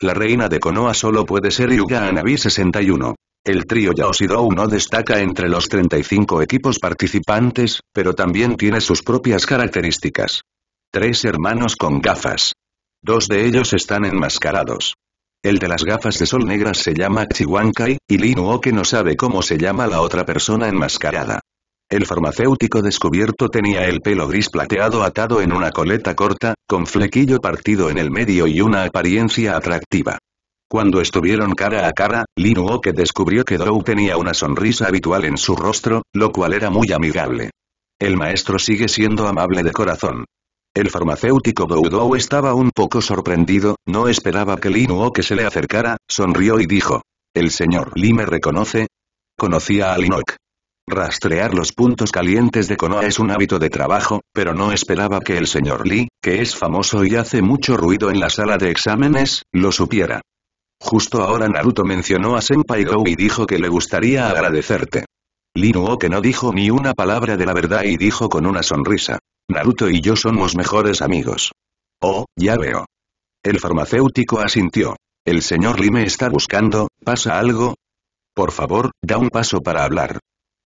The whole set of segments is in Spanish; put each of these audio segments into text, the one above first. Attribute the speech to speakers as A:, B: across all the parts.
A: La reina de Konoha solo puede ser Yuga Anabi 61. El trío Yaoshidou no destaca entre los 35 equipos participantes, pero también tiene sus propias características. Tres hermanos con gafas. Dos de ellos están enmascarados. El de las gafas de sol negras se llama Chiwankai, y que no sabe cómo se llama la otra persona enmascarada. El farmacéutico descubierto tenía el pelo gris plateado atado en una coleta corta, con flequillo partido en el medio y una apariencia atractiva. Cuando estuvieron cara a cara, Lin Woke descubrió que Dou tenía una sonrisa habitual en su rostro, lo cual era muy amigable. El maestro sigue siendo amable de corazón. El farmacéutico Dou Dou estaba un poco sorprendido, no esperaba que Lin Woke se le acercara, sonrió y dijo. ¿El señor Li me reconoce? Conocía a Linok. Rastrear los puntos calientes de Konoha es un hábito de trabajo, pero no esperaba que el señor Lee, que es famoso y hace mucho ruido en la sala de exámenes, lo supiera. Justo ahora Naruto mencionó a Senpai Go y dijo que le gustaría agradecerte. Linuo que no dijo ni una palabra de la verdad y dijo con una sonrisa. Naruto y yo somos mejores amigos. Oh, ya veo. El farmacéutico asintió. El señor Lee me está buscando, ¿pasa algo? Por favor, da un paso para hablar.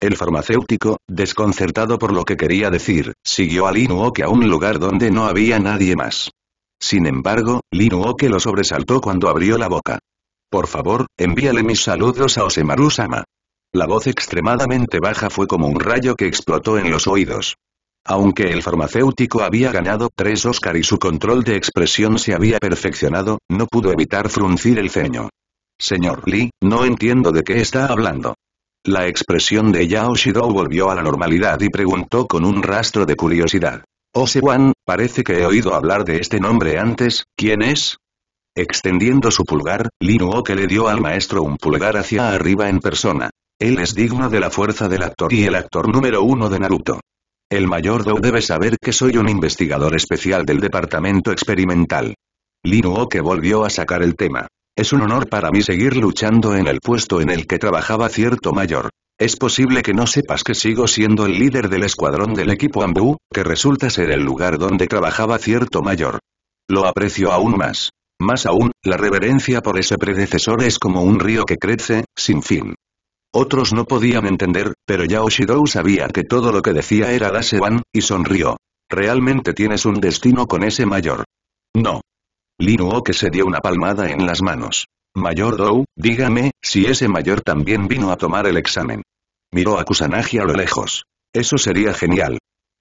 A: El farmacéutico, desconcertado por lo que quería decir, siguió a Lin que a un lugar donde no había nadie más. Sin embargo, Lin lo sobresaltó cuando abrió la boca. Por favor, envíale mis saludos a Osemaru-sama. La voz extremadamente baja fue como un rayo que explotó en los oídos. Aunque el farmacéutico había ganado tres Oscar y su control de expresión se había perfeccionado, no pudo evitar fruncir el ceño. Señor Lee, no entiendo de qué está hablando. La expresión de Yao Shidou volvió a la normalidad y preguntó con un rastro de curiosidad. Osewan, oh, parece que he oído hablar de este nombre antes, ¿quién es? Extendiendo su pulgar, Lin que le dio al maestro un pulgar hacia arriba en persona. Él es digno de la fuerza del actor y el actor número uno de Naruto. El mayor Dou debe saber que soy un investigador especial del departamento experimental. Linuo que volvió a sacar el tema. Es un honor para mí seguir luchando en el puesto en el que trabajaba cierto mayor. Es posible que no sepas que sigo siendo el líder del escuadrón del equipo Ambu, que resulta ser el lugar donde trabajaba cierto mayor. Lo aprecio aún más. Más aún, la reverencia por ese predecesor es como un río que crece, sin fin. Otros no podían entender, pero ya Oshidou sabía que todo lo que decía era Sevan, y sonrió. Realmente tienes un destino con ese mayor. No que se dio una palmada en las manos. Mayor Dou, dígame, si ese mayor también vino a tomar el examen. Miró a Kusanagi a lo lejos. Eso sería genial.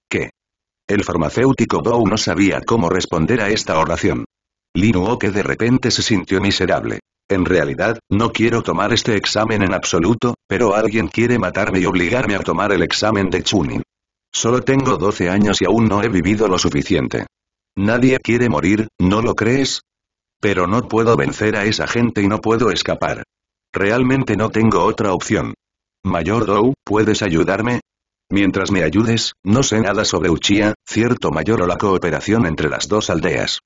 A: ¿Qué? El farmacéutico Dou no sabía cómo responder a esta oración. Linuoke de repente se sintió miserable. En realidad, no quiero tomar este examen en absoluto, pero alguien quiere matarme y obligarme a tomar el examen de Chunin. Solo tengo 12 años y aún no he vivido lo suficiente. Nadie quiere morir, ¿no lo crees? Pero no puedo vencer a esa gente y no puedo escapar. Realmente no tengo otra opción. Mayor Dou, ¿puedes ayudarme? Mientras me ayudes, no sé nada sobre Uchiha, cierto mayor o la cooperación entre las dos aldeas.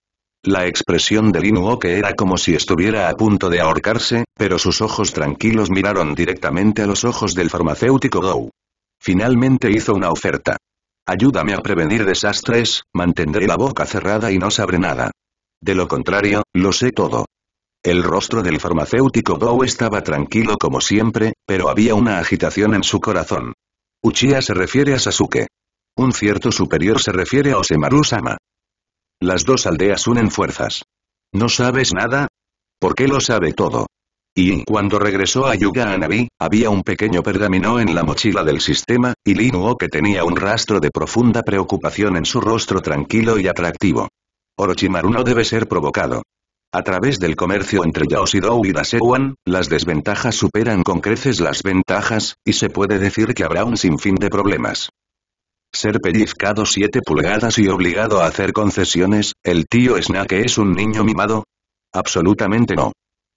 A: La expresión de del que era como si estuviera a punto de ahorcarse, pero sus ojos tranquilos miraron directamente a los ojos del farmacéutico Dou. Finalmente hizo una oferta. Ayúdame a prevenir desastres, mantendré la boca cerrada y no sabré nada. De lo contrario, lo sé todo. El rostro del farmacéutico Gou estaba tranquilo como siempre, pero había una agitación en su corazón. Uchiha se refiere a Sasuke. Un cierto superior se refiere a Osemaru-sama. Las dos aldeas unen fuerzas. ¿No sabes nada? ¿Por qué lo sabe todo? Y cuando regresó a Yuga Anabi, había un pequeño pergamino en la mochila del sistema, y Linuo que tenía un rastro de profunda preocupación en su rostro tranquilo y atractivo. Orochimaru no debe ser provocado. A través del comercio entre Yaoshidou y Dasewan, las desventajas superan con creces las ventajas, y se puede decir que habrá un sinfín de problemas. Ser pellizcado 7 pulgadas y obligado a hacer concesiones, ¿el tío Snake es un niño mimado? Absolutamente no.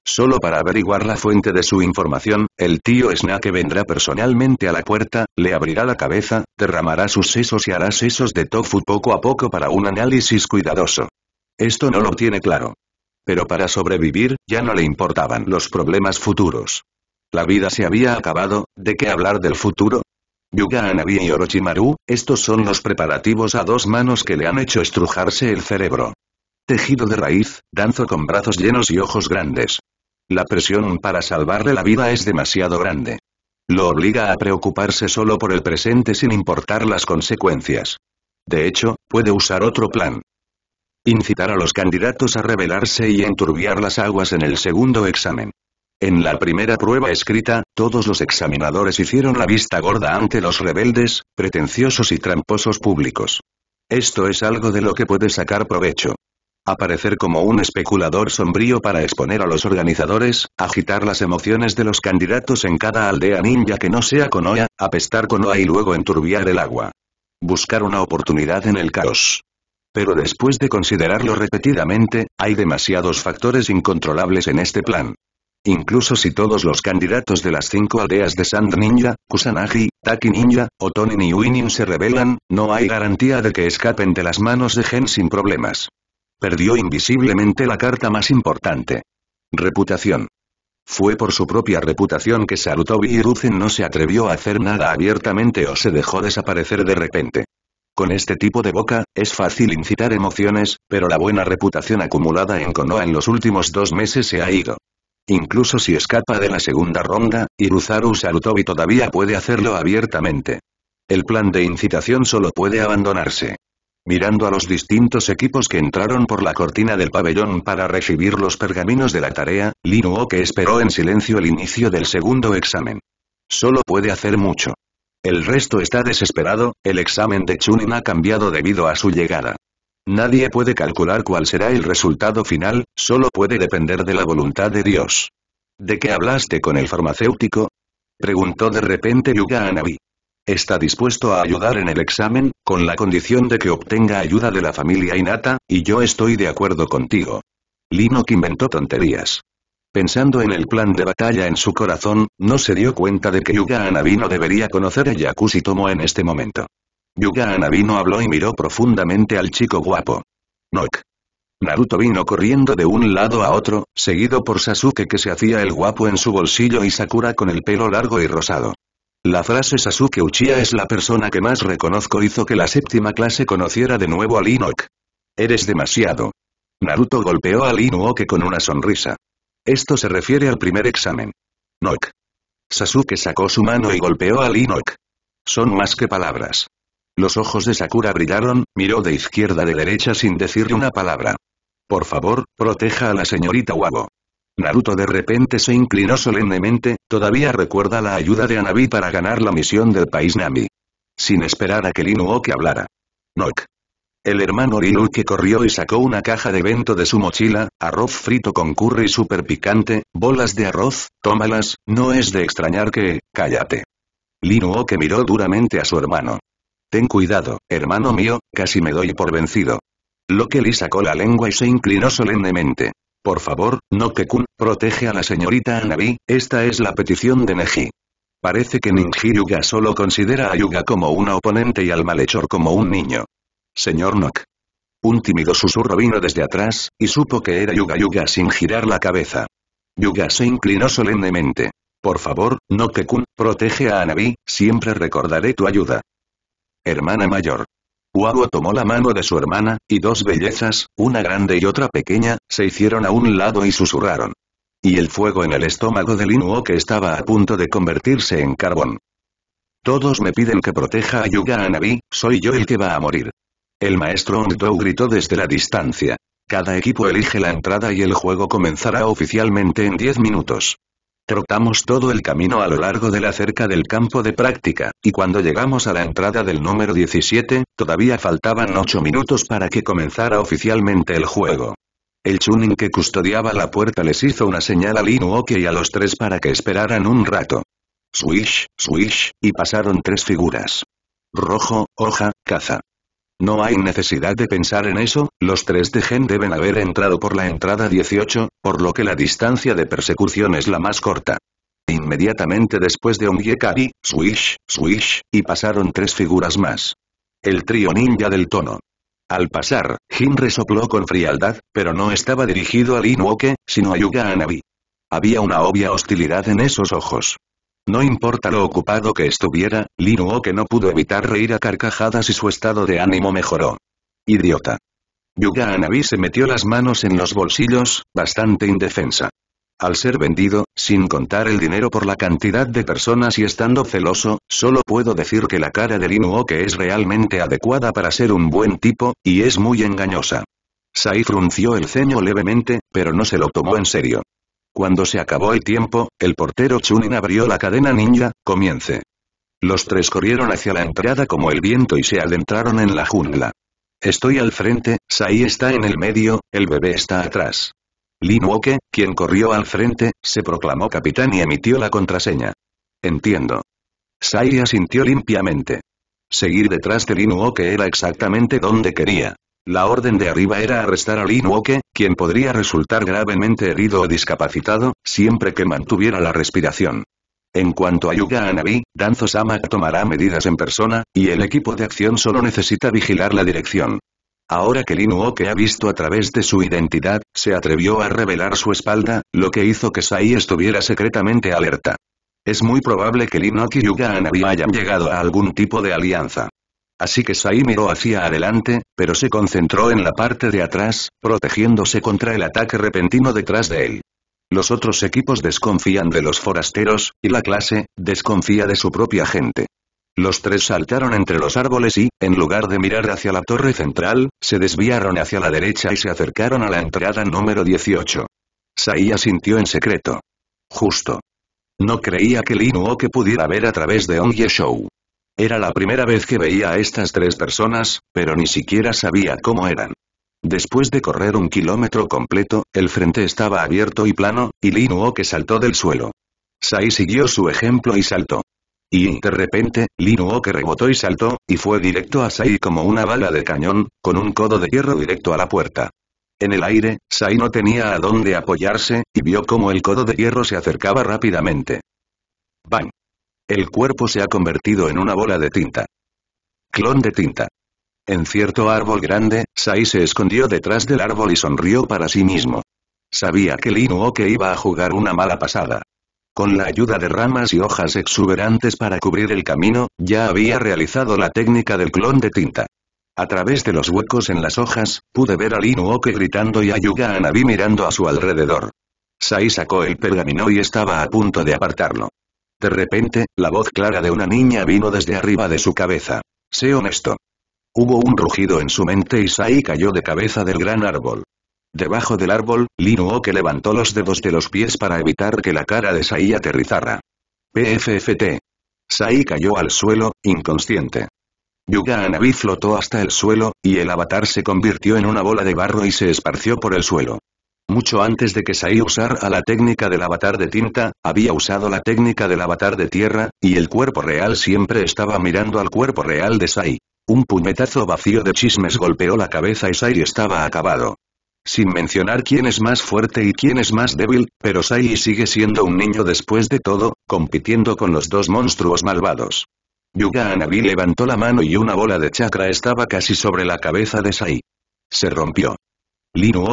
A: Solo para averiguar la fuente de su información, el tío Snake vendrá personalmente a la puerta, le abrirá la cabeza, derramará sus sesos y hará sesos de tofu poco a poco para un análisis cuidadoso. Esto no lo tiene claro. Pero para sobrevivir, ya no le importaban los problemas futuros. La vida se había acabado, ¿de qué hablar del futuro? Yuga Anabi y Orochimaru, estos son los preparativos a dos manos que le han hecho estrujarse el cerebro. Tejido de raíz, danzo con brazos llenos y ojos grandes. La presión para salvarle la vida es demasiado grande. Lo obliga a preocuparse solo por el presente sin importar las consecuencias. De hecho, puede usar otro plan. Incitar a los candidatos a rebelarse y enturbiar las aguas en el segundo examen. En la primera prueba escrita, todos los examinadores hicieron la vista gorda ante los rebeldes, pretenciosos y tramposos públicos. Esto es algo de lo que puede sacar provecho. Aparecer como un especulador sombrío para exponer a los organizadores, agitar las emociones de los candidatos en cada aldea ninja que no sea Konoha, apestar con Konoha y luego enturbiar el agua. Buscar una oportunidad en el caos. Pero después de considerarlo repetidamente, hay demasiados factores incontrolables en este plan. Incluso si todos los candidatos de las cinco aldeas de Sand Ninja, Kusanagi, Taki Ninja, Otonin y Winin se rebelan, no hay garantía de que escapen de las manos de Gen sin problemas. Perdió invisiblemente la carta más importante. Reputación. Fue por su propia reputación que Sarutobi Hiruzen no se atrevió a hacer nada abiertamente o se dejó desaparecer de repente. Con este tipo de boca, es fácil incitar emociones, pero la buena reputación acumulada en Konoha en los últimos dos meses se ha ido. Incluso si escapa de la segunda ronda, Iruzaru Sarutobi todavía puede hacerlo abiertamente. El plan de incitación solo puede abandonarse mirando a los distintos equipos que entraron por la cortina del pabellón para recibir los pergaminos de la tarea, Linuo que esperó en silencio el inicio del segundo examen. Solo puede hacer mucho. El resto está desesperado, el examen de Chunin ha cambiado debido a su llegada. Nadie puede calcular cuál será el resultado final, solo puede depender de la voluntad de Dios. ¿De qué hablaste con el farmacéutico? Preguntó de repente Yuga Anabi. Está dispuesto a ayudar en el examen, con la condición de que obtenga ayuda de la familia inata, y yo estoy de acuerdo contigo. Linok inventó tonterías. Pensando en el plan de batalla en su corazón, no se dio cuenta de que Yuga Anabino debería conocer a Yakushi Tomo en este momento. Yuga Anabino habló y miró profundamente al chico guapo. Nok. Naruto vino corriendo de un lado a otro, seguido por Sasuke que se hacía el guapo en su bolsillo y Sakura con el pelo largo y rosado. La frase Sasuke Uchiha es la persona que más reconozco hizo que la séptima clase conociera de nuevo al Linok. Eres demasiado. Naruto golpeó al Inuok con una sonrisa. Esto se refiere al primer examen. Nok. Sasuke sacó su mano y golpeó al Linok. Son más que palabras. Los ojos de Sakura brillaron, miró de izquierda a de derecha sin decirle una palabra. Por favor, proteja a la señorita Wago. Naruto de repente se inclinó solemnemente, todavía recuerda la ayuda de Anabi para ganar la misión del país Nami. Sin esperar a que Linuoki hablara. Nok. El hermano que corrió y sacó una caja de vento de su mochila, arroz frito con curry súper picante, bolas de arroz, tómalas, no es de extrañar que, cállate. Linuoke miró duramente a su hermano. Ten cuidado, hermano mío, casi me doy por vencido. Lo que sacó la lengua y se inclinó solemnemente. Por favor, no protege a la señorita Anabi, esta es la petición de Neji. Parece que Ninji Yuga solo considera a Yuga como una oponente y al malhechor como un niño. Señor Nok. Un tímido susurro vino desde atrás, y supo que era Yuga Yuga sin girar la cabeza. Yuga se inclinó solemnemente. Por favor, no protege a Anabi, siempre recordaré tu ayuda. Hermana mayor tomó la mano de su hermana, y dos bellezas, una grande y otra pequeña, se hicieron a un lado y susurraron. Y el fuego en el estómago de Linuo que estaba a punto de convertirse en carbón. Todos me piden que proteja a Yuga Anabi, soy yo el que va a morir. El maestro gritó desde la distancia. Cada equipo elige la entrada y el juego comenzará oficialmente en 10 minutos. Trotamos todo el camino a lo largo de la cerca del campo de práctica, y cuando llegamos a la entrada del número 17, todavía faltaban 8 minutos para que comenzara oficialmente el juego. El Chunin que custodiaba la puerta les hizo una señal al Inuoke y a los tres para que esperaran un rato. Swish, swish, y pasaron tres figuras. Rojo, hoja, caza. No hay necesidad de pensar en eso, los tres de Gen deben haber entrado por la entrada 18, por lo que la distancia de persecución es la más corta. Inmediatamente después de Ongyekari, Swish, Swish, y pasaron tres figuras más. El trío ninja del tono. Al pasar, Jin resopló con frialdad, pero no estaba dirigido al Inuoke, sino a Yuga Anabi. Había una obvia hostilidad en esos ojos. No importa lo ocupado que estuviera, que no pudo evitar reír a carcajadas y su estado de ánimo mejoró. Idiota. Yuga Anabi se metió las manos en los bolsillos, bastante indefensa. Al ser vendido, sin contar el dinero por la cantidad de personas y estando celoso, solo puedo decir que la cara Linuo que es realmente adecuada para ser un buen tipo, y es muy engañosa. Sai frunció el ceño levemente, pero no se lo tomó en serio. Cuando se acabó el tiempo, el portero Chunin abrió la cadena ninja, comience. Los tres corrieron hacia la entrada como el viento y se adentraron en la jungla. Estoy al frente, Sai está en el medio, el bebé está atrás. Lin Woke, quien corrió al frente, se proclamó capitán y emitió la contraseña. Entiendo. Sai asintió limpiamente. Seguir detrás de Lin Woke era exactamente donde quería. La orden de arriba era arrestar a Lin Woke, quien podría resultar gravemente herido o discapacitado, siempre que mantuviera la respiración. En cuanto a Yuga Anabi, Danzo-sama tomará medidas en persona, y el equipo de acción solo necesita vigilar la dirección. Ahora que Linuoke ha visto a través de su identidad, se atrevió a revelar su espalda, lo que hizo que Sai estuviera secretamente alerta. Es muy probable que Linuoke y Yuga Anabi hayan llegado a algún tipo de alianza. Así que Sai miró hacia adelante, pero se concentró en la parte de atrás, protegiéndose contra el ataque repentino detrás de él. Los otros equipos desconfían de los forasteros, y la clase, desconfía de su propia gente. Los tres saltaron entre los árboles y, en lugar de mirar hacia la torre central, se desviaron hacia la derecha y se acercaron a la entrada número 18. Sai asintió en secreto. Justo. No creía que Lin que pudiera ver a través de Ong Yeshou. Era la primera vez que veía a estas tres personas, pero ni siquiera sabía cómo eran. Después de correr un kilómetro completo, el frente estaba abierto y plano, y Lin que saltó del suelo. Sai siguió su ejemplo y saltó. Y de repente, Lin que rebotó y saltó, y fue directo a Sai como una bala de cañón, con un codo de hierro directo a la puerta. En el aire, Sai no tenía a dónde apoyarse, y vio cómo el codo de hierro se acercaba rápidamente. El cuerpo se ha convertido en una bola de tinta. Clon de tinta. En cierto árbol grande, Sai se escondió detrás del árbol y sonrió para sí mismo. Sabía que Linuoke iba a jugar una mala pasada. Con la ayuda de ramas y hojas exuberantes para cubrir el camino, ya había realizado la técnica del clon de tinta. A través de los huecos en las hojas, pude ver a Linuoke gritando y a Yuga Anabi mirando a su alrededor. Sai sacó el pergamino y estaba a punto de apartarlo. De repente, la voz clara de una niña vino desde arriba de su cabeza. Sé honesto. Hubo un rugido en su mente y Sai cayó de cabeza del gran árbol. Debajo del árbol, Linuo que levantó los dedos de los pies para evitar que la cara de Sai aterrizara. PFFT. Sai cayó al suelo, inconsciente. Yuga Anabi flotó hasta el suelo, y el avatar se convirtió en una bola de barro y se esparció por el suelo. Mucho antes de que Sai usara la técnica del avatar de tinta, había usado la técnica del avatar de tierra, y el cuerpo real siempre estaba mirando al cuerpo real de Sai. Un puñetazo vacío de chismes golpeó la cabeza y Sai estaba acabado. Sin mencionar quién es más fuerte y quién es más débil, pero Sai sigue siendo un niño después de todo, compitiendo con los dos monstruos malvados. Yuga Anabi levantó la mano y una bola de chakra estaba casi sobre la cabeza de Sai. Se rompió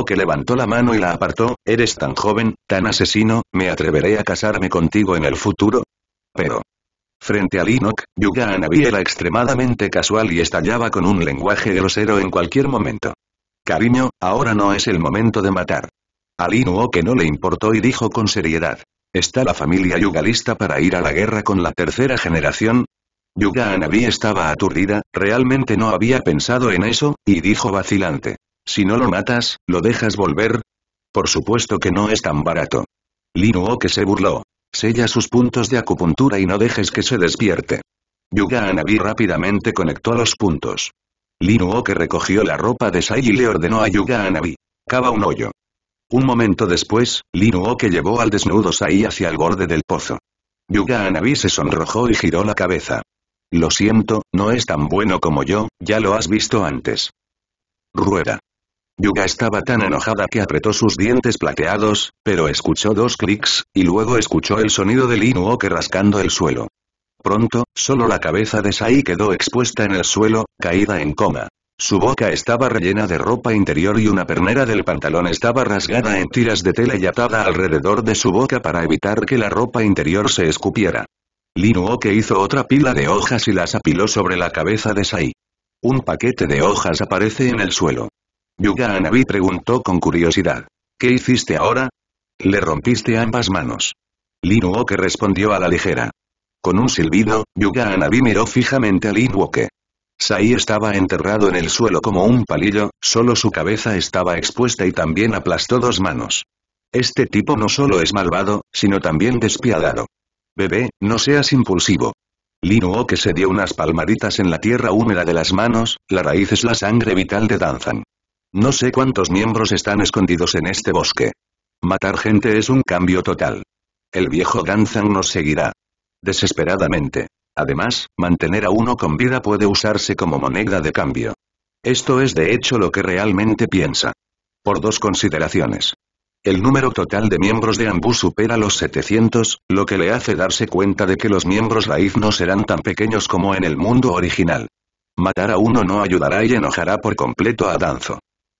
A: que levantó la mano y la apartó, eres tan joven, tan asesino, ¿me atreveré a casarme contigo en el futuro? Pero... Frente a Linok, Yuga Anabi era extremadamente casual y estallaba con un lenguaje grosero en cualquier momento. Cariño, ahora no es el momento de matar. A que no le importó y dijo con seriedad. ¿Está la familia yugalista lista para ir a la guerra con la tercera generación? Yuga Anabi estaba aturdida, realmente no había pensado en eso, y dijo vacilante. Si no lo matas, ¿lo dejas volver? Por supuesto que no es tan barato. Linuo que se burló. Sella sus puntos de acupuntura y no dejes que se despierte. Yuga Anabi rápidamente conectó los puntos. Linuo que recogió la ropa de Sai y le ordenó a Yuga Anabi. Cava un hoyo. Un momento después, Linuo que llevó al desnudo Sai hacia el borde del pozo. Yuga Anabi se sonrojó y giró la cabeza. Lo siento, no es tan bueno como yo, ya lo has visto antes. Rueda. Yuga estaba tan enojada que apretó sus dientes plateados, pero escuchó dos clics, y luego escuchó el sonido de Linuoke rascando el suelo. Pronto, solo la cabeza de Sai quedó expuesta en el suelo, caída en coma. Su boca estaba rellena de ropa interior y una pernera del pantalón estaba rasgada en tiras de tela y atada alrededor de su boca para evitar que la ropa interior se escupiera. Linuoke hizo otra pila de hojas y las apiló sobre la cabeza de Sai. Un paquete de hojas aparece en el suelo. Yuga Anabi preguntó con curiosidad. ¿Qué hiciste ahora? Le rompiste ambas manos. Lin respondió a la ligera. Con un silbido, Yuga Anabi miró fijamente a Lin Sai estaba enterrado en el suelo como un palillo, solo su cabeza estaba expuesta y también aplastó dos manos. Este tipo no solo es malvado, sino también despiadado. Bebé, no seas impulsivo. Lin se dio unas palmaditas en la tierra húmeda de las manos, la raíz es la sangre vital de Danzan. No sé cuántos miembros están escondidos en este bosque. Matar gente es un cambio total. El viejo Danzo nos seguirá. Desesperadamente. Además, mantener a uno con vida puede usarse como moneda de cambio. Esto es de hecho lo que realmente piensa. Por dos consideraciones. El número total de miembros de Ambu supera los 700, lo que le hace darse cuenta de que los miembros raíz no serán tan pequeños como en el mundo original. Matar a uno no ayudará y enojará por completo a Danzo.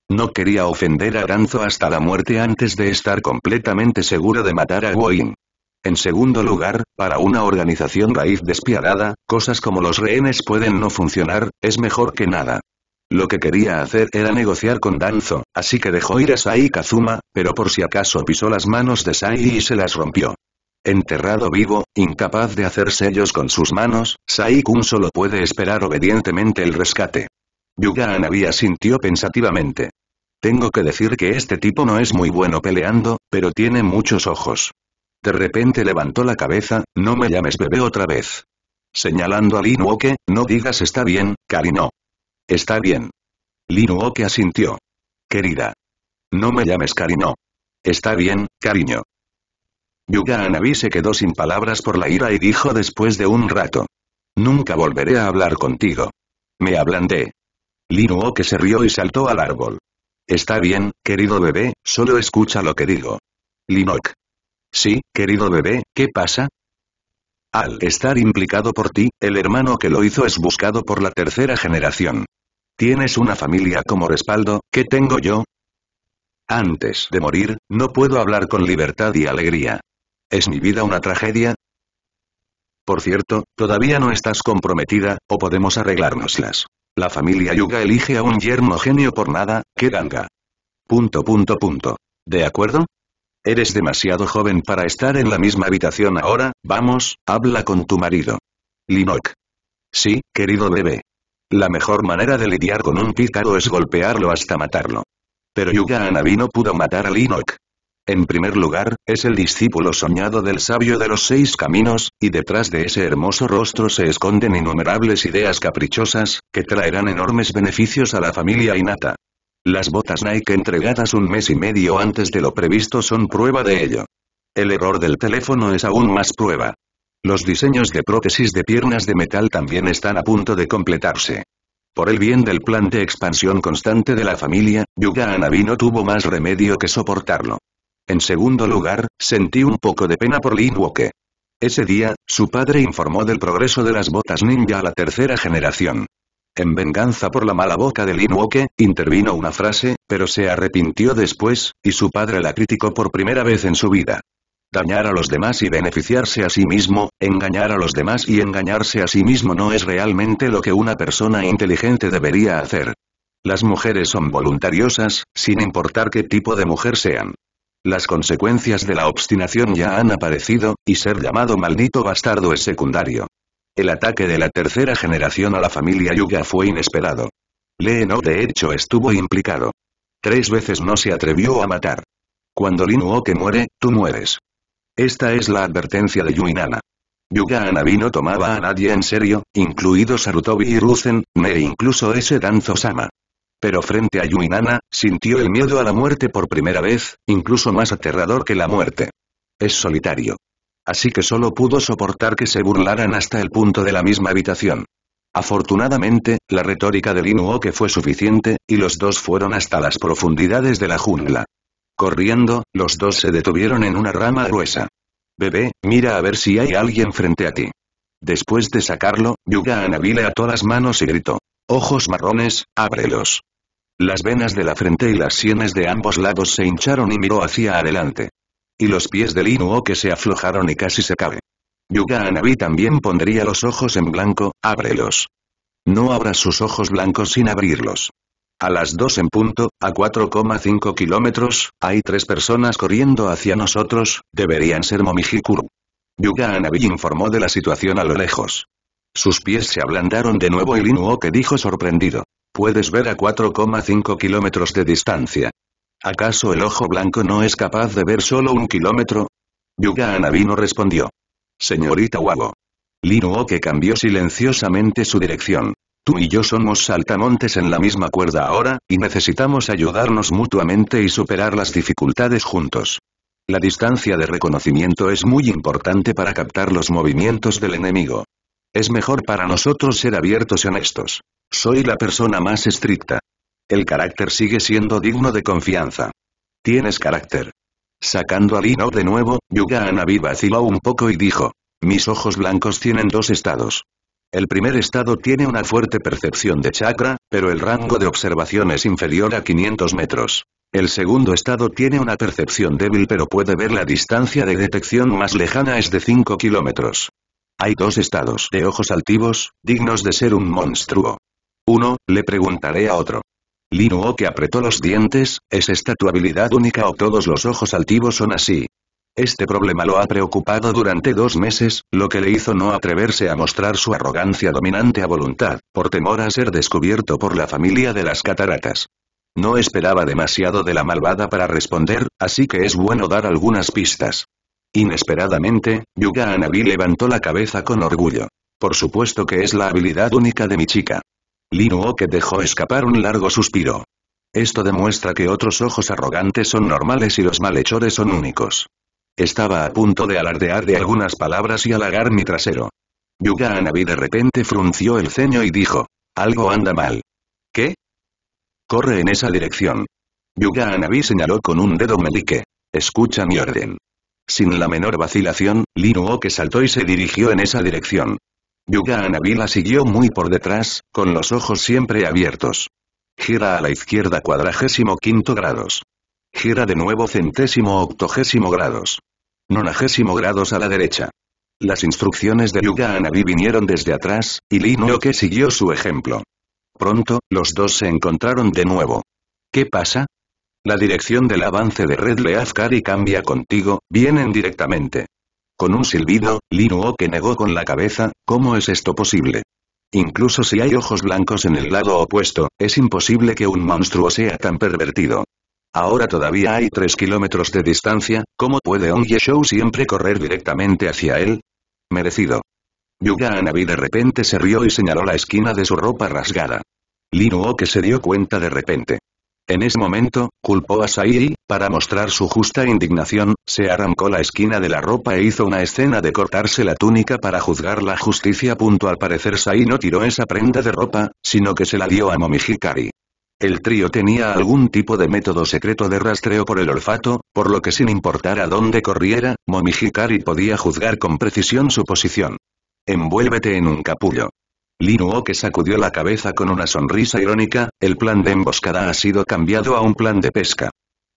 A: No quería ofender a Danzo hasta la muerte antes de estar completamente seguro de matar a Wayne. En segundo lugar, para una organización raíz despiadada, cosas como los rehenes pueden no funcionar, es mejor que nada. Lo que quería hacer era negociar con Danzo, así que dejó ir a Sai Kazuma, pero por si acaso pisó las manos de Sai y se las rompió. Enterrado vivo, incapaz de hacer sellos con sus manos, Sai-kun solo puede esperar obedientemente el rescate. Yuga Anabia asintió pensativamente. Tengo que decir que este tipo no es muy bueno peleando, pero tiene muchos ojos. De repente levantó la cabeza, no me llames bebé otra vez. Señalando a Linuoke, no digas está bien, cariño. Está bien. Linuoke asintió. Querida. No me llames cariño. Está bien, cariño. Yuga Anabi se quedó sin palabras por la ira y dijo después de un rato. Nunca volveré a hablar contigo. Me ablandé que se rió y saltó al árbol. Está bien, querido bebé, solo escucha lo que digo. Linok. Sí, querido bebé, ¿qué pasa? Al estar implicado por ti, el hermano que lo hizo es buscado por la tercera generación. Tienes una familia como respaldo, ¿qué tengo yo? Antes de morir, no puedo hablar con libertad y alegría. ¿Es mi vida una tragedia? Por cierto, todavía no estás comprometida, o podemos arreglárnoslas. La familia Yuga elige a un yermo genio por nada, que ganga! Punto punto punto. ¿De acuerdo? Eres demasiado joven para estar en la misma habitación ahora, vamos, habla con tu marido. Linok. Sí, querido bebé. La mejor manera de lidiar con un pícaro es golpearlo hasta matarlo. Pero Yuga Anabi no pudo matar a Linok. En primer lugar, es el discípulo soñado del sabio de los seis caminos, y detrás de ese hermoso rostro se esconden innumerables ideas caprichosas, que traerán enormes beneficios a la familia innata. Las botas Nike entregadas un mes y medio antes de lo previsto son prueba de ello. El error del teléfono es aún más prueba. Los diseños de prótesis de piernas de metal también están a punto de completarse. Por el bien del plan de expansión constante de la familia, Yuga Anabi no tuvo más remedio que soportarlo. En segundo lugar, sentí un poco de pena por Lin Woke. Ese día, su padre informó del progreso de las botas ninja a la tercera generación. En venganza por la mala boca de Lin Woke, intervino una frase, pero se arrepintió después, y su padre la criticó por primera vez en su vida. Dañar a los demás y beneficiarse a sí mismo, engañar a los demás y engañarse a sí mismo no es realmente lo que una persona inteligente debería hacer. Las mujeres son voluntariosas, sin importar qué tipo de mujer sean. Las consecuencias de la obstinación ya han aparecido, y ser llamado maldito bastardo es secundario. El ataque de la tercera generación a la familia Yuga fue inesperado. no de hecho estuvo implicado. Tres veces no se atrevió a matar. Cuando Linuoke que muere, tú mueres. Esta es la advertencia de Yuinana. Yuga Anabi no tomaba a nadie en serio, incluido Sarutobi y Ruzen, ni e incluso ese Danzo-sama pero frente a Yuinana, sintió el miedo a la muerte por primera vez, incluso más aterrador que la muerte. Es solitario. Así que solo pudo soportar que se burlaran hasta el punto de la misma habitación. Afortunadamente, la retórica de Lin que fue suficiente, y los dos fueron hasta las profundidades de la jungla. Corriendo, los dos se detuvieron en una rama gruesa. Bebé, mira a ver si hay alguien frente a ti. Después de sacarlo, Yuga anabile a todas las manos y gritó. Ojos marrones, ábrelos. Las venas de la frente y las sienes de ambos lados se hincharon y miró hacia adelante. Y los pies de Linuo que se aflojaron y casi se cae. Yuga Anabi también pondría los ojos en blanco, ábrelos. No abras sus ojos blancos sin abrirlos. A las dos en punto, a 4,5 kilómetros, hay tres personas corriendo hacia nosotros, deberían ser Momijikuru. Yuga Anabi informó de la situación a lo lejos. Sus pies se ablandaron de nuevo y Linuo que dijo sorprendido. Puedes ver a 4,5 kilómetros de distancia. ¿Acaso el ojo blanco no es capaz de ver solo un kilómetro? Yuga Anabino respondió. Señorita Wago. que cambió silenciosamente su dirección. Tú y yo somos saltamontes en la misma cuerda ahora, y necesitamos ayudarnos mutuamente y superar las dificultades juntos. La distancia de reconocimiento es muy importante para captar los movimientos del enemigo. Es mejor para nosotros ser abiertos y honestos. Soy la persona más estricta. El carácter sigue siendo digno de confianza. Tienes carácter. Sacando a Lino de nuevo, Yuga Anabi vaciló un poco y dijo. Mis ojos blancos tienen dos estados. El primer estado tiene una fuerte percepción de chakra, pero el rango de observación es inferior a 500 metros. El segundo estado tiene una percepción débil pero puede ver la distancia de detección más lejana es de 5 kilómetros. Hay dos estados de ojos altivos, dignos de ser un monstruo. Uno, le preguntaré a otro. Linuo que apretó los dientes, ¿es esta tu habilidad única o todos los ojos altivos son así? Este problema lo ha preocupado durante dos meses, lo que le hizo no atreverse a mostrar su arrogancia dominante a voluntad, por temor a ser descubierto por la familia de las cataratas. No esperaba demasiado de la malvada para responder, así que es bueno dar algunas pistas. Inesperadamente, Yuga Anabi levantó la cabeza con orgullo. Por supuesto que es la habilidad única de mi chica. Linuoke que dejó escapar un largo suspiro. Esto demuestra que otros ojos arrogantes son normales y los malhechores son únicos. Estaba a punto de alardear de algunas palabras y halagar mi trasero. Yuga Anabi de repente frunció el ceño y dijo, algo anda mal. ¿Qué? Corre en esa dirección. Yuga Anabi señaló con un dedo melique. Escucha mi orden. Sin la menor vacilación, Linuoke saltó y se dirigió en esa dirección. Yuga Anabi la siguió muy por detrás, con los ojos siempre abiertos. Gira a la izquierda cuadragésimo quinto grados. Gira de nuevo centésimo octogésimo grados. Nonagésimo grados a la derecha. Las instrucciones de Yuga Anabi vinieron desde atrás, y Linuoke siguió su ejemplo. Pronto, los dos se encontraron de nuevo. ¿Qué pasa? La dirección del avance de Red y cambia contigo, vienen directamente. Con un silbido, Linuo que negó con la cabeza, ¿cómo es esto posible? Incluso si hay ojos blancos en el lado opuesto, es imposible que un monstruo sea tan pervertido. Ahora todavía hay 3 kilómetros de distancia, ¿cómo puede On Show siempre correr directamente hacia él? Merecido. Yuga Anabi de repente se rió y señaló la esquina de su ropa rasgada. Linuo que se dio cuenta de repente. En ese momento, culpó a Sai, para mostrar su justa indignación, se arrancó la esquina de la ropa e hizo una escena de cortarse la túnica para juzgar la justicia. Al parecer Sai no tiró esa prenda de ropa, sino que se la dio a Momihikari. El trío tenía algún tipo de método secreto de rastreo por el olfato, por lo que sin importar a dónde corriera, Momihikari podía juzgar con precisión su posición. Envuélvete en un capullo que sacudió la cabeza con una sonrisa irónica, el plan de emboscada ha sido cambiado a un plan de pesca.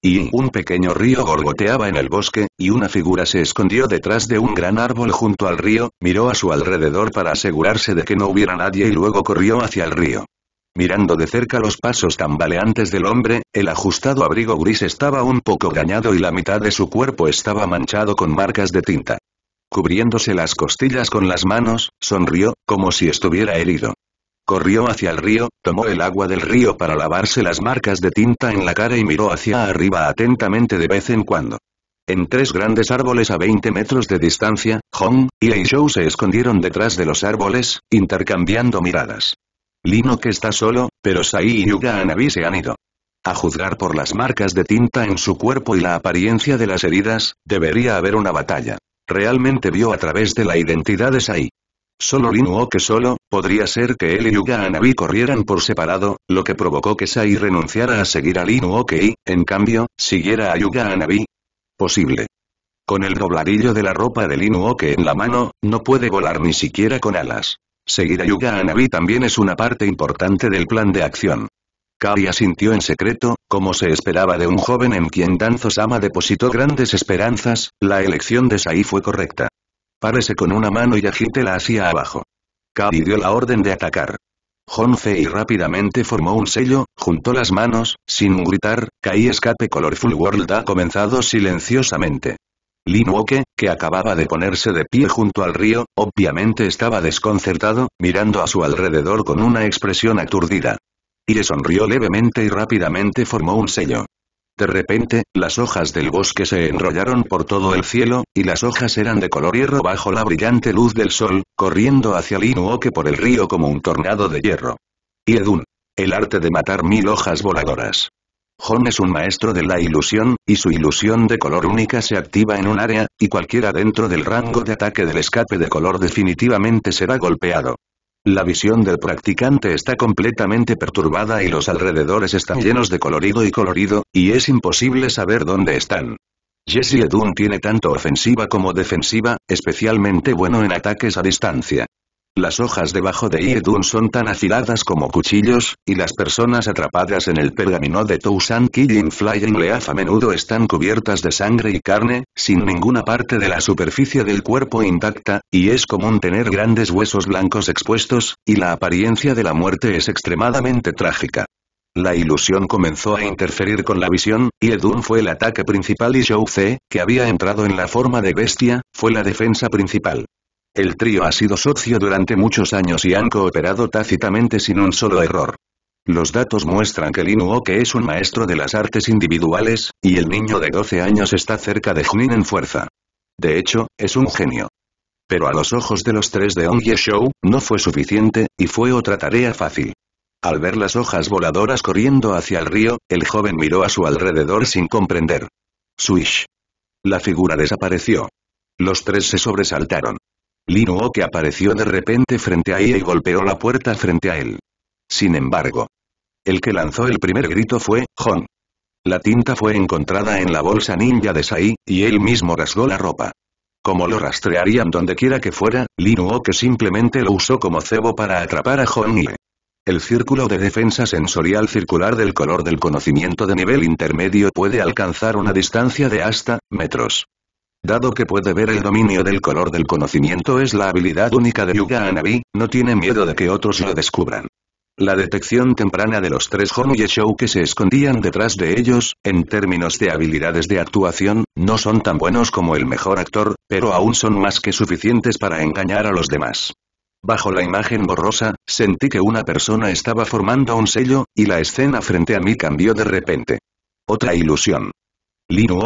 A: Y un pequeño río gorgoteaba en el bosque, y una figura se escondió detrás de un gran árbol junto al río, miró a su alrededor para asegurarse de que no hubiera nadie y luego corrió hacia el río. Mirando de cerca los pasos tambaleantes del hombre, el ajustado abrigo gris estaba un poco dañado y la mitad de su cuerpo estaba manchado con marcas de tinta cubriéndose las costillas con las manos, sonrió, como si estuviera herido. Corrió hacia el río, tomó el agua del río para lavarse las marcas de tinta en la cara y miró hacia arriba atentamente de vez en cuando. En tres grandes árboles a 20 metros de distancia, Hong y Zhou se escondieron detrás de los árboles, intercambiando miradas. Lino que está solo, pero Sai y Yuga Anabi se han ido. A juzgar por las marcas de tinta en su cuerpo y la apariencia de las heridas, debería haber una batalla. Realmente vio a través de la identidad de Sai. Solo Linuoke que solo, podría ser que él y Yuga Anabi corrieran por separado, lo que provocó que Sai renunciara a seguir a Linuoke y, en cambio, siguiera a Yuga Anabi. Posible. Con el dobladillo de la ropa de Linuoke que en la mano, no puede volar ni siquiera con alas. Seguir a Yuga Anabi también es una parte importante del plan de acción. Kai sintió en secreto, como se esperaba de un joven en quien Danzo-sama depositó grandes esperanzas, la elección de Sai fue correcta. Párese con una mano y agítela hacia abajo. Kai dio la orden de atacar. Honfei rápidamente formó un sello, juntó las manos, sin gritar, Kai Escape Colorful World ha comenzado silenciosamente. Lin que acababa de ponerse de pie junto al río, obviamente estaba desconcertado, mirando a su alrededor con una expresión aturdida. Y le sonrió levemente y rápidamente formó un sello. De repente, las hojas del bosque se enrollaron por todo el cielo, y las hojas eran de color hierro bajo la brillante luz del sol, corriendo hacia el por el río como un tornado de hierro. Y Edun. El arte de matar mil hojas voladoras. Jon es un maestro de la ilusión, y su ilusión de color única se activa en un área, y cualquiera dentro del rango de ataque del escape de color definitivamente será golpeado. La visión del practicante está completamente perturbada y los alrededores están llenos de colorido y colorido, y es imposible saber dónde están. Jesse Edun tiene tanto ofensiva como defensiva, especialmente bueno en ataques a distancia. Las hojas debajo de Iedun son tan afiladas como cuchillos, y las personas atrapadas en el pergamino de Tousan Killing Flying Leaf a menudo están cubiertas de sangre y carne, sin ninguna parte de la superficie del cuerpo intacta, y es común tener grandes huesos blancos expuestos, y la apariencia de la muerte es extremadamente trágica. La ilusión comenzó a interferir con la visión, y Edun fue el ataque principal y Zhou Ze, que había entrado en la forma de bestia, fue la defensa principal. El trío ha sido socio durante muchos años y han cooperado tácitamente sin un solo error. Los datos muestran que Lin que es un maestro de las artes individuales, y el niño de 12 años está cerca de Junin en fuerza. De hecho, es un genio. Pero a los ojos de los tres de Ong Show, no fue suficiente, y fue otra tarea fácil. Al ver las hojas voladoras corriendo hacia el río, el joven miró a su alrededor sin comprender. Swish. La figura desapareció. Los tres se sobresaltaron. Linuoke que apareció de repente frente a ella y golpeó la puerta frente a él. Sin embargo, el que lanzó el primer grito fue, «¡Hon!». La tinta fue encontrada en la bolsa ninja de Sai, y él mismo rasgó la ropa. Como lo rastrearían dondequiera que fuera, Lino que simplemente lo usó como cebo para atrapar a Hon el círculo de defensa sensorial circular del color del conocimiento de nivel intermedio puede alcanzar una distancia de hasta metros. Dado que puede ver el dominio del color del conocimiento es la habilidad única de Yuga Anabi, no tiene miedo de que otros lo descubran. La detección temprana de los tres Show que se escondían detrás de ellos, en términos de habilidades de actuación, no son tan buenos como el mejor actor, pero aún son más que suficientes para engañar a los demás. Bajo la imagen borrosa, sentí que una persona estaba formando un sello, y la escena frente a mí cambió de repente. Otra ilusión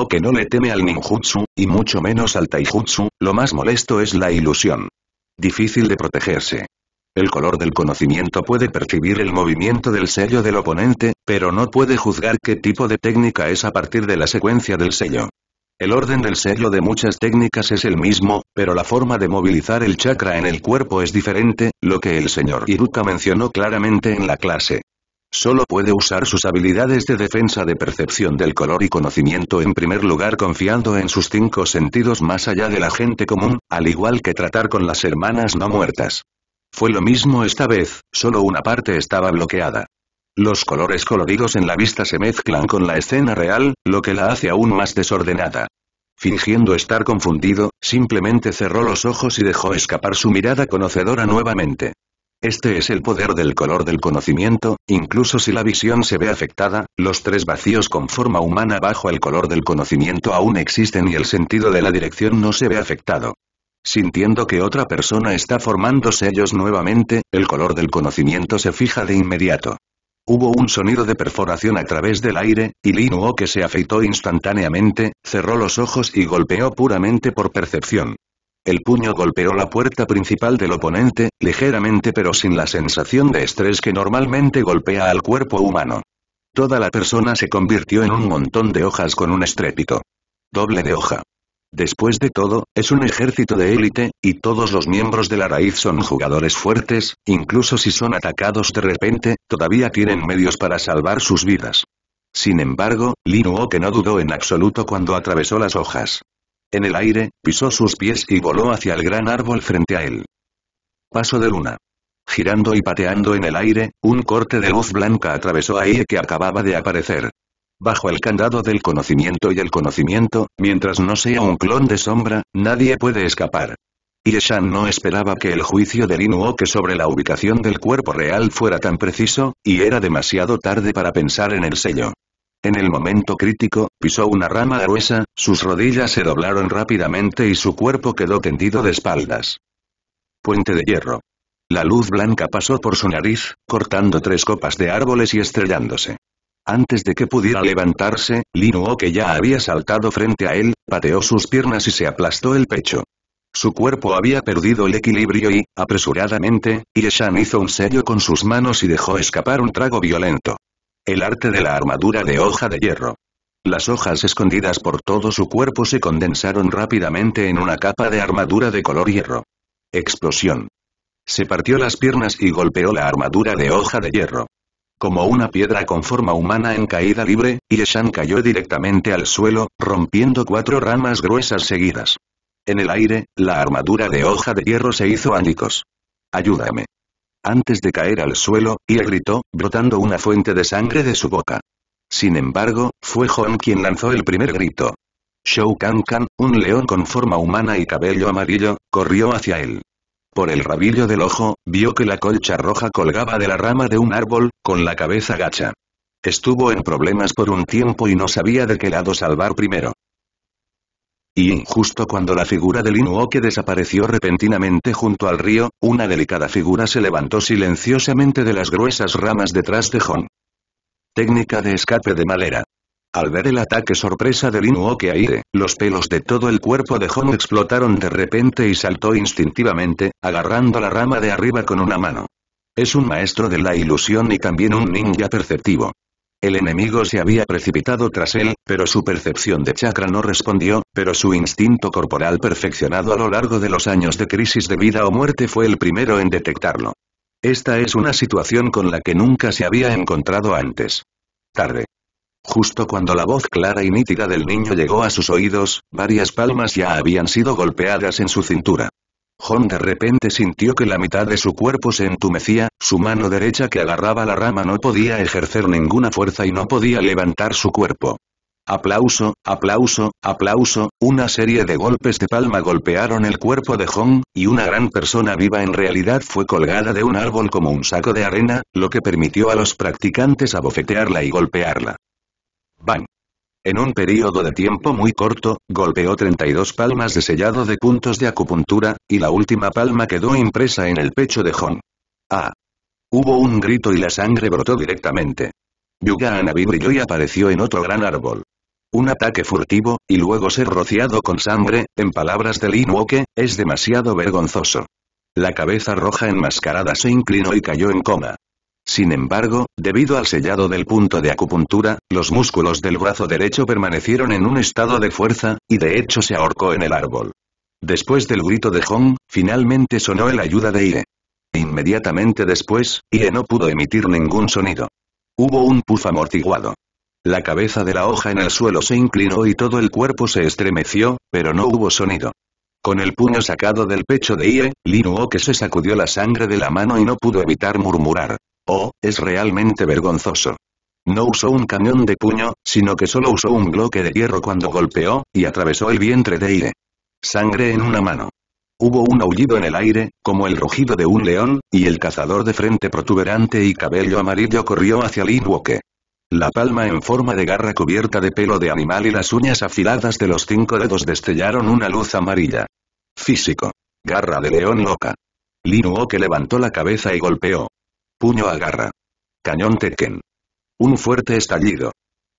A: que no le teme al ninjutsu, y mucho menos al taijutsu, lo más molesto es la ilusión. Difícil de protegerse. El color del conocimiento puede percibir el movimiento del sello del oponente, pero no puede juzgar qué tipo de técnica es a partir de la secuencia del sello. El orden del sello de muchas técnicas es el mismo, pero la forma de movilizar el chakra en el cuerpo es diferente, lo que el señor Iruka mencionó claramente en la clase. Solo puede usar sus habilidades de defensa de percepción del color y conocimiento en primer lugar confiando en sus cinco sentidos más allá de la gente común, al igual que tratar con las hermanas no muertas. Fue lo mismo esta vez, solo una parte estaba bloqueada. Los colores coloridos en la vista se mezclan con la escena real, lo que la hace aún más desordenada. Fingiendo estar confundido, simplemente cerró los ojos y dejó escapar su mirada conocedora nuevamente. Este es el poder del color del conocimiento, incluso si la visión se ve afectada, los tres vacíos con forma humana bajo el color del conocimiento aún existen y el sentido de la dirección no se ve afectado. Sintiendo que otra persona está formándose ellos nuevamente, el color del conocimiento se fija de inmediato. Hubo un sonido de perforación a través del aire, y Linuo que se afeitó instantáneamente, cerró los ojos y golpeó puramente por percepción. El puño golpeó la puerta principal del oponente, ligeramente pero sin la sensación de estrés que normalmente golpea al cuerpo humano. Toda la persona se convirtió en un montón de hojas con un estrépito. Doble de hoja. Después de todo, es un ejército de élite, y todos los miembros de la raíz son jugadores fuertes, incluso si son atacados de repente, todavía tienen medios para salvar sus vidas. Sin embargo, Lin que no dudó en absoluto cuando atravesó las hojas. En el aire, pisó sus pies y voló hacia el gran árbol frente a él. Paso de luna. Girando y pateando en el aire, un corte de luz blanca atravesó a Ie que acababa de aparecer. Bajo el candado del conocimiento y el conocimiento, mientras no sea un clon de sombra, nadie puede escapar. Shan no esperaba que el juicio del que sobre la ubicación del cuerpo real fuera tan preciso, y era demasiado tarde para pensar en el sello. En el momento crítico, pisó una rama gruesa, sus rodillas se doblaron rápidamente y su cuerpo quedó tendido de espaldas. Puente de hierro. La luz blanca pasó por su nariz, cortando tres copas de árboles y estrellándose. Antes de que pudiera levantarse, Linuo que ya había saltado frente a él, pateó sus piernas y se aplastó el pecho. Su cuerpo había perdido el equilibrio y, apresuradamente, Ieshan hizo un sello con sus manos y dejó escapar un trago violento. El arte de la armadura de hoja de hierro. Las hojas escondidas por todo su cuerpo se condensaron rápidamente en una capa de armadura de color hierro. Explosión. Se partió las piernas y golpeó la armadura de hoja de hierro. Como una piedra con forma humana en caída libre, Yeshan cayó directamente al suelo, rompiendo cuatro ramas gruesas seguidas. En el aire, la armadura de hoja de hierro se hizo ánicos. Ayúdame antes de caer al suelo, y gritó, brotando una fuente de sangre de su boca. Sin embargo, fue John quien lanzó el primer grito. Shou Kan Kan, un león con forma humana y cabello amarillo, corrió hacia él. Por el rabillo del ojo, vio que la colcha roja colgaba de la rama de un árbol, con la cabeza gacha. Estuvo en problemas por un tiempo y no sabía de qué lado salvar primero. Y, justo cuando la figura de Inuoke desapareció repentinamente junto al río, una delicada figura se levantó silenciosamente de las gruesas ramas detrás de Hon. Técnica de escape de madera. Al ver el ataque sorpresa del Inuoke Aire, los pelos de todo el cuerpo de Hon explotaron de repente y saltó instintivamente, agarrando la rama de arriba con una mano. Es un maestro de la ilusión y también un ninja perceptivo. El enemigo se había precipitado tras él, pero su percepción de chakra no respondió, pero su instinto corporal perfeccionado a lo largo de los años de crisis de vida o muerte fue el primero en detectarlo. Esta es una situación con la que nunca se había encontrado antes. Tarde. Justo cuando la voz clara y nítida del niño llegó a sus oídos, varias palmas ya habían sido golpeadas en su cintura. Hong de repente sintió que la mitad de su cuerpo se entumecía, su mano derecha que agarraba la rama no podía ejercer ninguna fuerza y no podía levantar su cuerpo. Aplauso, aplauso, aplauso, una serie de golpes de palma golpearon el cuerpo de Hong, y una gran persona viva en realidad fue colgada de un árbol como un saco de arena, lo que permitió a los practicantes abofetearla y golpearla. Bang. En un periodo de tiempo muy corto, golpeó 32 palmas de sellado de puntos de acupuntura, y la última palma quedó impresa en el pecho de Hong. ¡Ah! Hubo un grito y la sangre brotó directamente. Yuga Anabi brilló y apareció en otro gran árbol. Un ataque furtivo, y luego ser rociado con sangre, en palabras de Lin Woke, es demasiado vergonzoso. La cabeza roja enmascarada se inclinó y cayó en coma. Sin embargo, debido al sellado del punto de acupuntura, los músculos del brazo derecho permanecieron en un estado de fuerza, y de hecho se ahorcó en el árbol. Después del grito de Hong, finalmente sonó el ayuda de Ie. Inmediatamente después, Ie no pudo emitir ningún sonido. Hubo un puf amortiguado. La cabeza de la hoja en el suelo se inclinó y todo el cuerpo se estremeció, pero no hubo sonido. Con el puño sacado del pecho de Ie, Lin que se sacudió la sangre de la mano y no pudo evitar murmurar. Oh, es realmente vergonzoso. No usó un cañón de puño, sino que solo usó un bloque de hierro cuando golpeó, y atravesó el vientre de Ire. Sangre en una mano. Hubo un aullido en el aire, como el rugido de un león, y el cazador de frente protuberante y cabello amarillo corrió hacia Lin La palma en forma de garra cubierta de pelo de animal y las uñas afiladas de los cinco dedos destellaron una luz amarilla. Físico. Garra de león loca. Lin levantó la cabeza y golpeó. Puño agarra. Cañón Tekken. Un fuerte estallido.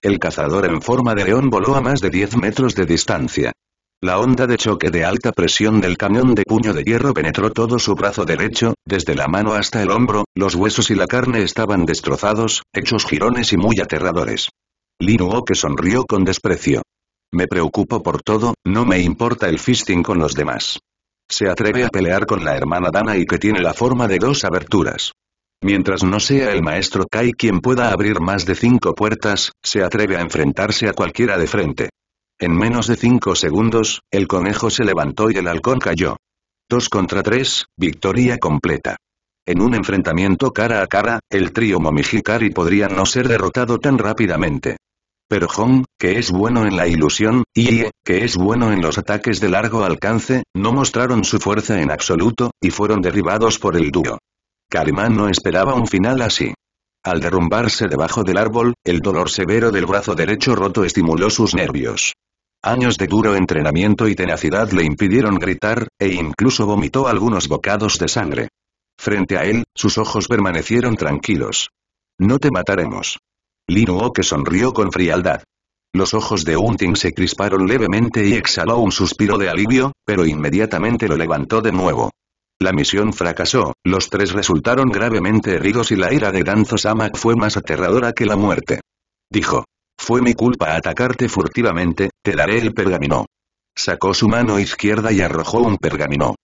A: El cazador en forma de león voló a más de 10 metros de distancia. La onda de choque de alta presión del cañón de puño de hierro penetró todo su brazo derecho, desde la mano hasta el hombro, los huesos y la carne estaban destrozados, hechos jirones y muy aterradores. Linuo que sonrió con desprecio. Me preocupo por todo, no me importa el fisting con los demás. Se atreve a pelear con la hermana Dana y que tiene la forma de dos aberturas. Mientras no sea el maestro Kai quien pueda abrir más de cinco puertas, se atreve a enfrentarse a cualquiera de frente. En menos de cinco segundos, el conejo se levantó y el halcón cayó. Dos contra tres, victoria completa. En un enfrentamiento cara a cara, el trío Momijikari podría no ser derrotado tan rápidamente. Pero Hong, que es bueno en la ilusión, y Ie, que es bueno en los ataques de largo alcance, no mostraron su fuerza en absoluto, y fueron derribados por el dúo. Calimán no esperaba un final así. Al derrumbarse debajo del árbol, el dolor severo del brazo derecho roto estimuló sus nervios. Años de duro entrenamiento y tenacidad le impidieron gritar, e incluso vomitó algunos bocados de sangre. Frente a él, sus ojos permanecieron tranquilos. No te mataremos. Lino que sonrió con frialdad. Los ojos de Unting se crisparon levemente y exhaló un suspiro de alivio, pero inmediatamente lo levantó de nuevo. La misión fracasó, los tres resultaron gravemente heridos y la ira de Danzo Samak fue más aterradora que la muerte. Dijo. Fue mi culpa atacarte furtivamente, te daré el pergamino. Sacó su mano izquierda y arrojó un pergamino.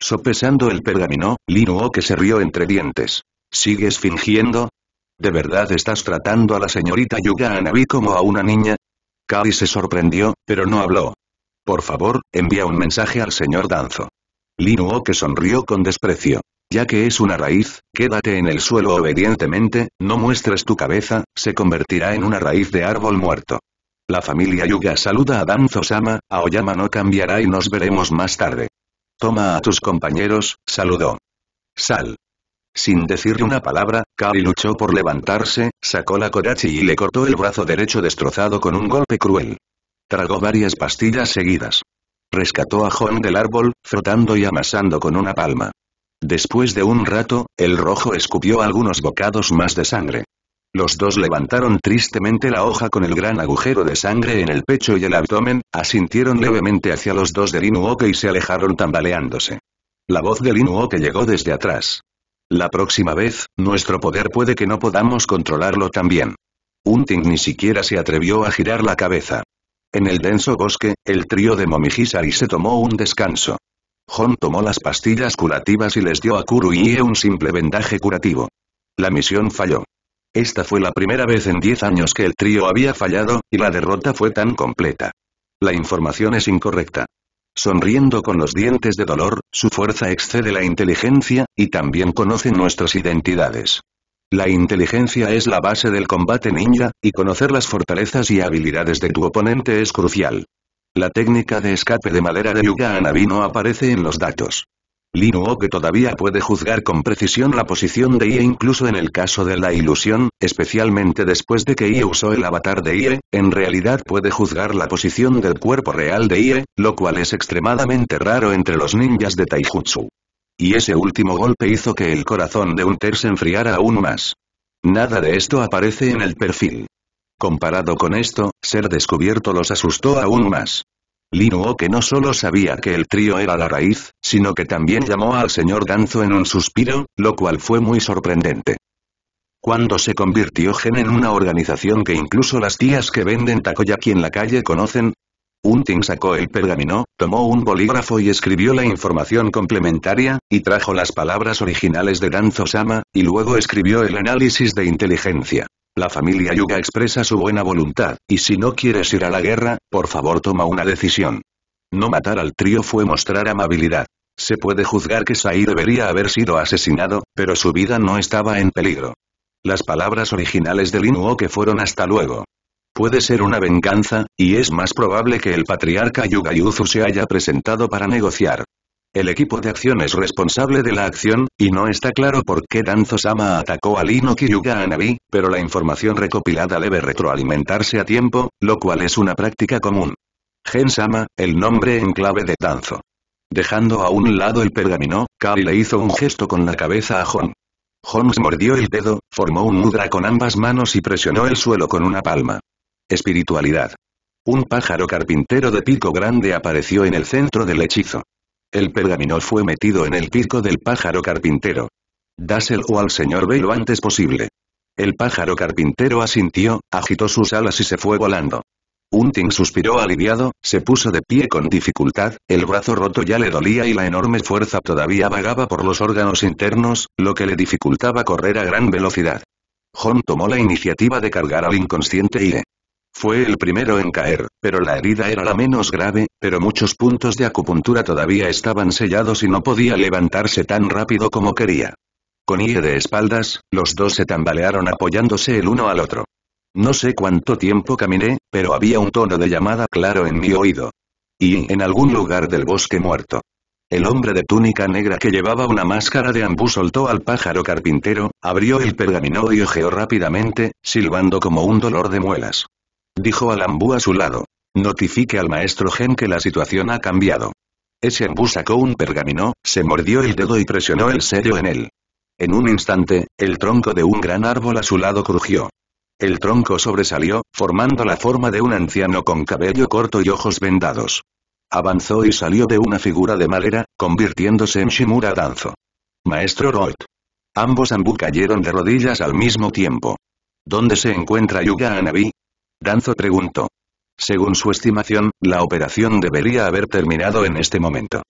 A: Sopesando el pergamino, Linuo que se rió entre dientes. ¿Sigues fingiendo? ¿De verdad estás tratando a la señorita Yuga Anabi como a una niña? Kari se sorprendió, pero no habló. Por favor, envía un mensaje al señor Danzo que sonrió con desprecio. Ya que es una raíz, quédate en el suelo obedientemente, no muestres tu cabeza, se convertirá en una raíz de árbol muerto. La familia Yuga saluda a Danzo-sama, Aoyama no cambiará y nos veremos más tarde. Toma a tus compañeros, saludó. Sal. Sin decirle una palabra, Kari luchó por levantarse, sacó la Kodachi y le cortó el brazo derecho destrozado con un golpe cruel. Tragó varias pastillas seguidas rescató a John del árbol, frotando y amasando con una palma. Después de un rato, el rojo escupió algunos bocados más de sangre. Los dos levantaron tristemente la hoja con el gran agujero de sangre en el pecho y el abdomen, asintieron levemente hacia los dos de Linuoke y se alejaron tambaleándose. La voz de Linuoke llegó desde atrás. La próxima vez, nuestro poder puede que no podamos controlarlo también. Unting ni siquiera se atrevió a girar la cabeza. En el denso bosque, el trío de Momijisari se tomó un descanso. Jon tomó las pastillas curativas y les dio a Kuruyi un simple vendaje curativo. La misión falló. Esta fue la primera vez en 10 años que el trío había fallado, y la derrota fue tan completa. La información es incorrecta. Sonriendo con los dientes de dolor, su fuerza excede la inteligencia, y también conocen nuestras identidades. La inteligencia es la base del combate ninja, y conocer las fortalezas y habilidades de tu oponente es crucial. La técnica de escape de madera de Yuga Anabi no aparece en los datos. Linuo que todavía puede juzgar con precisión la posición de Ie incluso en el caso de la ilusión, especialmente después de que Ie usó el avatar de Ie, en realidad puede juzgar la posición del cuerpo real de Ie, lo cual es extremadamente raro entre los ninjas de Taijutsu y ese último golpe hizo que el corazón de Hunter se enfriara aún más. Nada de esto aparece en el perfil. Comparado con esto, ser descubierto los asustó aún más. Linuo que no solo sabía que el trío era la raíz, sino que también llamó al señor Danzo en un suspiro, lo cual fue muy sorprendente. Cuando se convirtió Gen en una organización que incluso las tías que venden takoyaki en la calle conocen, Hunting sacó el pergamino, tomó un bolígrafo y escribió la información complementaria, y trajo las palabras originales de Danzo-sama, y luego escribió el análisis de inteligencia. La familia Yuga expresa su buena voluntad, y si no quieres ir a la guerra, por favor toma una decisión. No matar al trío fue mostrar amabilidad. Se puede juzgar que Sai debería haber sido asesinado, pero su vida no estaba en peligro. Las palabras originales de Linuo que fueron hasta luego. Puede ser una venganza, y es más probable que el patriarca Yugayuzu se haya presentado para negociar. El equipo de acción es responsable de la acción, y no está claro por qué Danzo-sama atacó al Inoki Yuga Anabi, pero la información recopilada debe retroalimentarse a tiempo, lo cual es una práctica común. Gen-sama, el nombre en clave de Danzo. Dejando a un lado el pergamino, Kari le hizo un gesto con la cabeza a Hon Holmes mordió el dedo, formó un mudra con ambas manos y presionó el suelo con una palma. Espiritualidad. Un pájaro carpintero de pico grande apareció en el centro del hechizo. El pergamino fue metido en el pico del pájaro carpintero. Dáselo al señor ve lo antes posible. El pájaro carpintero asintió, agitó sus alas y se fue volando. un ting suspiró aliviado, se puso de pie con dificultad, el brazo roto ya le dolía y la enorme fuerza todavía vagaba por los órganos internos, lo que le dificultaba correr a gran velocidad. John tomó la iniciativa de cargar al inconsciente y fue el primero en caer, pero la herida era la menos grave, pero muchos puntos de acupuntura todavía estaban sellados y no podía levantarse tan rápido como quería. Con IE de espaldas, los dos se tambalearon apoyándose el uno al otro. No sé cuánto tiempo caminé, pero había un tono de llamada claro en mi oído. Y en algún lugar del bosque muerto. El hombre de túnica negra que llevaba una máscara de ambú soltó al pájaro carpintero, abrió el pergamino y ojeó rápidamente, silbando como un dolor de muelas. Dijo al a su lado. Notifique al maestro Gen que la situación ha cambiado. Ese ambú sacó un pergamino, se mordió el dedo y presionó el sello en él. En un instante, el tronco de un gran árbol a su lado crujió. El tronco sobresalió, formando la forma de un anciano con cabello corto y ojos vendados. Avanzó y salió de una figura de madera, convirtiéndose en Shimura Danzo. Maestro Roth. Ambos ambú cayeron de rodillas al mismo tiempo. ¿Dónde se encuentra Yuga Anabi? Danzo preguntó. Según su estimación, la operación debería haber terminado en este momento.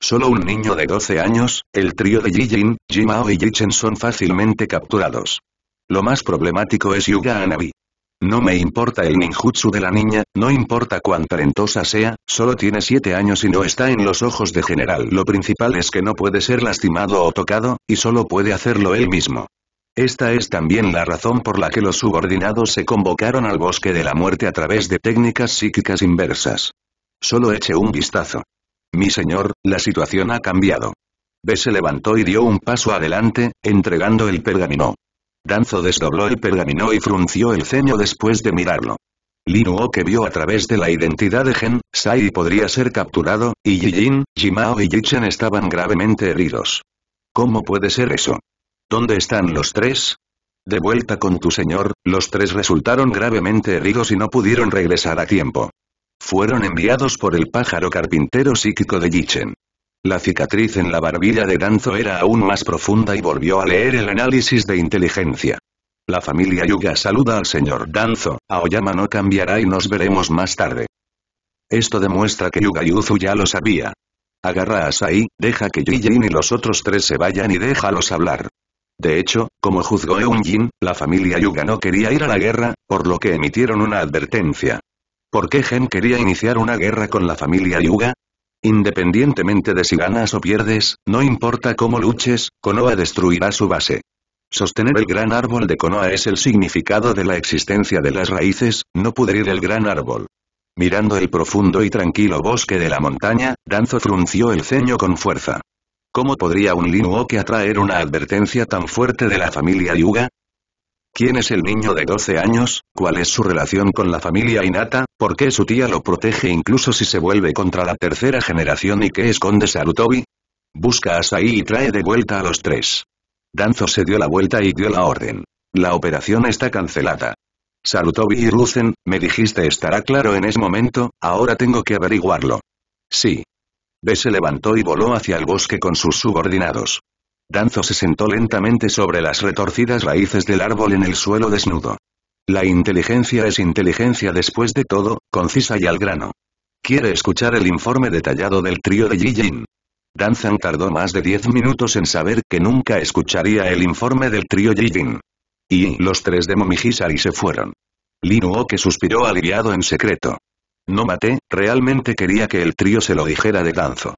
A: Solo un niño de 12 años, el trío de Jijin, Jimao y Yichen son fácilmente capturados. Lo más problemático es Yuga Anabi. No me importa el ninjutsu de la niña, no importa cuán talentosa sea, solo tiene 7 años y no está en los ojos de general. Lo principal es que no puede ser lastimado o tocado, y solo puede hacerlo él mismo. Esta es también la razón por la que los subordinados se convocaron al bosque de la muerte a través de técnicas psíquicas inversas. Solo eche un vistazo. Mi señor, la situación ha cambiado. B se levantó y dio un paso adelante, entregando el pergamino. Danzo desdobló el pergamino y frunció el ceño después de mirarlo. Linuo que vio a través de la identidad de Gen, Sai podría ser capturado, y Yijin, Jimao y Yichen estaban gravemente heridos. ¿Cómo puede ser eso? ¿Dónde están los tres? De vuelta con tu señor, los tres resultaron gravemente heridos y no pudieron regresar a tiempo. Fueron enviados por el pájaro carpintero psíquico de Yichen. La cicatriz en la barbilla de Danzo era aún más profunda y volvió a leer el análisis de inteligencia. La familia Yuga saluda al señor Danzo, Aoyama no cambiará y nos veremos más tarde. Esto demuestra que Yuga Yuzu ya lo sabía. Agarra a Sai, deja que Yijin y los otros tres se vayan y déjalos hablar. De hecho, como juzgó Eunjin, la familia Yuga no quería ir a la guerra, por lo que emitieron una advertencia. ¿Por qué Gen quería iniciar una guerra con la familia Yuga? Independientemente de si ganas o pierdes, no importa cómo luches, Konoha destruirá su base. Sostener el gran árbol de Konoha es el significado de la existencia de las raíces, no pudrir el gran árbol. Mirando el profundo y tranquilo bosque de la montaña, Danzo frunció el ceño con fuerza. ¿Cómo podría un Linuoke atraer una advertencia tan fuerte de la familia Yuga? ¿Quién es el niño de 12 años? ¿Cuál es su relación con la familia Inata? ¿Por qué su tía lo protege incluso si se vuelve contra la tercera generación y qué esconde Sarutobi? Busca a Sai y trae de vuelta a los tres. Danzo se dio la vuelta y dio la orden. La operación está cancelada. Sarutobi y Ruzen, me dijiste estará claro en ese momento, ahora tengo que averiguarlo. Sí, B se levantó y voló hacia el bosque con sus subordinados. Danzo se sentó lentamente sobre las retorcidas raíces del árbol en el suelo desnudo. La inteligencia es inteligencia después de todo, concisa y al grano. Quiere escuchar el informe detallado del trío de Yijin? Danzan tardó más de diez minutos en saber que nunca escucharía el informe del trío Jin. Y los tres de y se fueron. Lin que suspiró aliviado en secreto. No maté, realmente quería que el trío se lo dijera de danzo.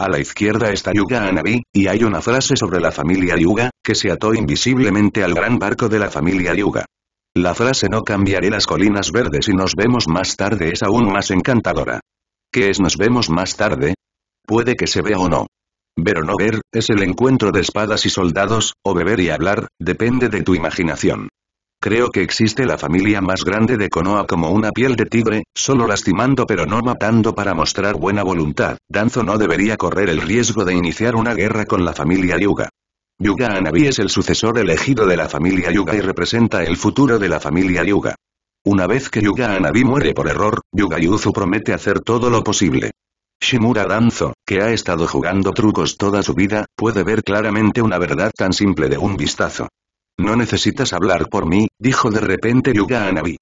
A: A la izquierda está Yuga Anabi, y hay una frase sobre la familia Yuga, que se ató invisiblemente al gran barco de la familia Yuga. La frase no cambiaré las colinas verdes y nos vemos más tarde es aún más encantadora. ¿Qué es nos vemos más tarde? Puede que se vea o no. Ver o no ver, es el encuentro de espadas y soldados, o beber y hablar, depende de tu imaginación. Creo que existe la familia más grande de Konoha como una piel de tigre, solo lastimando pero no matando para mostrar buena voluntad. Danzo no debería correr el riesgo de iniciar una guerra con la familia Yuga. Yuga Anabi es el sucesor elegido de la familia Yuga y representa el futuro de la familia Yuga. Una vez que Yuga Anabi muere por error, Yuga Yuzu promete hacer todo lo posible. Shimura Danzo, que ha estado jugando trucos toda su vida, puede ver claramente una verdad tan simple de un vistazo. No necesitas hablar por mí, dijo de repente Yuga Anabi.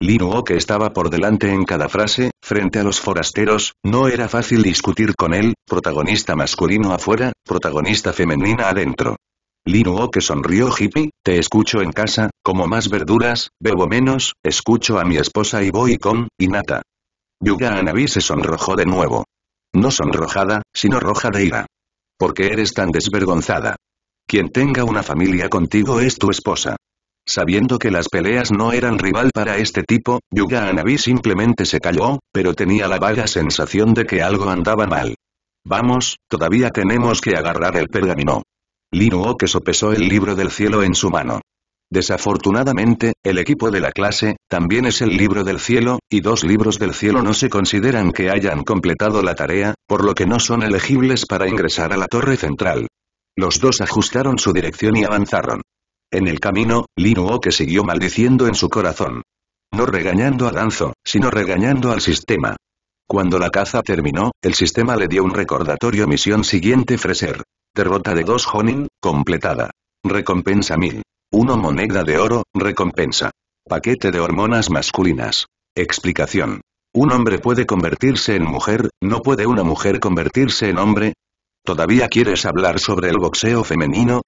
A: Linuo que estaba por delante en cada frase, frente a los forasteros, no era fácil discutir con él, protagonista masculino afuera, protagonista femenina adentro. Linuo que sonrió hippie, te escucho en casa, como más verduras, bebo menos, escucho a mi esposa y voy con, y Nata. Yuga Anabi se sonrojó de nuevo. No sonrojada, sino roja de ira. ¿Por qué eres tan desvergonzada? Quien tenga una familia contigo es tu esposa. Sabiendo que las peleas no eran rival para este tipo, Yuga Anabi simplemente se calló, pero tenía la vaga sensación de que algo andaba mal. Vamos, todavía tenemos que agarrar el pergamino. Linuo que sopesó el libro del cielo en su mano. Desafortunadamente, el equipo de la clase, también es el libro del cielo, y dos libros del cielo no se consideran que hayan completado la tarea, por lo que no son elegibles para ingresar a la torre central. Los dos ajustaron su dirección y avanzaron. En el camino, Lin que siguió maldiciendo en su corazón. No regañando a Danzo, sino regañando al sistema. Cuando la caza terminó, el sistema le dio un recordatorio misión siguiente Freser. Derrota de dos Honin, completada. Recompensa mil. 1 moneda de oro, recompensa. Paquete de hormonas masculinas. Explicación. Un hombre puede convertirse en mujer, ¿no puede una mujer convertirse en hombre? ¿Todavía quieres hablar sobre el boxeo femenino?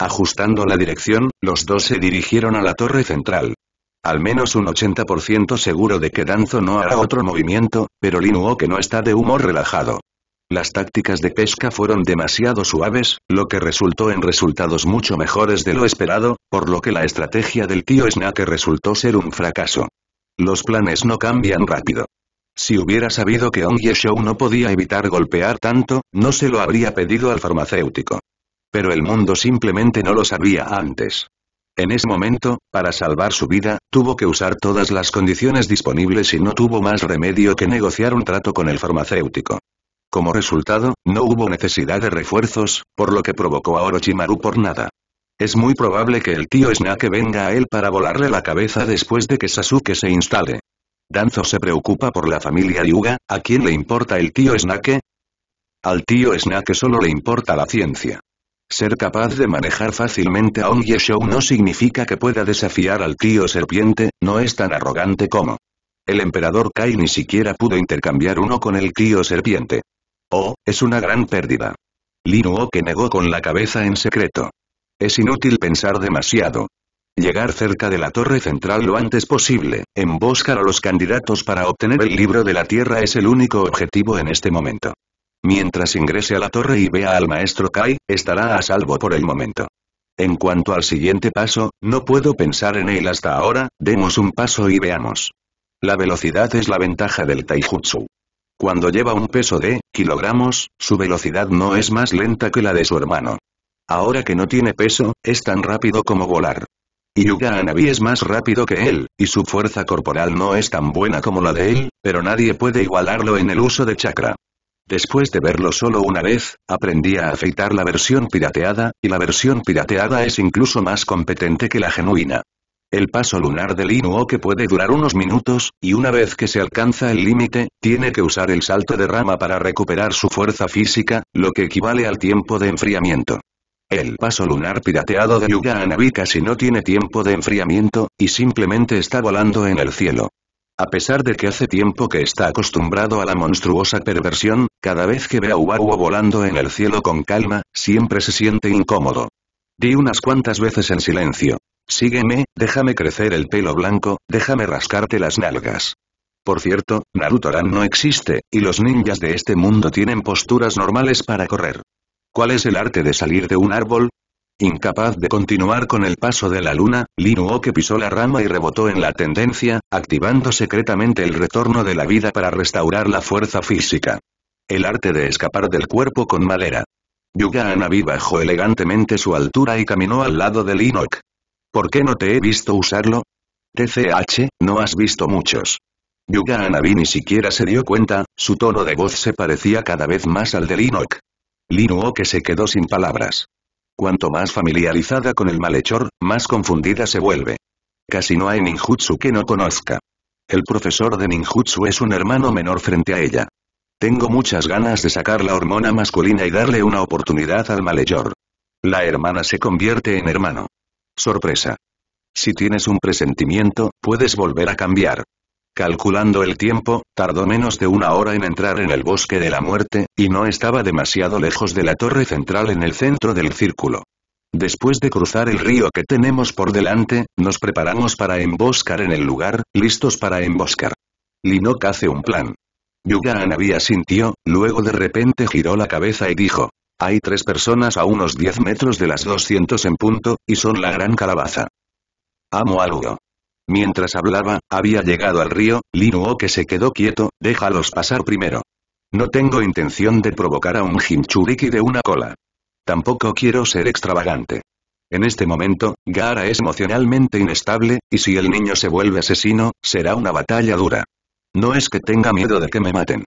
A: Ajustando la dirección, los dos se dirigieron a la torre central. Al menos un 80% seguro de que Danzo no hará otro movimiento, pero Lin que no está de humor relajado. Las tácticas de pesca fueron demasiado suaves, lo que resultó en resultados mucho mejores de lo esperado, por lo que la estrategia del tío Snake resultó ser un fracaso. Los planes no cambian rápido. Si hubiera sabido que Ong Yeshou no podía evitar golpear tanto, no se lo habría pedido al farmacéutico. Pero el mundo simplemente no lo sabía antes. En ese momento, para salvar su vida, tuvo que usar todas las condiciones disponibles y no tuvo más remedio que negociar un trato con el farmacéutico. Como resultado, no hubo necesidad de refuerzos, por lo que provocó a Orochimaru por nada. Es muy probable que el tío Snake venga a él para volarle la cabeza después de que Sasuke se instale. Danzo se preocupa por la familia Yuga, ¿a quién le importa el tío Snake? Al tío Snake solo le importa la ciencia. Ser capaz de manejar fácilmente a un Yeshou no significa que pueda desafiar al tío serpiente, no es tan arrogante como. El emperador Kai ni siquiera pudo intercambiar uno con el tío serpiente. Oh, es una gran pérdida. Linuo que negó con la cabeza en secreto. Es inútil pensar demasiado, Llegar cerca de la torre central lo antes posible, emboscar a los candidatos para obtener el libro de la tierra es el único objetivo en este momento. Mientras ingrese a la torre y vea al maestro Kai, estará a salvo por el momento. En cuanto al siguiente paso, no puedo pensar en él hasta ahora, demos un paso y veamos. La velocidad es la ventaja del taijutsu. Cuando lleva un peso de kilogramos, su velocidad no es más lenta que la de su hermano. Ahora que no tiene peso, es tan rápido como volar. Yuga Anabi es más rápido que él, y su fuerza corporal no es tan buena como la de él, pero nadie puede igualarlo en el uso de chakra. Después de verlo solo una vez, aprendí a afeitar la versión pirateada, y la versión pirateada es incluso más competente que la genuina. El paso lunar del Inuo que puede durar unos minutos, y una vez que se alcanza el límite, tiene que usar el salto de rama para recuperar su fuerza física, lo que equivale al tiempo de enfriamiento. El paso lunar pirateado de Yuga Anabi casi no tiene tiempo de enfriamiento, y simplemente está volando en el cielo. A pesar de que hace tiempo que está acostumbrado a la monstruosa perversión, cada vez que ve a Uwawo volando en el cielo con calma, siempre se siente incómodo. Di unas cuantas veces en silencio. Sígueme, déjame crecer el pelo blanco, déjame rascarte las nalgas. Por cierto, Naruto-ran no existe, y los ninjas de este mundo tienen posturas normales para correr. ¿Cuál es el arte de salir de un árbol? Incapaz de continuar con el paso de la luna, Linuok pisó la rama y rebotó en la tendencia, activando secretamente el retorno de la vida para restaurar la fuerza física. El arte de escapar del cuerpo con madera. Yuga Anabi bajó elegantemente su altura y caminó al lado de Linuok. ¿Por qué no te he visto usarlo? TCH, no has visto muchos. Yuga Anabi ni siquiera se dio cuenta, su tono de voz se parecía cada vez más al de Linuok. Linuo que se quedó sin palabras. Cuanto más familiarizada con el malhechor, más confundida se vuelve. Casi no hay ninjutsu que no conozca. El profesor de ninjutsu es un hermano menor frente a ella. Tengo muchas ganas de sacar la hormona masculina y darle una oportunidad al malhechor. La hermana se convierte en hermano. Sorpresa. Si tienes un presentimiento, puedes volver a cambiar. Calculando el tiempo, tardó menos de una hora en entrar en el bosque de la muerte, y no estaba demasiado lejos de la torre central en el centro del círculo. Después de cruzar el río que tenemos por delante, nos preparamos para emboscar en el lugar, listos para emboscar. Linok hace un plan. Yuga había sintió, luego de repente giró la cabeza y dijo. Hay tres personas a unos 10 metros de las 200 en punto, y son la gran calabaza. Amo algo. Mientras hablaba, había llegado al río, Linuo que se quedó quieto, déjalos pasar primero. No tengo intención de provocar a un Jinchuriki de una cola. Tampoco quiero ser extravagante. En este momento, Gaara es emocionalmente inestable, y si el niño se vuelve asesino, será una batalla dura. No es que tenga miedo de que me maten.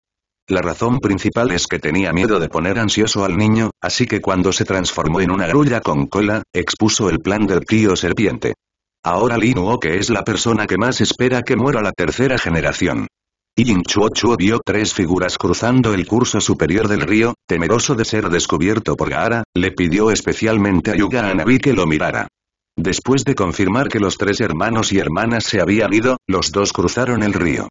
A: La razón principal es que tenía miedo de poner ansioso al niño, así que cuando se transformó en una grulla con cola, expuso el plan del tío serpiente. Ahora Lin que es la persona que más espera que muera la tercera generación. Yin Chuo Chuo vio tres figuras cruzando el curso superior del río, temeroso de ser descubierto por Gaara, le pidió especialmente a Yuga Anabi que lo mirara. Después de confirmar que los tres hermanos y hermanas se habían ido, los dos cruzaron el río.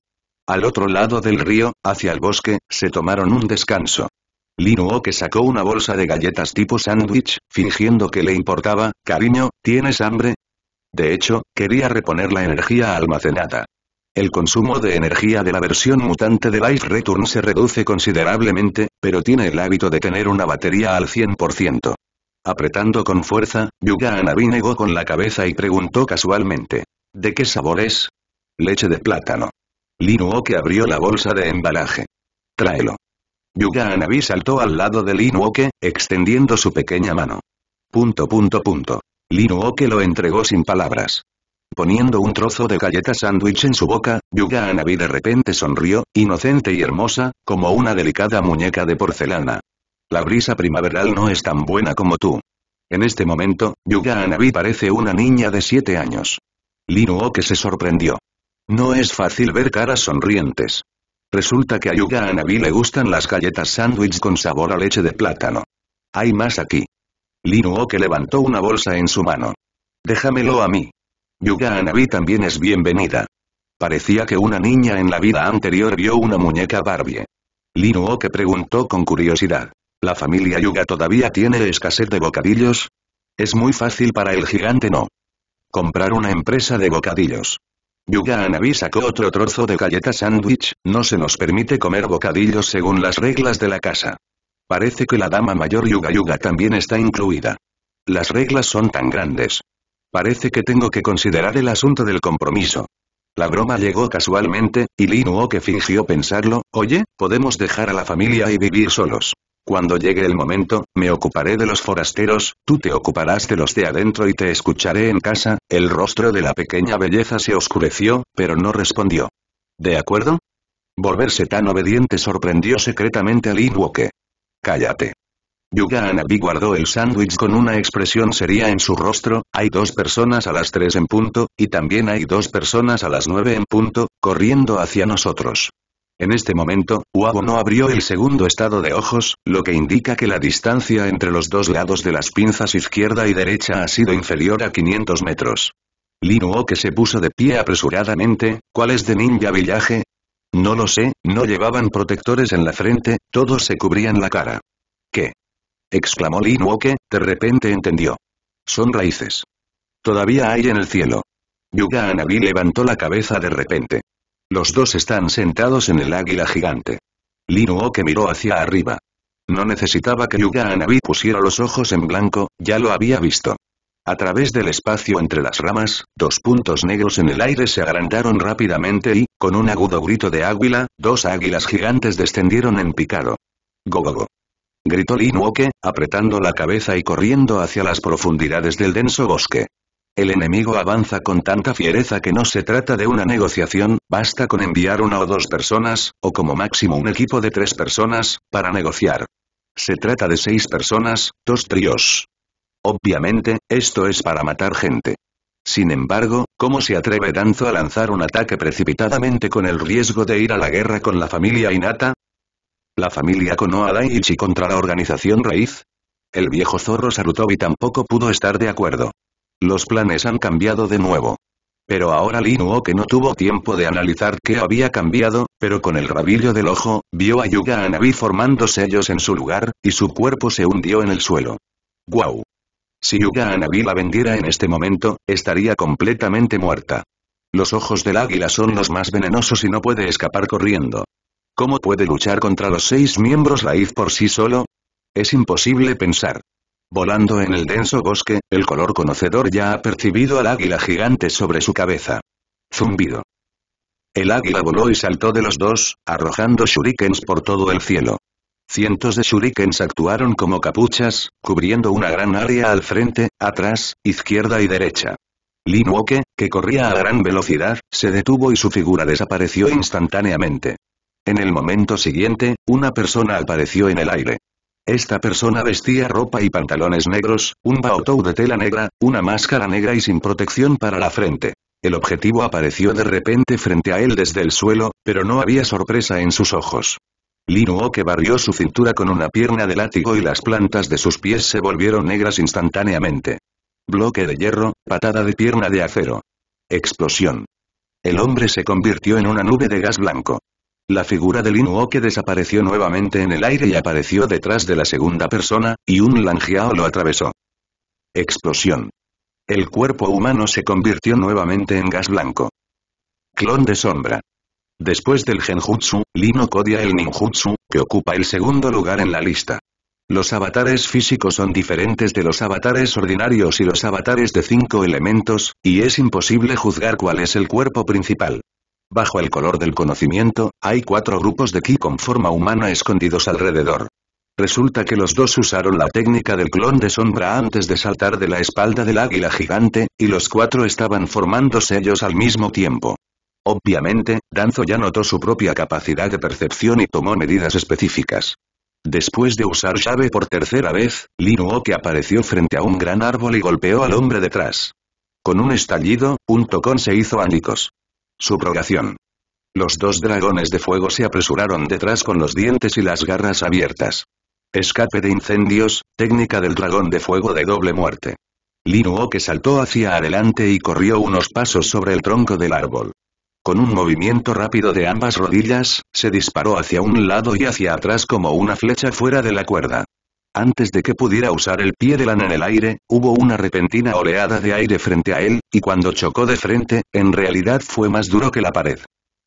A: Al otro lado del río, hacia el bosque, se tomaron un descanso. Linuo que sacó una bolsa de galletas tipo sándwich, fingiendo que le importaba, cariño, ¿tienes hambre? De hecho, quería reponer la energía almacenada. El consumo de energía de la versión mutante de Life Return se reduce considerablemente, pero tiene el hábito de tener una batería al 100%. Apretando con fuerza, Yuga Anabi negó con la cabeza y preguntó casualmente. ¿De qué sabor es? Leche de plátano. Linuo abrió la bolsa de embalaje. Tráelo. Yuga Anabi saltó al lado de Linuoke, extendiendo su pequeña mano. Punto punto punto. Linuoke lo entregó sin palabras. Poniendo un trozo de galleta sándwich en su boca, Yuga Anabi de repente sonrió, inocente y hermosa, como una delicada muñeca de porcelana. La brisa primaveral no es tan buena como tú. En este momento, Yuga Anabi parece una niña de siete años. Linuoke se sorprendió. No es fácil ver caras sonrientes. Resulta que a Yuga Anabi le gustan las galletas sándwich con sabor a leche de plátano. Hay más aquí. Linuoke levantó una bolsa en su mano. Déjamelo a mí. Yuga Anabi también es bienvenida. Parecía que una niña en la vida anterior vio una muñeca Barbie. Linuoke preguntó con curiosidad. ¿La familia Yuga todavía tiene escasez de bocadillos? Es muy fácil para el gigante no. Comprar una empresa de bocadillos. Yuga Anabi sacó otro trozo de galleta sándwich, no se nos permite comer bocadillos según las reglas de la casa. Parece que la dama mayor Yuga Yuga también está incluida. Las reglas son tan grandes. Parece que tengo que considerar el asunto del compromiso. La broma llegó casualmente, y Lin que fingió pensarlo, oye, podemos dejar a la familia y vivir solos. Cuando llegue el momento, me ocuparé de los forasteros, tú te ocuparás de los de adentro y te escucharé en casa, el rostro de la pequeña belleza se oscureció, pero no respondió. ¿De acuerdo? Volverse tan obediente sorprendió secretamente a Lin Cállate. Yuga Anabi guardó el sándwich con una expresión seria en su rostro, hay dos personas a las tres en punto, y también hay dos personas a las nueve en punto, corriendo hacia nosotros. En este momento, Uabo no abrió el segundo estado de ojos, lo que indica que la distancia entre los dos lados de las pinzas izquierda y derecha ha sido inferior a 500 metros. Linuo que se puso de pie apresuradamente, ¿cuál es de Ninja villaje?», no lo sé, no llevaban protectores en la frente, todos se cubrían la cara. ¿Qué? exclamó Lin Woke, de repente entendió. Son raíces. Todavía hay en el cielo. Yuga Anabi levantó la cabeza de repente. Los dos están sentados en el águila gigante. Lin miró hacia arriba. No necesitaba que Yuga Anabi pusiera los ojos en blanco, ya lo había visto. A través del espacio entre las ramas, dos puntos negros en el aire se agrandaron rápidamente y, con un agudo grito de águila, dos águilas gigantes descendieron en picado. ¡Gogogo! Gritó Lin Woke, apretando la cabeza y corriendo hacia las profundidades del denso bosque. El enemigo avanza con tanta fiereza que no se trata de una negociación, basta con enviar una o dos personas, o como máximo un equipo de tres personas, para negociar. Se trata de seis personas, dos tríos, Obviamente, esto es para matar gente. Sin embargo, ¿cómo se atreve Danzo a lanzar un ataque precipitadamente con el riesgo de ir a la guerra con la familia Inata? ¿La familia Konoha Daiichi contra la organización Raíz? El viejo zorro Sarutobi tampoco pudo estar de acuerdo. Los planes han cambiado de nuevo. Pero ahora Linuo que no tuvo tiempo de analizar qué había cambiado, pero con el rabillo del ojo, vio a Yuga Anabi formando sellos en su lugar, y su cuerpo se hundió en el suelo. ¡Guau! Si Yuga Anabi la vendiera en este momento, estaría completamente muerta. Los ojos del águila son los más venenosos y no puede escapar corriendo. ¿Cómo puede luchar contra los seis miembros raíz por sí solo? Es imposible pensar. Volando en el denso bosque, el color conocedor ya ha percibido al águila gigante sobre su cabeza. Zumbido. El águila voló y saltó de los dos, arrojando shurikens por todo el cielo. Cientos de shurikens actuaron como capuchas, cubriendo una gran área al frente, atrás, izquierda y derecha. Lin Woke, que corría a gran velocidad, se detuvo y su figura desapareció instantáneamente. En el momento siguiente, una persona apareció en el aire. Esta persona vestía ropa y pantalones negros, un baotou de tela negra, una máscara negra y sin protección para la frente. El objetivo apareció de repente frente a él desde el suelo, pero no había sorpresa en sus ojos que barrió su cintura con una pierna de látigo y las plantas de sus pies se volvieron negras instantáneamente. Bloque de hierro, patada de pierna de acero. Explosión. El hombre se convirtió en una nube de gas blanco. La figura de que desapareció nuevamente en el aire y apareció detrás de la segunda persona, y un langeao lo atravesó. Explosión. El cuerpo humano se convirtió nuevamente en gas blanco. Clon de sombra. Después del genjutsu, Lino codia el ninjutsu, que ocupa el segundo lugar en la lista. Los avatares físicos son diferentes de los avatares ordinarios y los avatares de cinco elementos, y es imposible juzgar cuál es el cuerpo principal. Bajo el color del conocimiento, hay cuatro grupos de ki con forma humana escondidos alrededor. Resulta que los dos usaron la técnica del clon de sombra antes de saltar de la espalda del águila gigante, y los cuatro estaban formando sellos al mismo tiempo. Obviamente, Danzo ya notó su propia capacidad de percepción y tomó medidas específicas. Después de usar llave por tercera vez, que apareció frente a un gran árbol y golpeó al hombre detrás. Con un estallido, un tocón se hizo ánicos. Subrogación. Los dos dragones de fuego se apresuraron detrás con los dientes y las garras abiertas. Escape de incendios, técnica del dragón de fuego de doble muerte. que saltó hacia adelante y corrió unos pasos sobre el tronco del árbol. Con un movimiento rápido de ambas rodillas, se disparó hacia un lado y hacia atrás como una flecha fuera de la cuerda. Antes de que pudiera usar el pie de lana en el aire, hubo una repentina oleada de aire frente a él, y cuando chocó de frente, en realidad fue más duro que la pared.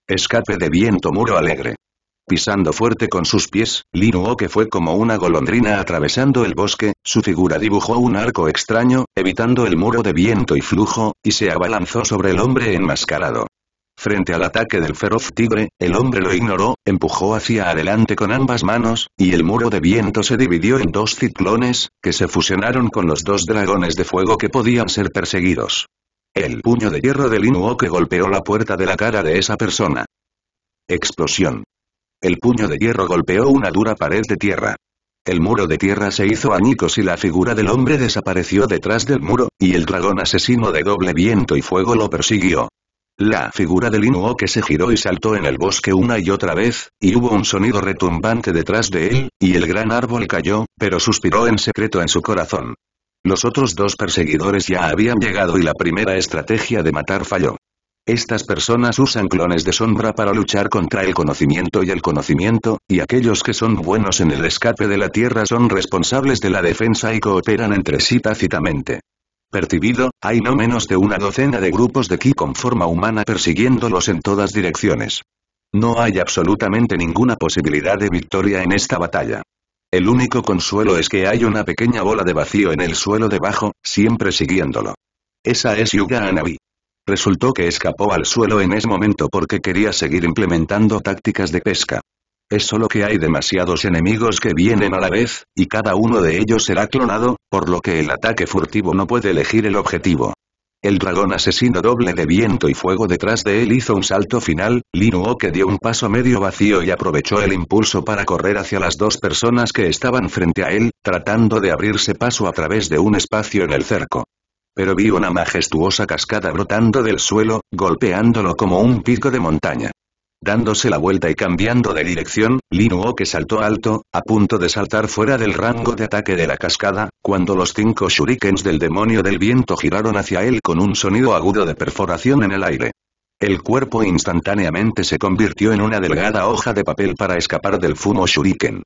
A: Escape de viento muro alegre. Pisando fuerte con sus pies, Linuo que fue como una golondrina atravesando el bosque, su figura dibujó un arco extraño, evitando el muro de viento y flujo, y se abalanzó sobre el hombre enmascarado. Frente al ataque del feroz tigre, el hombre lo ignoró, empujó hacia adelante con ambas manos, y el muro de viento se dividió en dos ciclones, que se fusionaron con los dos dragones de fuego que podían ser perseguidos. El puño de hierro del que golpeó la puerta de la cara de esa persona. Explosión. El puño de hierro golpeó una dura pared de tierra. El muro de tierra se hizo añicos y la figura del hombre desapareció detrás del muro, y el dragón asesino de doble viento y fuego lo persiguió. La figura del que se giró y saltó en el bosque una y otra vez, y hubo un sonido retumbante detrás de él, y el gran árbol cayó, pero suspiró en secreto en su corazón. Los otros dos perseguidores ya habían llegado y la primera estrategia de matar falló. Estas personas usan clones de sombra para luchar contra el conocimiento y el conocimiento, y aquellos que son buenos en el escape de la Tierra son responsables de la defensa y cooperan entre sí tácitamente. Percibido, hay no menos de una docena de grupos de ki con forma humana persiguiéndolos en todas direcciones. No hay absolutamente ninguna posibilidad de victoria en esta batalla. El único consuelo es que hay una pequeña bola de vacío en el suelo debajo, siempre siguiéndolo. Esa es Yuga Anabi. Resultó que escapó al suelo en ese momento porque quería seguir implementando tácticas de pesca. Es solo que hay demasiados enemigos que vienen a la vez, y cada uno de ellos será clonado, por lo que el ataque furtivo no puede elegir el objetivo. El dragón asesino doble de viento y fuego detrás de él hizo un salto final, Linuo que dio un paso medio vacío y aprovechó el impulso para correr hacia las dos personas que estaban frente a él, tratando de abrirse paso a través de un espacio en el cerco. Pero vi una majestuosa cascada brotando del suelo, golpeándolo como un pico de montaña. Dándose la vuelta y cambiando de dirección, Lin que saltó alto, a punto de saltar fuera del rango de ataque de la cascada, cuando los cinco shurikens del demonio del viento giraron hacia él con un sonido agudo de perforación en el aire. El cuerpo instantáneamente se convirtió en una delgada hoja de papel para escapar del fumo shuriken.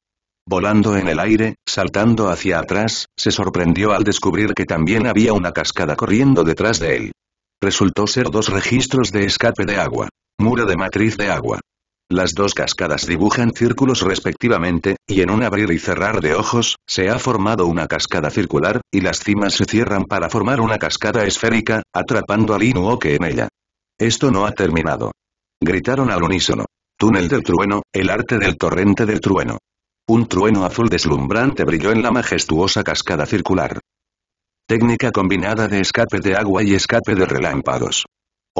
A: Volando en el aire, saltando hacia atrás, se sorprendió al descubrir que también había una cascada corriendo detrás de él. Resultó ser dos registros de escape de agua muro de matriz de agua. Las dos cascadas dibujan círculos respectivamente, y en un abrir y cerrar de ojos, se ha formado una cascada circular, y las cimas se cierran para formar una cascada esférica, atrapando al Inuoke en ella. Esto no ha terminado. Gritaron al unísono. Túnel del trueno, el arte del torrente del trueno. Un trueno azul deslumbrante brilló en la majestuosa cascada circular. Técnica combinada de escape de agua y escape de relámpagos.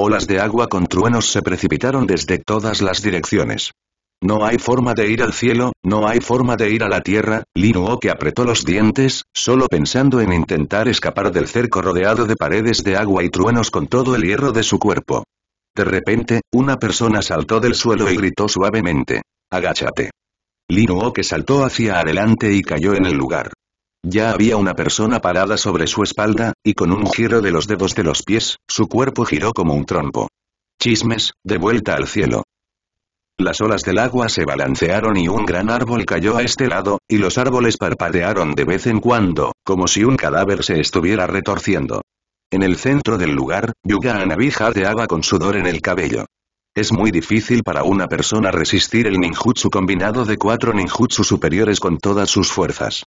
A: Olas de agua con truenos se precipitaron desde todas las direcciones. No hay forma de ir al cielo, no hay forma de ir a la tierra, Linuo que apretó los dientes, solo pensando en intentar escapar del cerco rodeado de paredes de agua y truenos con todo el hierro de su cuerpo. De repente, una persona saltó del suelo y gritó suavemente. Agáchate. Linuo que saltó hacia adelante y cayó en el lugar. Ya había una persona parada sobre su espalda, y con un giro de los dedos de los pies, su cuerpo giró como un trompo. Chismes, de vuelta al cielo. Las olas del agua se balancearon y un gran árbol cayó a este lado, y los árboles parpadearon de vez en cuando, como si un cadáver se estuviera retorciendo. En el centro del lugar, Yuga Anabi jadeaba con sudor en el cabello. Es muy difícil para una persona resistir el ninjutsu combinado de cuatro ninjutsu superiores con todas sus fuerzas.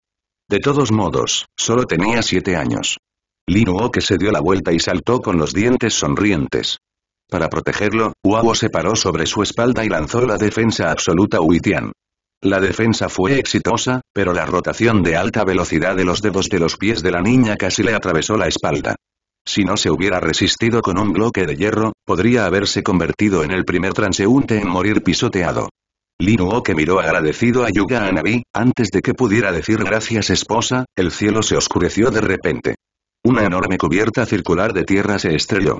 A: De todos modos, solo tenía siete años. Linuo que se dio la vuelta y saltó con los dientes sonrientes. Para protegerlo, Huawo se paró sobre su espalda y lanzó la defensa absoluta Huitian. La defensa fue exitosa, pero la rotación de alta velocidad de los dedos de los pies de la niña casi le atravesó la espalda. Si no se hubiera resistido con un bloque de hierro, podría haberse convertido en el primer transeúnte en morir pisoteado que miró agradecido a Yuga Anabi, antes de que pudiera decir gracias esposa, el cielo se oscureció de repente. Una enorme cubierta circular de tierra se estrelló.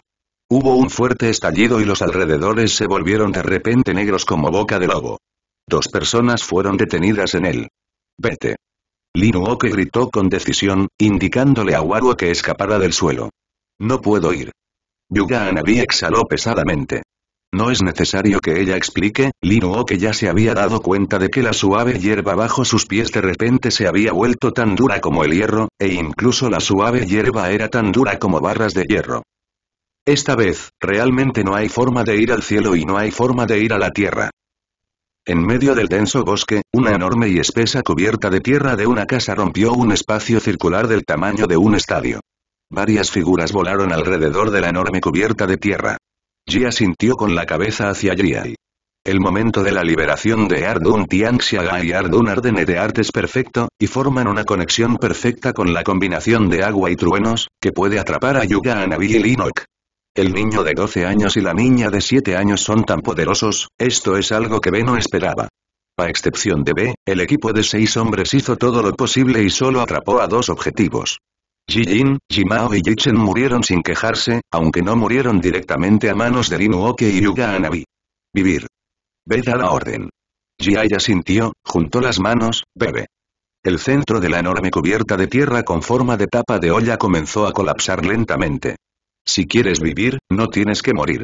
A: Hubo un fuerte estallido y los alrededores se volvieron de repente negros como boca de lobo. Dos personas fueron detenidas en él. Vete. Linuoke gritó con decisión, indicándole a Waruo que escapara del suelo. No puedo ir. Yuga Anabi exhaló pesadamente. No es necesario que ella explique, Lino que ya se había dado cuenta de que la suave hierba bajo sus pies de repente se había vuelto tan dura como el hierro, e incluso la suave hierba era tan dura como barras de hierro. Esta vez, realmente no hay forma de ir al cielo y no hay forma de ir a la tierra. En medio del denso bosque, una enorme y espesa cubierta de tierra de una casa rompió un espacio circular del tamaño de un estadio. Varias figuras volaron alrededor de la enorme cubierta de tierra. Gia asintió con la cabeza hacia Yi. El momento de la liberación de Ardun Tianxiaga y Ardun Ardene de Arte es perfecto, y forman una conexión perfecta con la combinación de agua y truenos, que puede atrapar a Yuga Anabi y Linok. El niño de 12 años y la niña de 7 años son tan poderosos, esto es algo que B no esperaba. A excepción de B, el equipo de 6 hombres hizo todo lo posible y solo atrapó a dos objetivos. Ji Jin, Jimao y Jichen murieron sin quejarse, aunque no murieron directamente a manos de Rinuoke y Yuga Anabi. Vivir. Ved a la orden. Jiaya sintió, juntó las manos, bebe. El centro de la enorme cubierta de tierra con forma de tapa de olla comenzó a colapsar lentamente. Si quieres vivir, no tienes que morir.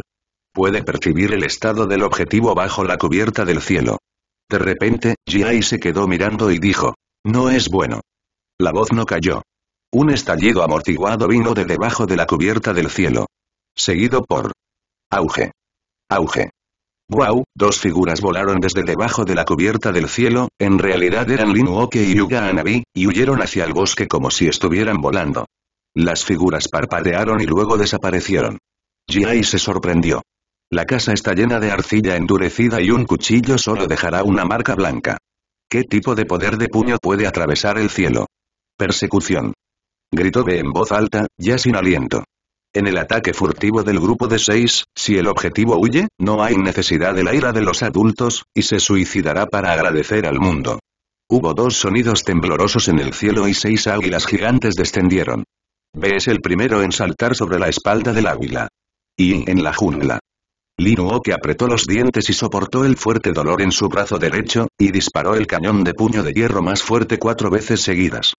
A: Puede percibir el estado del objetivo bajo la cubierta del cielo. De repente, Jiai se quedó mirando y dijo. No es bueno. La voz no cayó. Un estallido amortiguado vino de debajo de la cubierta del cielo. Seguido por... Auge. Auge. ¡Wow! Dos figuras volaron desde debajo de la cubierta del cielo, en realidad eran Linuoke y Yuga Anabi, y huyeron hacia el bosque como si estuvieran volando. Las figuras parpadearon y luego desaparecieron. Jiai se sorprendió. La casa está llena de arcilla endurecida y un cuchillo solo dejará una marca blanca. ¿Qué tipo de poder de puño puede atravesar el cielo? Persecución gritó B en voz alta, ya sin aliento. En el ataque furtivo del grupo de seis, si el objetivo huye, no hay necesidad de la ira de los adultos, y se suicidará para agradecer al mundo. Hubo dos sonidos temblorosos en el cielo y seis águilas gigantes descendieron. B es el primero en saltar sobre la espalda del águila. Y en la jungla. Linuo que apretó los dientes y soportó el fuerte dolor en su brazo derecho, y disparó el cañón de puño de hierro más fuerte cuatro veces seguidas.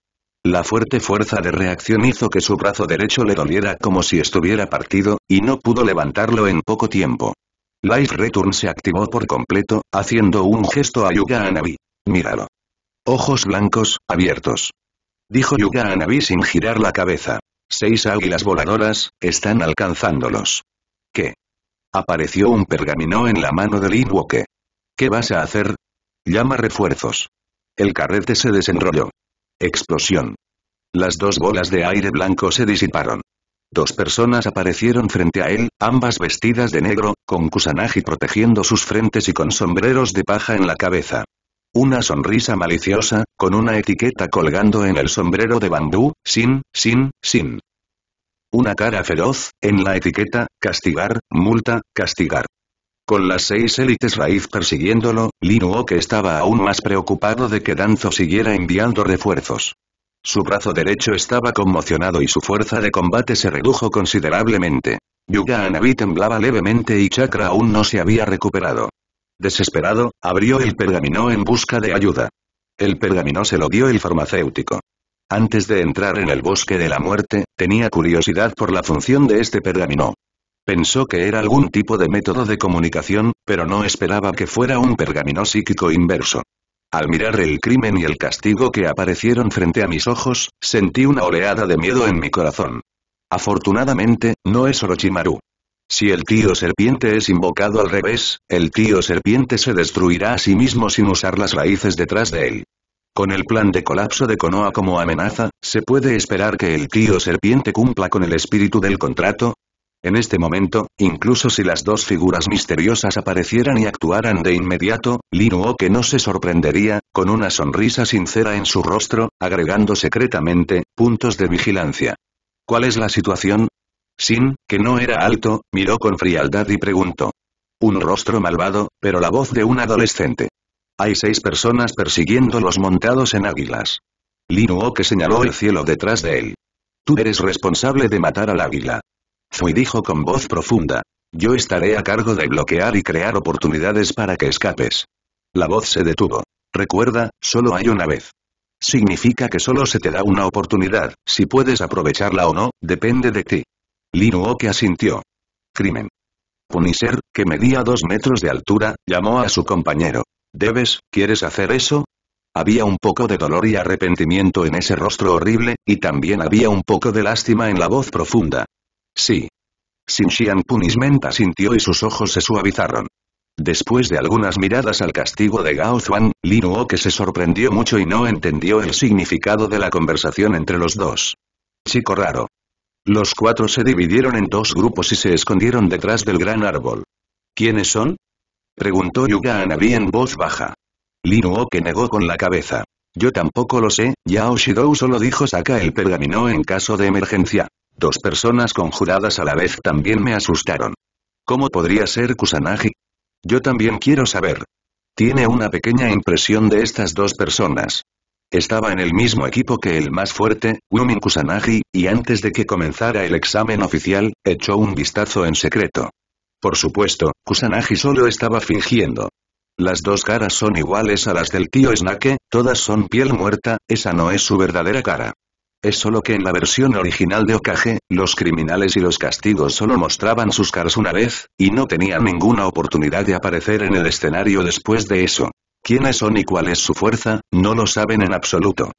A: La fuerte fuerza de reacción hizo que su brazo derecho le doliera como si estuviera partido, y no pudo levantarlo en poco tiempo. Life Return se activó por completo, haciendo un gesto a Yuga Anabi. Míralo. Ojos blancos, abiertos. Dijo Yuga Anabi sin girar la cabeza. Seis águilas voladoras, están alcanzándolos. ¿Qué? Apareció un pergamino en la mano del Woke. ¿Qué vas a hacer? Llama refuerzos. El carrete se desenrolló. Explosión. Las dos bolas de aire blanco se disiparon. Dos personas aparecieron frente a él, ambas vestidas de negro, con Kusanagi protegiendo sus frentes y con sombreros de paja en la cabeza. Una sonrisa maliciosa, con una etiqueta colgando en el sombrero de bambú, sin, sin, sin. Una cara feroz, en la etiqueta, castigar, multa, castigar. Con las seis élites raíz persiguiéndolo, Lin que estaba aún más preocupado de que Danzo siguiera enviando refuerzos. Su brazo derecho estaba conmocionado y su fuerza de combate se redujo considerablemente. Yuga Anabi temblaba levemente y Chakra aún no se había recuperado. Desesperado, abrió el pergamino en busca de ayuda. El pergamino se lo dio el farmacéutico. Antes de entrar en el bosque de la muerte, tenía curiosidad por la función de este pergamino. Pensó que era algún tipo de método de comunicación, pero no esperaba que fuera un pergamino psíquico inverso. Al mirar el crimen y el castigo que aparecieron frente a mis ojos, sentí una oleada de miedo en mi corazón. Afortunadamente, no es Orochimaru. Si el tío serpiente es invocado al revés, el tío serpiente se destruirá a sí mismo sin usar las raíces detrás de él. Con el plan de colapso de Konoha como amenaza, ¿se puede esperar que el tío serpiente cumpla con el espíritu del contrato? En este momento, incluso si las dos figuras misteriosas aparecieran y actuaran de inmediato, que no se sorprendería, con una sonrisa sincera en su rostro, agregando secretamente, puntos de vigilancia. ¿Cuál es la situación? Sin, que no era alto, miró con frialdad y preguntó. Un rostro malvado, pero la voz de un adolescente. Hay seis personas persiguiendo los montados en águilas. que señaló el cielo detrás de él. Tú eres responsable de matar al águila. Zui dijo con voz profunda. Yo estaré a cargo de bloquear y crear oportunidades para que escapes. La voz se detuvo. Recuerda, solo hay una vez. Significa que solo se te da una oportunidad, si puedes aprovecharla o no, depende de ti. que asintió. Crimen. Punisher, que medía dos metros de altura, llamó a su compañero. ¿Debes, quieres hacer eso? Había un poco de dolor y arrepentimiento en ese rostro horrible, y también había un poco de lástima en la voz profunda. Sí. Sin Xian Punishment asintió y sus ojos se suavizaron. Después de algunas miradas al castigo de Gao Zuan, Lin que se sorprendió mucho y no entendió el significado de la conversación entre los dos. Chico raro. Los cuatro se dividieron en dos grupos y se escondieron detrás del gran árbol. ¿Quiénes son? Preguntó Yuga Anabi en voz baja. Lin que negó con la cabeza. Yo tampoco lo sé, Yao Shidou solo dijo saca el pergamino en caso de emergencia. Dos personas conjuradas a la vez también me asustaron. ¿Cómo podría ser Kusanagi? Yo también quiero saber. Tiene una pequeña impresión de estas dos personas. Estaba en el mismo equipo que el más fuerte, Wumin Kusanagi, y antes de que comenzara el examen oficial, echó un vistazo en secreto. Por supuesto, Kusanagi solo estaba fingiendo. Las dos caras son iguales a las del tío Snake, todas son piel muerta, esa no es su verdadera cara. Es solo que en la versión original de Okage, los criminales y los castigos solo mostraban sus caras una vez, y no tenían ninguna oportunidad de aparecer en el escenario después de eso. ¿Quiénes son y cuál es su fuerza? No lo saben en absoluto.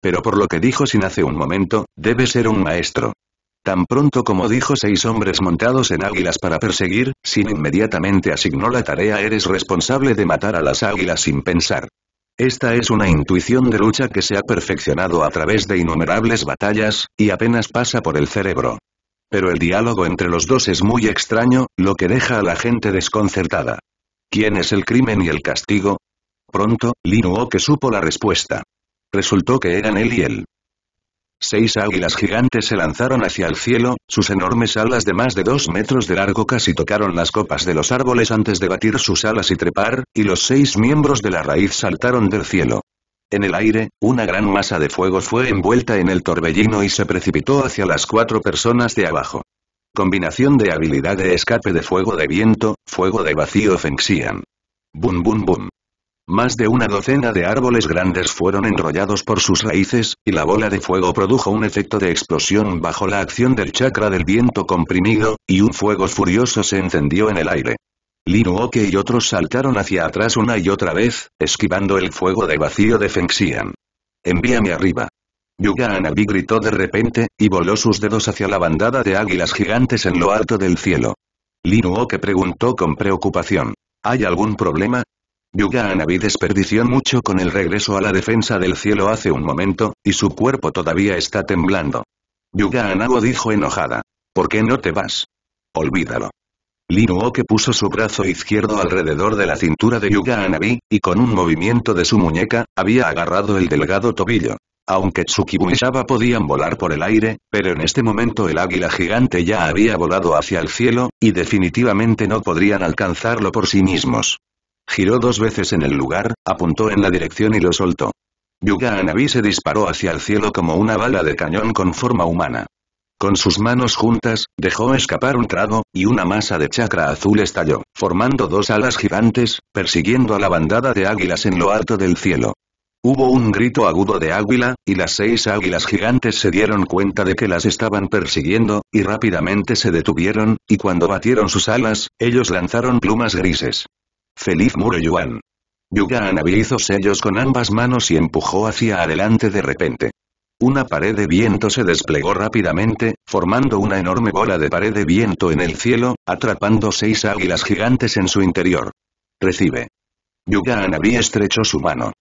A: Pero por lo que dijo Sin hace un momento, debe ser un maestro. Tan pronto como dijo seis hombres montados en águilas para perseguir, Sin inmediatamente asignó la tarea eres responsable de matar a las águilas sin pensar. Esta es una intuición de lucha que se ha perfeccionado a través de innumerables batallas, y apenas pasa por el cerebro. Pero el diálogo entre los dos es muy extraño, lo que deja a la gente desconcertada. ¿Quién es el crimen y el castigo? Pronto, Lin que supo la respuesta. Resultó que eran él y él. Seis águilas gigantes se lanzaron hacia el cielo, sus enormes alas de más de dos metros de largo casi tocaron las copas de los árboles antes de batir sus alas y trepar, y los seis miembros de la raíz saltaron del cielo. En el aire, una gran masa de fuego fue envuelta en el torbellino y se precipitó hacia las cuatro personas de abajo. Combinación de habilidad de escape de fuego de viento, fuego de vacío Fenxian. ¡Bum Bum bum bum. Más de una docena de árboles grandes fueron enrollados por sus raíces, y la bola de fuego produjo un efecto de explosión bajo la acción del chakra del viento comprimido, y un fuego furioso se encendió en el aire. Linuoke y otros saltaron hacia atrás una y otra vez, esquivando el fuego de vacío de Fengxian. Envíame arriba. Yuga Anabi gritó de repente, y voló sus dedos hacia la bandada de águilas gigantes en lo alto del cielo. Linuoke preguntó con preocupación. ¿Hay algún problema? Yuga desperdició mucho con el regreso a la defensa del cielo hace un momento, y su cuerpo todavía está temblando. Yuga dijo enojada. ¿Por qué no te vas? Olvídalo. Linuoke puso su brazo izquierdo alrededor de la cintura de Yuga Anabi, y con un movimiento de su muñeca, había agarrado el delgado tobillo. Aunque Tsukibu y podían volar por el aire, pero en este momento el águila gigante ya había volado hacia el cielo, y definitivamente no podrían alcanzarlo por sí mismos giró dos veces en el lugar, apuntó en la dirección y lo soltó. Yuga Anabi se disparó hacia el cielo como una bala de cañón con forma humana. Con sus manos juntas, dejó escapar un trago, y una masa de chakra azul estalló, formando dos alas gigantes, persiguiendo a la bandada de águilas en lo alto del cielo. Hubo un grito agudo de águila, y las seis águilas gigantes se dieron cuenta de que las estaban persiguiendo, y rápidamente se detuvieron, y cuando batieron sus alas, ellos lanzaron plumas grises. Feliz muro Yuan. Yuga Anabi hizo sellos con ambas manos y empujó hacia adelante de repente. Una pared de viento se desplegó rápidamente, formando una enorme bola de pared de viento en el cielo, atrapando seis águilas gigantes en su interior. Recibe. Yuga Anabi estrechó su mano.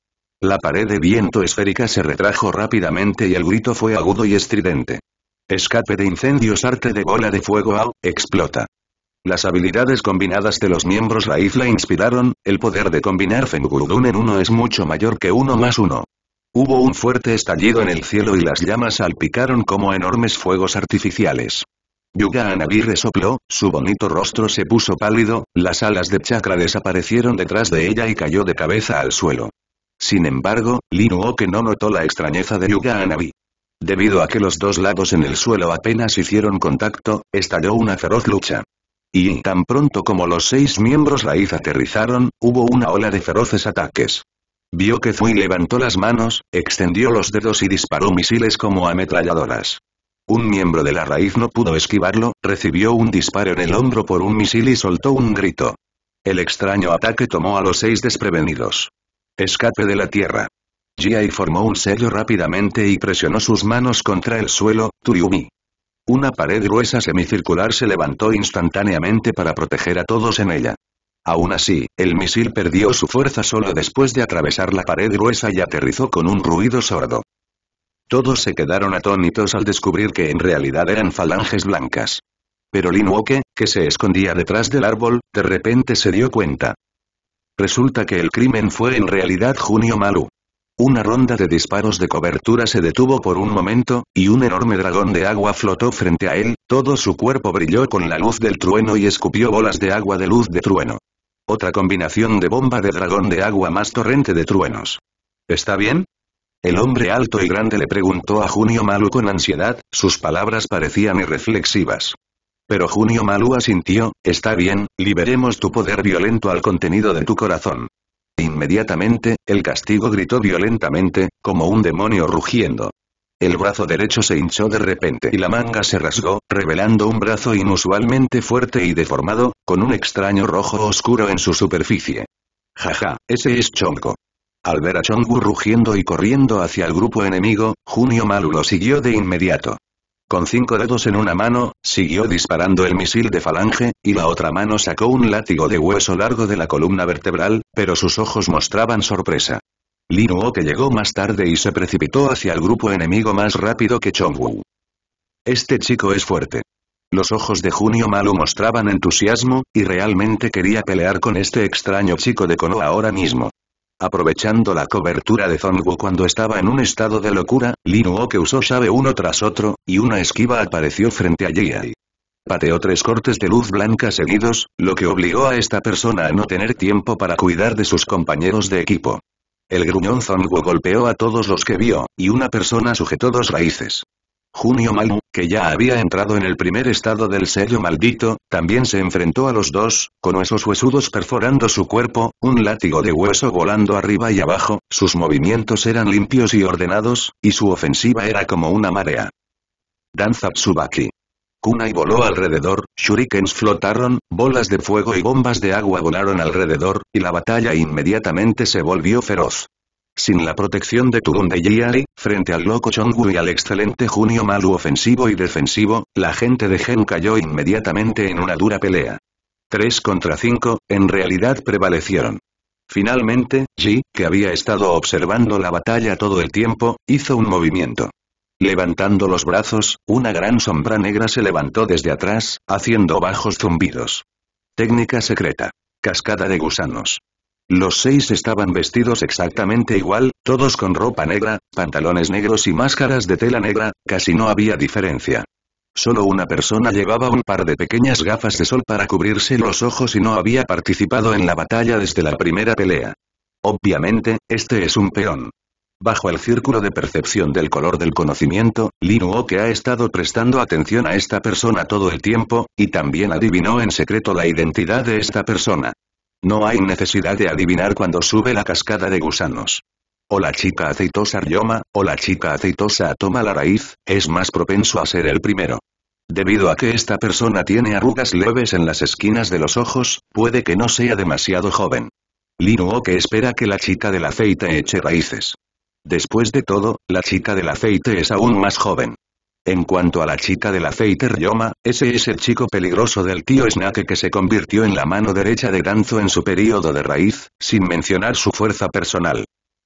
A: La pared de viento esférica se retrajo rápidamente y el grito fue agudo y estridente. Escape de incendios arte de bola de fuego AU, explota. Las habilidades combinadas de los miembros Raif la inspiraron, el poder de combinar Fengurudun en uno es mucho mayor que uno más uno. Hubo un fuerte estallido en el cielo y las llamas salpicaron como enormes fuegos artificiales. Yuga Anabi resopló, su bonito rostro se puso pálido, las alas de chakra desaparecieron detrás de ella y cayó de cabeza al suelo. Sin embargo, Linuok que no notó la extrañeza de Yuga Anabi. Debido a que los dos lados en el suelo apenas hicieron contacto, estalló una feroz lucha. Y, tan pronto como los seis miembros raíz aterrizaron, hubo una ola de feroces ataques. Vio que Zui levantó las manos, extendió los dedos y disparó misiles como ametralladoras. Un miembro de la raíz no pudo esquivarlo, recibió un disparo en el hombro por un misil y soltó un grito. El extraño ataque tomó a los seis desprevenidos. Escape de la tierra. G.I. formó un sello rápidamente y presionó sus manos contra el suelo, Turiumi. Una pared gruesa semicircular se levantó instantáneamente para proteger a todos en ella. Aún así, el misil perdió su fuerza solo después de atravesar la pared gruesa y aterrizó con un ruido sordo. Todos se quedaron atónitos al descubrir que en realidad eran falanges blancas. Pero Lin Woke, que se escondía detrás del árbol, de repente se dio cuenta. Resulta que el crimen fue en realidad Junio Malu. Una ronda de disparos de cobertura se detuvo por un momento, y un enorme dragón de agua flotó frente a él, todo su cuerpo brilló con la luz del trueno y escupió bolas de agua de luz de trueno. Otra combinación de bomba de dragón de agua más torrente de truenos. ¿Está bien? El hombre alto y grande le preguntó a Junio Malu con ansiedad, sus palabras parecían irreflexivas. Pero Junio Malu asintió, está bien, liberemos tu poder violento al contenido de tu corazón. Inmediatamente, el castigo gritó violentamente, como un demonio rugiendo. El brazo derecho se hinchó de repente y la manga se rasgó, revelando un brazo inusualmente fuerte y deformado, con un extraño rojo oscuro en su superficie. Jaja, ese es Chonko. Al ver a Chongu rugiendo y corriendo hacia el grupo enemigo, Junio Malu lo siguió de inmediato. Con cinco dedos en una mano, siguió disparando el misil de falange, y la otra mano sacó un látigo de hueso largo de la columna vertebral, pero sus ojos mostraban sorpresa. Lin que llegó más tarde y se precipitó hacia el grupo enemigo más rápido que Chongwu. Este chico es fuerte. Los ojos de Junio Malo mostraban entusiasmo, y realmente quería pelear con este extraño chico de Kono ahora mismo. Aprovechando la cobertura de Zongwu cuando estaba en un estado de locura, Lin que usó llave uno tras otro, y una esquiva apareció frente a Yi. Pateó tres cortes de luz blanca seguidos, lo que obligó a esta persona a no tener tiempo para cuidar de sus compañeros de equipo. El gruñón Zongwu golpeó a todos los que vio, y una persona sujetó dos raíces. Junio Malu, que ya había entrado en el primer estado del sello maldito, también se enfrentó a los dos, con huesos huesudos perforando su cuerpo, un látigo de hueso volando arriba y abajo, sus movimientos eran limpios y ordenados, y su ofensiva era como una marea. Danza Tsubaki. Kunai voló alrededor, shurikens flotaron, bolas de fuego y bombas de agua volaron alrededor, y la batalla inmediatamente se volvió feroz. Sin la protección de Turun de Yari, frente al loco Chonggu y al excelente Junio Malu ofensivo y defensivo, la gente de Gen cayó inmediatamente en una dura pelea. 3 contra 5, en realidad prevalecieron. Finalmente, Ji, que había estado observando la batalla todo el tiempo, hizo un movimiento. Levantando los brazos, una gran sombra negra se levantó desde atrás, haciendo bajos zumbidos. Técnica secreta. Cascada de gusanos. Los seis estaban vestidos exactamente igual, todos con ropa negra, pantalones negros y máscaras de tela negra, casi no había diferencia. Solo una persona llevaba un par de pequeñas gafas de sol para cubrirse los ojos y no había participado en la batalla desde la primera pelea. Obviamente, este es un peón. Bajo el círculo de percepción del color del conocimiento, Linuo que ha estado prestando atención a esta persona todo el tiempo, y también adivinó en secreto la identidad de esta persona. No hay necesidad de adivinar cuando sube la cascada de gusanos. O la chica aceitosa Ryoma, o la chica aceitosa toma la raíz, es más propenso a ser el primero. Debido a que esta persona tiene arrugas leves en las esquinas de los ojos, puede que no sea demasiado joven. que espera que la chica del aceite eche raíces. Después de todo, la chica del aceite es aún más joven. En cuanto a la chica del aceite Ryoma, ese es el chico peligroso del tío Snake que se convirtió en la mano derecha de Danzo en su período de raíz, sin mencionar su fuerza personal.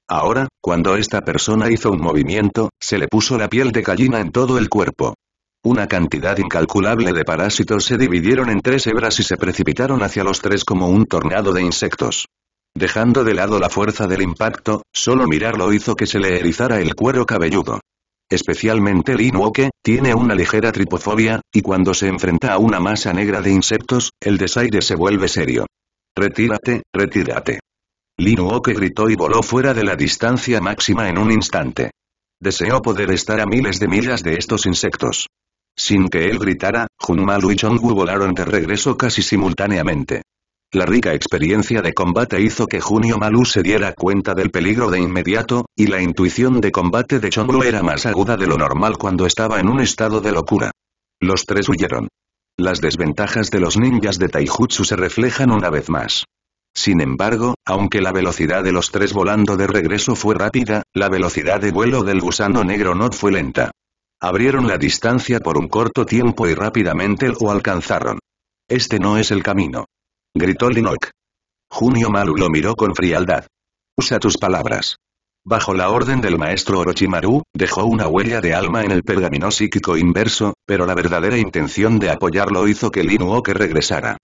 A: Ahora, cuando esta persona hizo un movimiento, se le puso la piel de gallina en todo el cuerpo. Una cantidad incalculable de parásitos se dividieron en tres hebras y se precipitaron hacia los tres como un tornado de insectos. Dejando de lado la fuerza del impacto, solo mirarlo hizo que se le erizara el cuero cabelludo especialmente Lin Woke, tiene una ligera tripofobia, y cuando se enfrenta a una masa negra de insectos, el desaire se vuelve serio. Retírate, retírate. Linuoke gritó y voló fuera de la distancia máxima en un instante. Deseó poder estar a miles de millas de estos insectos. Sin que él gritara, Junmalu y Wu volaron de regreso casi simultáneamente. La rica experiencia de combate hizo que Junio Malu se diera cuenta del peligro de inmediato, y la intuición de combate de Chonbu era más aguda de lo normal cuando estaba en un estado de locura. Los tres huyeron. Las desventajas de los ninjas de Taijutsu se reflejan una vez más. Sin embargo, aunque la velocidad de los tres volando de regreso fue rápida, la velocidad de vuelo del gusano negro no fue lenta. Abrieron la distancia por un corto tiempo y rápidamente lo alcanzaron. Este no es el camino gritó Linok. Junio Malu lo miró con frialdad. Usa tus palabras. Bajo la orden del maestro Orochimaru, dejó una huella de alma en el pergamino psíquico inverso, pero la verdadera intención de apoyarlo hizo que Linuok regresara.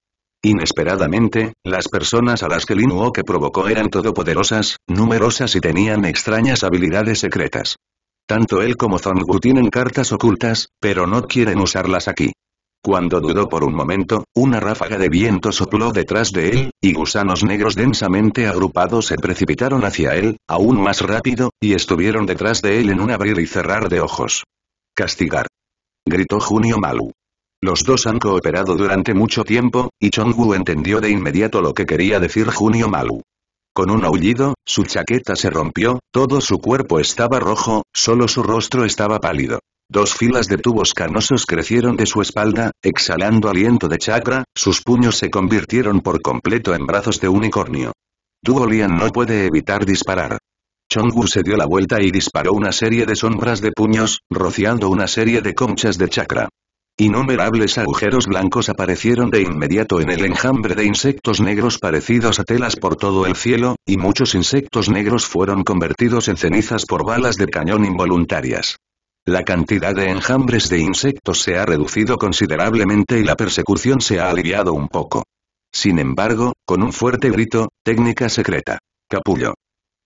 A: Inesperadamente, las personas a las que Linuok provocó eran todopoderosas, numerosas y tenían extrañas habilidades secretas. Tanto él como Zongu tienen cartas ocultas, pero no quieren usarlas aquí. Cuando dudó por un momento, una ráfaga de viento sopló detrás de él, y gusanos negros densamente agrupados se precipitaron hacia él, aún más rápido, y estuvieron detrás de él en un abrir y cerrar de ojos. Castigar. Gritó Junio Malu. Los dos han cooperado durante mucho tiempo, y Chongwu entendió de inmediato lo que quería decir Junio Malu. Con un aullido, su chaqueta se rompió, todo su cuerpo estaba rojo, solo su rostro estaba pálido. Dos filas de tubos canosos crecieron de su espalda, exhalando aliento de chakra, sus puños se convirtieron por completo en brazos de unicornio. Duolian no puede evitar disparar. Chonggu se dio la vuelta y disparó una serie de sombras de puños, rociando una serie de conchas de chakra. Innumerables agujeros blancos aparecieron de inmediato en el enjambre de insectos negros parecidos a telas por todo el cielo, y muchos insectos negros fueron convertidos en cenizas por balas de cañón involuntarias. La cantidad de enjambres de insectos se ha reducido considerablemente y la persecución se ha aliviado un poco. Sin embargo, con un fuerte grito, técnica secreta. Capullo.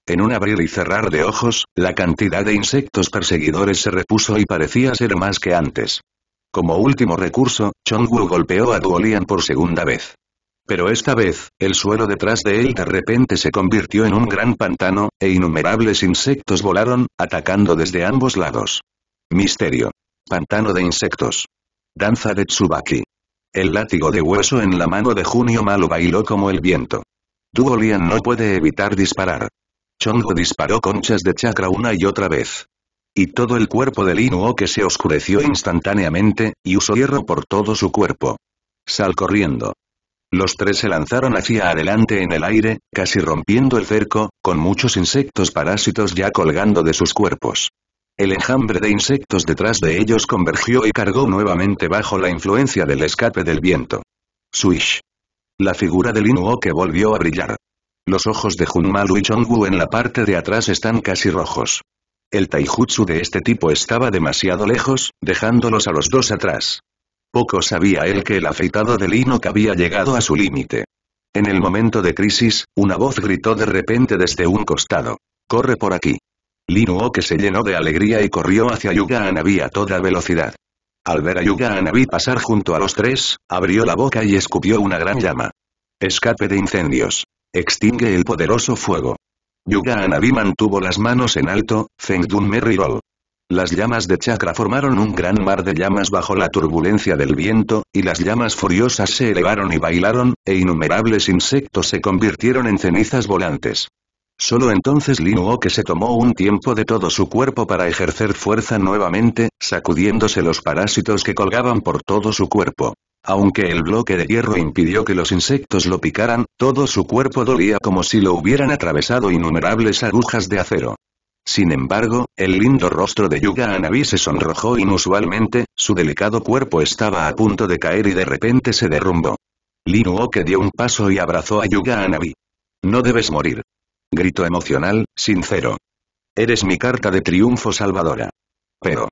A: En un abrir y cerrar de ojos, la cantidad de insectos perseguidores se repuso y parecía ser más que antes. Como último recurso, Chongwu golpeó a Duolian por segunda vez. Pero esta vez, el suelo detrás de él de repente se convirtió en un gran pantano, e innumerables insectos volaron, atacando desde ambos lados. Misterio. Pantano de insectos. Danza de Tsubaki. El látigo de hueso en la mano de Junio Malo bailó como el viento. Duolian no puede evitar disparar. Chongo disparó conchas de chakra una y otra vez. Y todo el cuerpo de Linuo que se oscureció instantáneamente, y usó hierro por todo su cuerpo. Sal corriendo. Los tres se lanzaron hacia adelante en el aire, casi rompiendo el cerco, con muchos insectos parásitos ya colgando de sus cuerpos. El enjambre de insectos detrás de ellos convergió y cargó nuevamente bajo la influencia del escape del viento. Swish. La figura del Inuoke volvió a brillar. Los ojos de Junmalu y en la parte de atrás están casi rojos. El taijutsu de este tipo estaba demasiado lejos, dejándolos a los dos atrás. Poco sabía él que el afeitado del Inuoke había llegado a su límite. En el momento de crisis, una voz gritó de repente desde un costado. «¡Corre por aquí!» que se llenó de alegría y corrió hacia Yuga Anabi a toda velocidad. Al ver a Yuga Anabi pasar junto a los tres, abrió la boca y escupió una gran llama. Escape de incendios. Extingue el poderoso fuego. Yuga Anabi mantuvo las manos en alto, Zengdun Merirol». Las llamas de chakra formaron un gran mar de llamas bajo la turbulencia del viento, y las llamas furiosas se elevaron y bailaron, e innumerables insectos se convirtieron en cenizas volantes. Solo entonces Lin que se tomó un tiempo de todo su cuerpo para ejercer fuerza nuevamente, sacudiéndose los parásitos que colgaban por todo su cuerpo. Aunque el bloque de hierro impidió que los insectos lo picaran, todo su cuerpo dolía como si lo hubieran atravesado innumerables agujas de acero. Sin embargo, el lindo rostro de Yuga Anabi se sonrojó inusualmente, su delicado cuerpo estaba a punto de caer y de repente se derrumbó. Lin que dio un paso y abrazó a Yuga Anabi. No debes morir grito emocional, sincero. Eres mi carta de triunfo salvadora. Pero...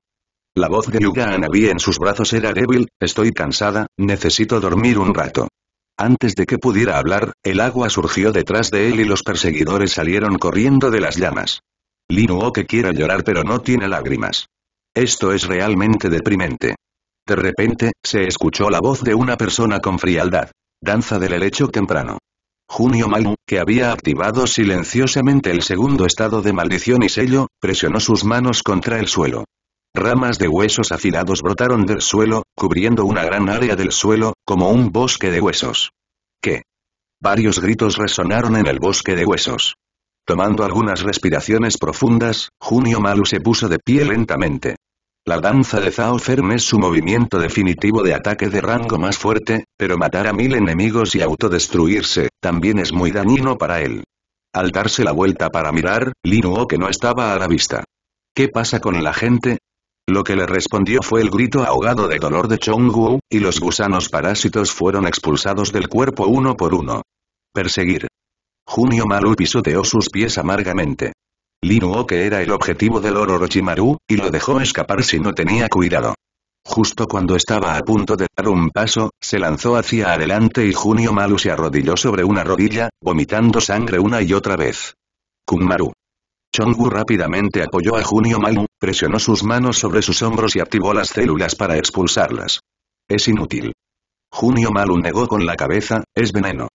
A: La voz de Yuga Anabi en sus brazos era débil, estoy cansada, necesito dormir un rato. Antes de que pudiera hablar, el agua surgió detrás de él y los perseguidores salieron corriendo de las llamas. Linuo que quiere llorar pero no tiene lágrimas. Esto es realmente deprimente. De repente, se escuchó la voz de una persona con frialdad. Danza del helecho temprano. Junio Malu, que había activado silenciosamente el segundo estado de maldición y sello, presionó sus manos contra el suelo. Ramas de huesos afilados brotaron del suelo, cubriendo una gran área del suelo, como un bosque de huesos. ¿Qué? Varios gritos resonaron en el bosque de huesos. Tomando algunas respiraciones profundas, Junio Malu se puso de pie lentamente. La danza de Zhao Ferm es su movimiento definitivo de ataque de rango más fuerte, pero matar a mil enemigos y autodestruirse, también es muy dañino para él. Al darse la vuelta para mirar, Linuo que no estaba a la vista. ¿Qué pasa con la gente? Lo que le respondió fue el grito ahogado de dolor de Chong Wu, y los gusanos parásitos fueron expulsados del cuerpo uno por uno. Perseguir. Junio Malu pisoteó sus pies amargamente que era el objetivo del oro Rochimaru, y lo dejó escapar si no tenía cuidado. Justo cuando estaba a punto de dar un paso, se lanzó hacia adelante y Junio Malu se arrodilló sobre una rodilla, vomitando sangre una y otra vez. Kumaru. Chongu rápidamente apoyó a Junio Malu, presionó sus manos sobre sus hombros y activó las células para expulsarlas. Es inútil. Junio Malu negó con la cabeza, es veneno.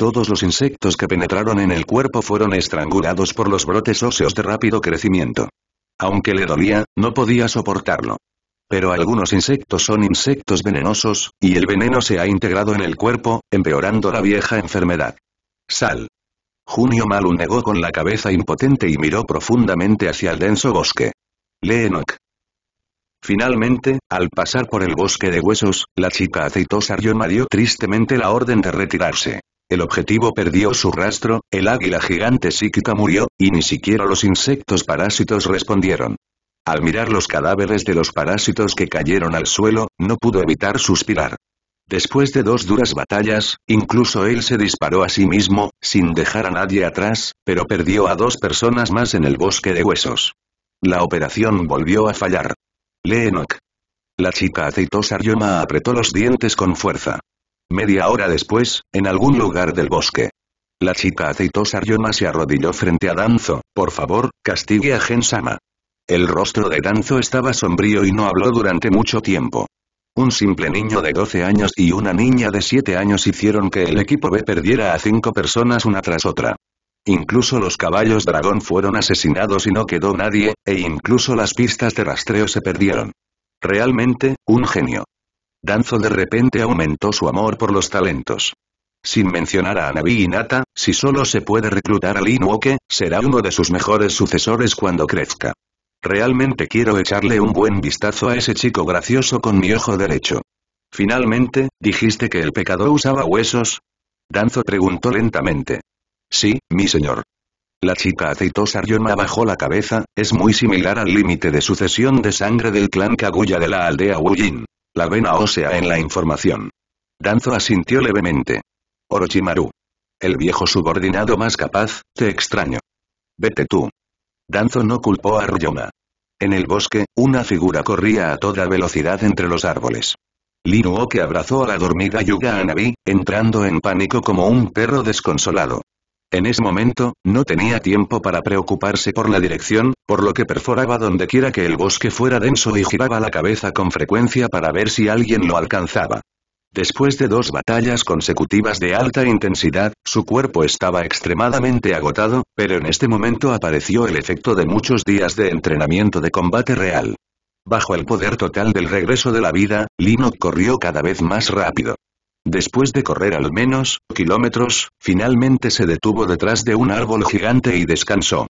A: Todos los insectos que penetraron en el cuerpo fueron estrangulados por los brotes óseos de rápido crecimiento. Aunque le dolía, no podía soportarlo. Pero algunos insectos son insectos venenosos, y el veneno se ha integrado en el cuerpo, empeorando la vieja enfermedad. Sal. Junio Malu negó con la cabeza impotente y miró profundamente hacia el denso bosque. Leenok. Finalmente, al pasar por el bosque de huesos, la chica aceitosa Rionma dio tristemente la orden de retirarse. El objetivo perdió su rastro, el águila gigante psíquica murió, y ni siquiera los insectos parásitos respondieron. Al mirar los cadáveres de los parásitos que cayeron al suelo, no pudo evitar suspirar. Después de dos duras batallas, incluso él se disparó a sí mismo, sin dejar a nadie atrás, pero perdió a dos personas más en el bosque de huesos. La operación volvió a fallar. Leenok. La chica aceitosa Ryoma apretó los dientes con fuerza. Media hora después, en algún lugar del bosque. La chica aceitosa Ryoma se arrodilló frente a Danzo, por favor, castigue a Gensama. El rostro de Danzo estaba sombrío y no habló durante mucho tiempo. Un simple niño de 12 años y una niña de 7 años hicieron que el equipo B perdiera a 5 personas una tras otra. Incluso los caballos dragón fueron asesinados y no quedó nadie, e incluso las pistas de rastreo se perdieron. Realmente, un genio. Danzo de repente aumentó su amor por los talentos. Sin mencionar a Anabi Nata, si solo se puede reclutar a Lin será uno de sus mejores sucesores cuando crezca. Realmente quiero echarle un buen vistazo a ese chico gracioso con mi ojo derecho. Finalmente, dijiste que el pecado usaba huesos. Danzo preguntó lentamente. Sí, mi señor. La chica aceitosa Ryoma bajó la cabeza, es muy similar al límite de sucesión de sangre del clan Kaguya de la aldea Wujin. La vena ósea en la información. Danzo asintió levemente. Orochimaru. El viejo subordinado más capaz, te extraño. Vete tú. Danzo no culpó a Ryoma. En el bosque, una figura corría a toda velocidad entre los árboles. que abrazó a la dormida Yuga Anabi, entrando en pánico como un perro desconsolado. En ese momento, no tenía tiempo para preocuparse por la dirección, por lo que perforaba donde quiera que el bosque fuera denso y giraba la cabeza con frecuencia para ver si alguien lo alcanzaba. Después de dos batallas consecutivas de alta intensidad, su cuerpo estaba extremadamente agotado, pero en este momento apareció el efecto de muchos días de entrenamiento de combate real. Bajo el poder total del regreso de la vida, Lino corrió cada vez más rápido. Después de correr al menos kilómetros, finalmente se detuvo detrás de un árbol gigante y descansó.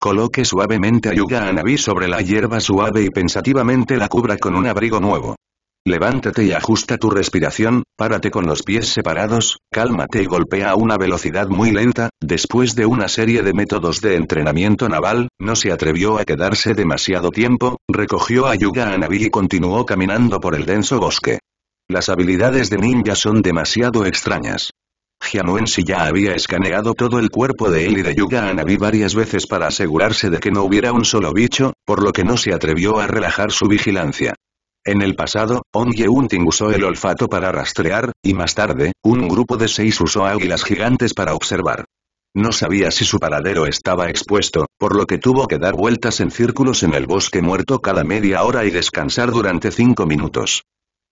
A: Coloque suavemente a Yuga Anabi sobre la hierba suave y pensativamente la cubra con un abrigo nuevo. Levántate y ajusta tu respiración, párate con los pies separados, cálmate y golpea a una velocidad muy lenta, después de una serie de métodos de entrenamiento naval, no se atrevió a quedarse demasiado tiempo, recogió a Yuga Anabi y continuó caminando por el denso bosque. Las habilidades de ninja son demasiado extrañas. Jiamuensi ya había escaneado todo el cuerpo de él y de Yuga Anabi varias veces para asegurarse de que no hubiera un solo bicho, por lo que no se atrevió a relajar su vigilancia. En el pasado, On Yeunting usó el olfato para rastrear, y más tarde, un grupo de seis usó águilas gigantes para observar. No sabía si su paradero estaba expuesto, por lo que tuvo que dar vueltas en círculos en el bosque muerto cada media hora y descansar durante cinco minutos.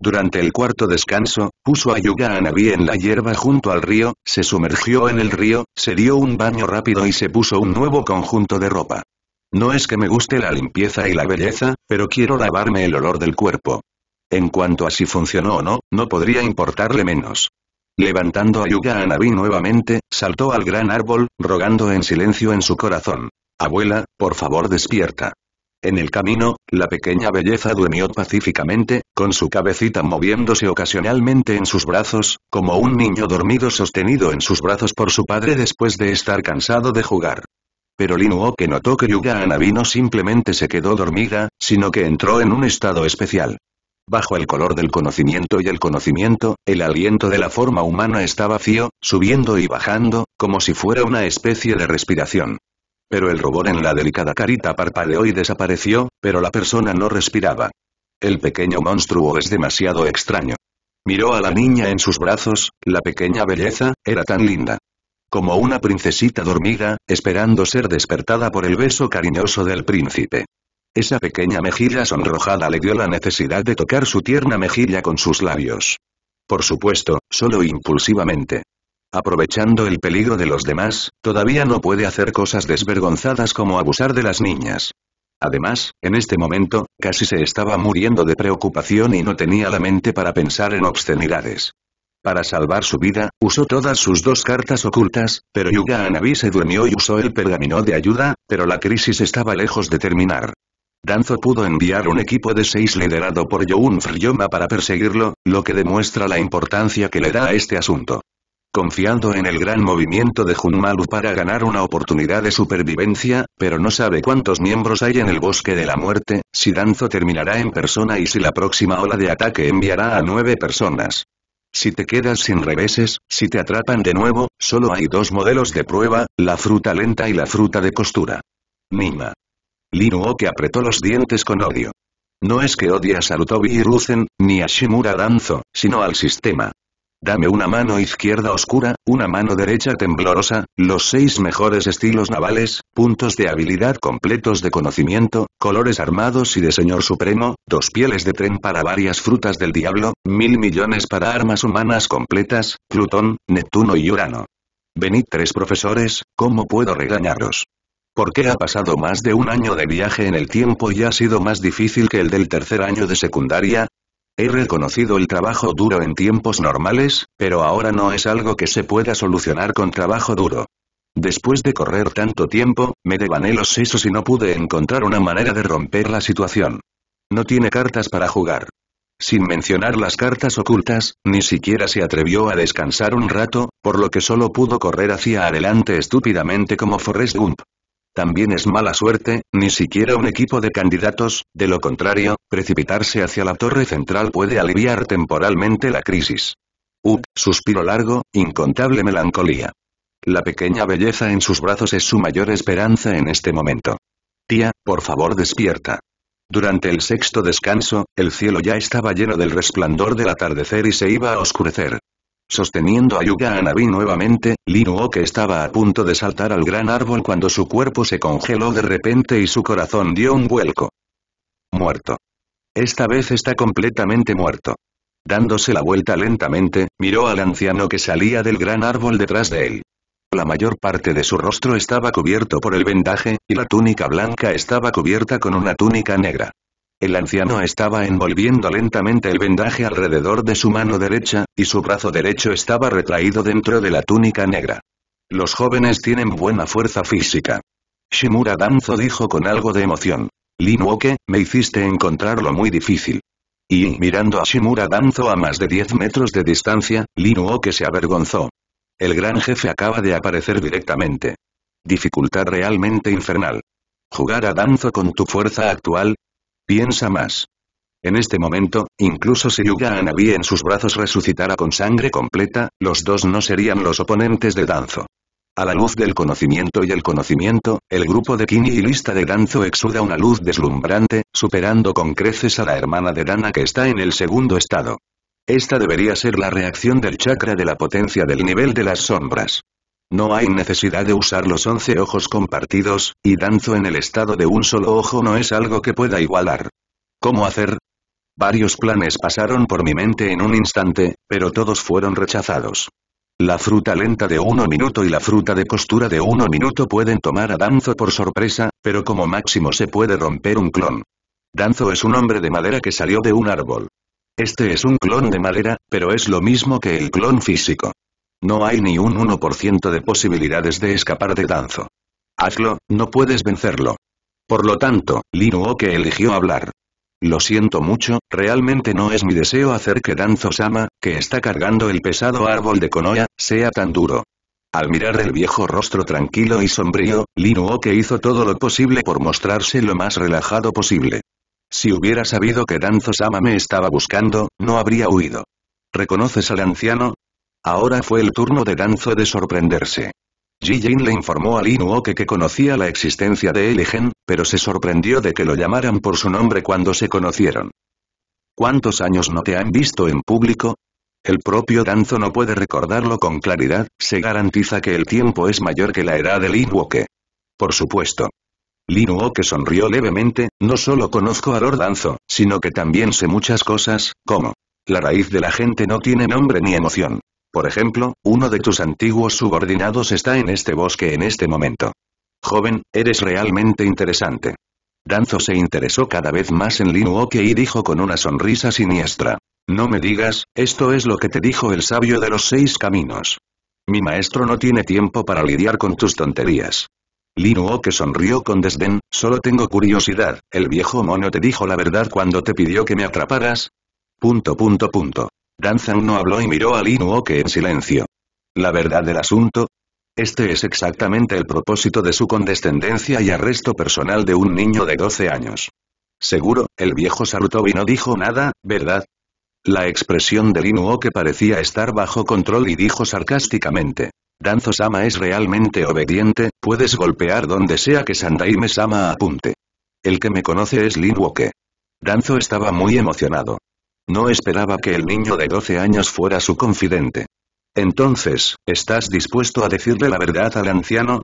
A: Durante el cuarto descanso, puso a Yuga Anabi en la hierba junto al río, se sumergió en el río, se dio un baño rápido y se puso un nuevo conjunto de ropa. No es que me guste la limpieza y la belleza, pero quiero lavarme el olor del cuerpo. En cuanto a si funcionó o no, no podría importarle menos. Levantando a Yuga Anabi nuevamente, saltó al gran árbol, rogando en silencio en su corazón. Abuela, por favor despierta. En el camino, la pequeña belleza duermió pacíficamente, con su cabecita moviéndose ocasionalmente en sus brazos, como un niño dormido sostenido en sus brazos por su padre después de estar cansado de jugar. Pero Linuo que notó que Yuga Anabi no simplemente se quedó dormida, sino que entró en un estado especial. Bajo el color del conocimiento y el conocimiento, el aliento de la forma humana está vacío, subiendo y bajando, como si fuera una especie de respiración. Pero el rubor en la delicada carita parpadeó y desapareció, pero la persona no respiraba. El pequeño monstruo es demasiado extraño. Miró a la niña en sus brazos, la pequeña belleza, era tan linda. Como una princesita dormida, esperando ser despertada por el beso cariñoso del príncipe. Esa pequeña mejilla sonrojada le dio la necesidad de tocar su tierna mejilla con sus labios. Por supuesto, solo impulsivamente. Aprovechando el peligro de los demás, todavía no puede hacer cosas desvergonzadas como abusar de las niñas. Además, en este momento, casi se estaba muriendo de preocupación y no tenía la mente para pensar en obscenidades. Para salvar su vida, usó todas sus dos cartas ocultas, pero Yuga Anabi se durmió y usó el pergamino de ayuda, pero la crisis estaba lejos de terminar. Danzo pudo enviar un equipo de seis liderado por Youn Fryoma para perseguirlo, lo que demuestra la importancia que le da a este asunto confiando en el gran movimiento de Junmalu para ganar una oportunidad de supervivencia, pero no sabe cuántos miembros hay en el bosque de la muerte, si Danzo terminará en persona y si la próxima ola de ataque enviará a nueve personas. Si te quedas sin reveses, si te atrapan de nuevo, solo hay dos modelos de prueba, la fruta lenta y la fruta de costura. Mima. que apretó los dientes con odio. No es que odia a Sarutobi y Ruzen, ni a Shimura Danzo, sino al sistema. Dame una mano izquierda oscura, una mano derecha temblorosa, los seis mejores estilos navales, puntos de habilidad completos de conocimiento, colores armados y de señor supremo, dos pieles de tren para varias frutas del diablo, mil millones para armas humanas completas, Plutón, Neptuno y Urano. Venid tres profesores, ¿cómo puedo regañaros? ¿Por qué ha pasado más de un año de viaje en el tiempo y ha sido más difícil que el del tercer año de secundaria? He reconocido el trabajo duro en tiempos normales, pero ahora no es algo que se pueda solucionar con trabajo duro. Después de correr tanto tiempo, me devané los sesos y no pude encontrar una manera de romper la situación. No tiene cartas para jugar. Sin mencionar las cartas ocultas, ni siquiera se atrevió a descansar un rato, por lo que solo pudo correr hacia adelante estúpidamente como Forrest Gump. También es mala suerte, ni siquiera un equipo de candidatos, de lo contrario, precipitarse hacia la torre central puede aliviar temporalmente la crisis. Ugh, suspiro largo, incontable melancolía. La pequeña belleza en sus brazos es su mayor esperanza en este momento. Tía, por favor despierta. Durante el sexto descanso, el cielo ya estaba lleno del resplandor del atardecer y se iba a oscurecer. Sosteniendo a Yuga Anabi nuevamente, que estaba a punto de saltar al gran árbol cuando su cuerpo se congeló de repente y su corazón dio un vuelco. Muerto. Esta vez está completamente muerto. Dándose la vuelta lentamente, miró al anciano que salía del gran árbol detrás de él. La mayor parte de su rostro estaba cubierto por el vendaje, y la túnica blanca estaba cubierta con una túnica negra. El anciano estaba envolviendo lentamente el vendaje alrededor de su mano derecha, y su brazo derecho estaba retraído dentro de la túnica negra. Los jóvenes tienen buena fuerza física. Shimura Danzo dijo con algo de emoción. Lin me hiciste encontrarlo muy difícil. Y, mirando a Shimura Danzo a más de 10 metros de distancia, Lin se avergonzó. El gran jefe acaba de aparecer directamente. Dificultad realmente infernal. Jugar a Danzo con tu fuerza actual, Piensa más. En este momento, incluso si Yuga Anabi en sus brazos resucitara con sangre completa, los dos no serían los oponentes de Danzo. A la luz del conocimiento y el conocimiento, el grupo de Kini y lista de Danzo exuda una luz deslumbrante, superando con creces a la hermana de Dana que está en el segundo estado. Esta debería ser la reacción del chakra de la potencia del nivel de las sombras. No hay necesidad de usar los once ojos compartidos, y Danzo en el estado de un solo ojo no es algo que pueda igualar. ¿Cómo hacer? Varios planes pasaron por mi mente en un instante, pero todos fueron rechazados. La fruta lenta de uno minuto y la fruta de costura de uno minuto pueden tomar a Danzo por sorpresa, pero como máximo se puede romper un clon. Danzo es un hombre de madera que salió de un árbol. Este es un clon de madera, pero es lo mismo que el clon físico. No hay ni un 1% de posibilidades de escapar de Danzo. Hazlo, no puedes vencerlo. Por lo tanto, que eligió hablar. Lo siento mucho, realmente no es mi deseo hacer que Danzo-sama, que está cargando el pesado árbol de Konoya, sea tan duro. Al mirar el viejo rostro tranquilo y sombrío, que hizo todo lo posible por mostrarse lo más relajado posible. Si hubiera sabido que Danzo-sama me estaba buscando, no habría huido. ¿Reconoces al anciano? Ahora fue el turno de Danzo de sorprenderse. Ji Jin le informó a Lin que conocía la existencia de Eligen, pero se sorprendió de que lo llamaran por su nombre cuando se conocieron. ¿Cuántos años no te han visto en público? El propio Danzo no puede recordarlo con claridad, se garantiza que el tiempo es mayor que la edad de Lin Por supuesto. Lin sonrió levemente, no solo conozco a Lord Danzo, sino que también sé muchas cosas, como... La raíz de la gente no tiene nombre ni emoción. Por ejemplo, uno de tus antiguos subordinados está en este bosque en este momento. Joven, eres realmente interesante. Danzo se interesó cada vez más en Lin y dijo con una sonrisa siniestra. No me digas, esto es lo que te dijo el sabio de los seis caminos. Mi maestro no tiene tiempo para lidiar con tus tonterías. Lin sonrió con desdén, solo tengo curiosidad, ¿el viejo mono te dijo la verdad cuando te pidió que me atraparas? Punto punto punto. Danzo no habló y miró a Lin que en silencio. La verdad del asunto, este es exactamente el propósito de su condescendencia y arresto personal de un niño de 12 años. Seguro, el viejo Sarutobi no dijo nada, ¿verdad? La expresión de Lin que parecía estar bajo control y dijo sarcásticamente. Danzo-sama es realmente obediente, puedes golpear donde sea que Sandaime-sama apunte. El que me conoce es Lin Woke. Danzo estaba muy emocionado. No esperaba que el niño de 12 años fuera su confidente. Entonces, ¿estás dispuesto a decirle la verdad al anciano?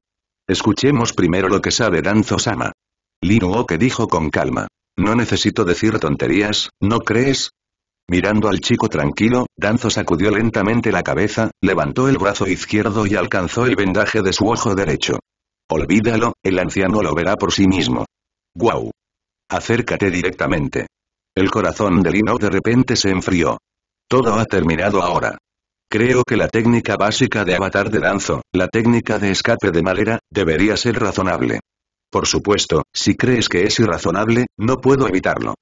A: Escuchemos primero lo que sabe Danzo-sama. que dijo con calma. No necesito decir tonterías, ¿no crees? Mirando al chico tranquilo, Danzo sacudió lentamente la cabeza, levantó el brazo izquierdo y alcanzó el vendaje de su ojo derecho. Olvídalo, el anciano lo verá por sí mismo. ¡Guau! Acércate directamente. El corazón de Lino de repente se enfrió. Todo ha terminado ahora. Creo que la técnica básica de avatar de Danzo, la técnica de escape de madera, debería ser razonable. Por supuesto, si crees que es irrazonable, no puedo evitarlo.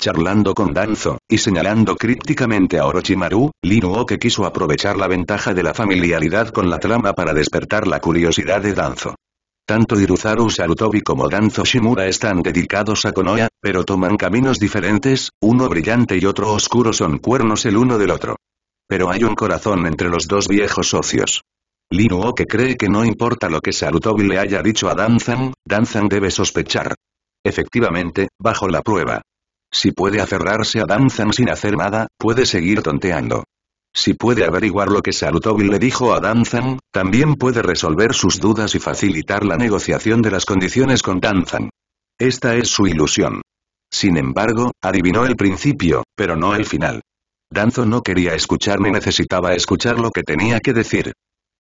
A: Charlando con Danzo, y señalando crípticamente a Orochimaru, que quiso aprovechar la ventaja de la familiaridad con la trama para despertar la curiosidad de Danzo. Tanto Iruzaru Sarutobi como Danzo Shimura están dedicados a Konoha, pero toman caminos diferentes, uno brillante y otro oscuro son cuernos el uno del otro. Pero hay un corazón entre los dos viejos socios. Linuo que cree que no importa lo que Sarutobi le haya dicho a Danzan, Danzan debe sospechar. Efectivamente, bajo la prueba. Si puede aferrarse a Danzan sin hacer nada, puede seguir tonteando. Si puede averiguar lo que Sarutobi le dijo a Danzan, también puede resolver sus dudas y facilitar la negociación de las condiciones con Danzan. Esta es su ilusión. Sin embargo, adivinó el principio, pero no el final. Danzo no quería escuchar ni necesitaba escuchar lo que tenía que decir.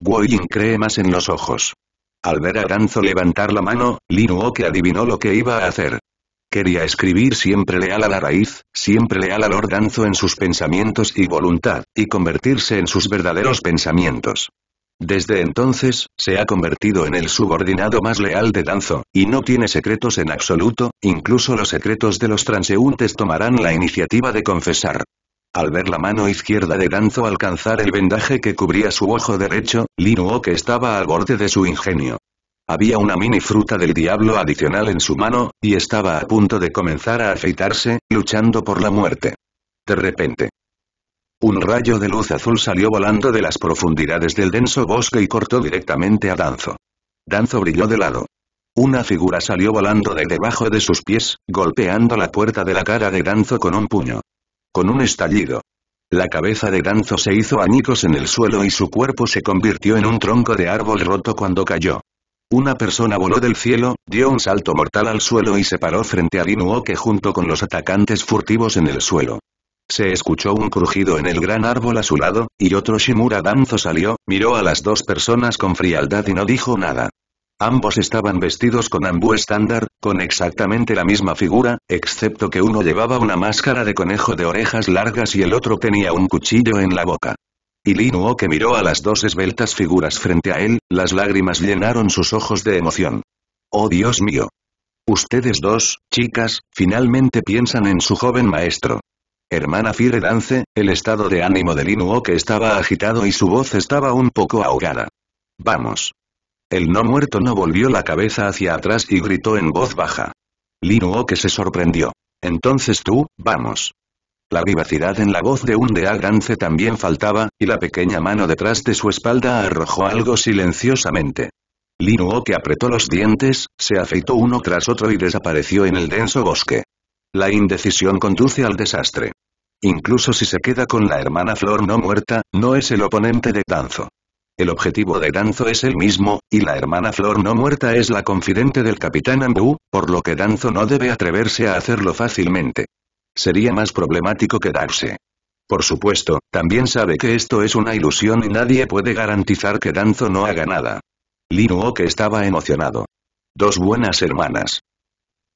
A: Guoyin cree más en los ojos. Al ver a Danzo levantar la mano, que adivinó lo que iba a hacer. Quería escribir siempre leal a la raíz, siempre leal al Danzo en sus pensamientos y voluntad, y convertirse en sus verdaderos pensamientos. Desde entonces, se ha convertido en el subordinado más leal de Danzo, y no tiene secretos en absoluto, incluso los secretos de los transeúntes tomarán la iniciativa de confesar. Al ver la mano izquierda de Danzo alcanzar el vendaje que cubría su ojo derecho, Linuo que estaba al borde de su ingenio. Había una mini fruta del diablo adicional en su mano, y estaba a punto de comenzar a afeitarse, luchando por la muerte. De repente. Un rayo de luz azul salió volando de las profundidades del denso bosque y cortó directamente a Danzo. Danzo brilló de lado. Una figura salió volando de debajo de sus pies, golpeando la puerta de la cara de Danzo con un puño. Con un estallido. La cabeza de Danzo se hizo añicos en el suelo y su cuerpo se convirtió en un tronco de árbol roto cuando cayó. Una persona voló del cielo, dio un salto mortal al suelo y se paró frente a que junto con los atacantes furtivos en el suelo. Se escuchó un crujido en el gran árbol a su lado, y otro Shimura Danzo salió, miró a las dos personas con frialdad y no dijo nada. Ambos estaban vestidos con ambú estándar, con exactamente la misma figura, excepto que uno llevaba una máscara de conejo de orejas largas y el otro tenía un cuchillo en la boca. Y Lin que miró a las dos esbeltas figuras frente a él, las lágrimas llenaron sus ojos de emoción. ¡Oh Dios mío! Ustedes dos, chicas, finalmente piensan en su joven maestro. Hermana Fire Dance, el estado de ánimo de Lin que estaba agitado y su voz estaba un poco ahogada. Vamos. El no muerto no volvió la cabeza hacia atrás y gritó en voz baja. Lin que se sorprendió. Entonces tú, vamos. La vivacidad en la voz de un Deagrance también faltaba, y la pequeña mano detrás de su espalda arrojó algo silenciosamente. Linuo que apretó los dientes, se afeitó uno tras otro y desapareció en el denso bosque. La indecisión conduce al desastre. Incluso si se queda con la hermana Flor no muerta, no es el oponente de Danzo. El objetivo de Danzo es el mismo, y la hermana Flor no muerta es la confidente del capitán Ambu, por lo que Danzo no debe atreverse a hacerlo fácilmente sería más problemático quedarse. Por supuesto, también sabe que esto es una ilusión y nadie puede garantizar que Danzo no haga nada. que estaba emocionado. Dos buenas hermanas.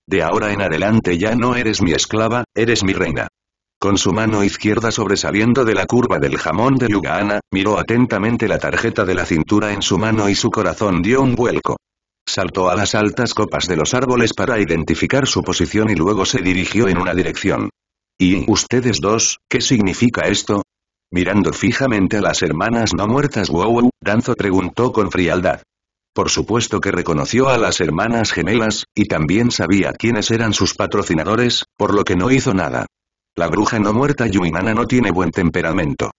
A: De ahora en adelante ya no eres mi esclava, eres mi reina. Con su mano izquierda sobresaliendo de la curva del jamón de Yugaana, miró atentamente la tarjeta de la cintura en su mano y su corazón dio un vuelco. Saltó a las altas copas de los árboles para identificar su posición y luego se dirigió en una dirección. ¿Y ustedes dos, qué significa esto? Mirando fijamente a las hermanas no muertas Wow, Danzo preguntó con frialdad. Por supuesto que reconoció a las hermanas gemelas, y también sabía quiénes eran sus patrocinadores, por lo que no hizo nada. La bruja no muerta Yuinana no tiene buen temperamento.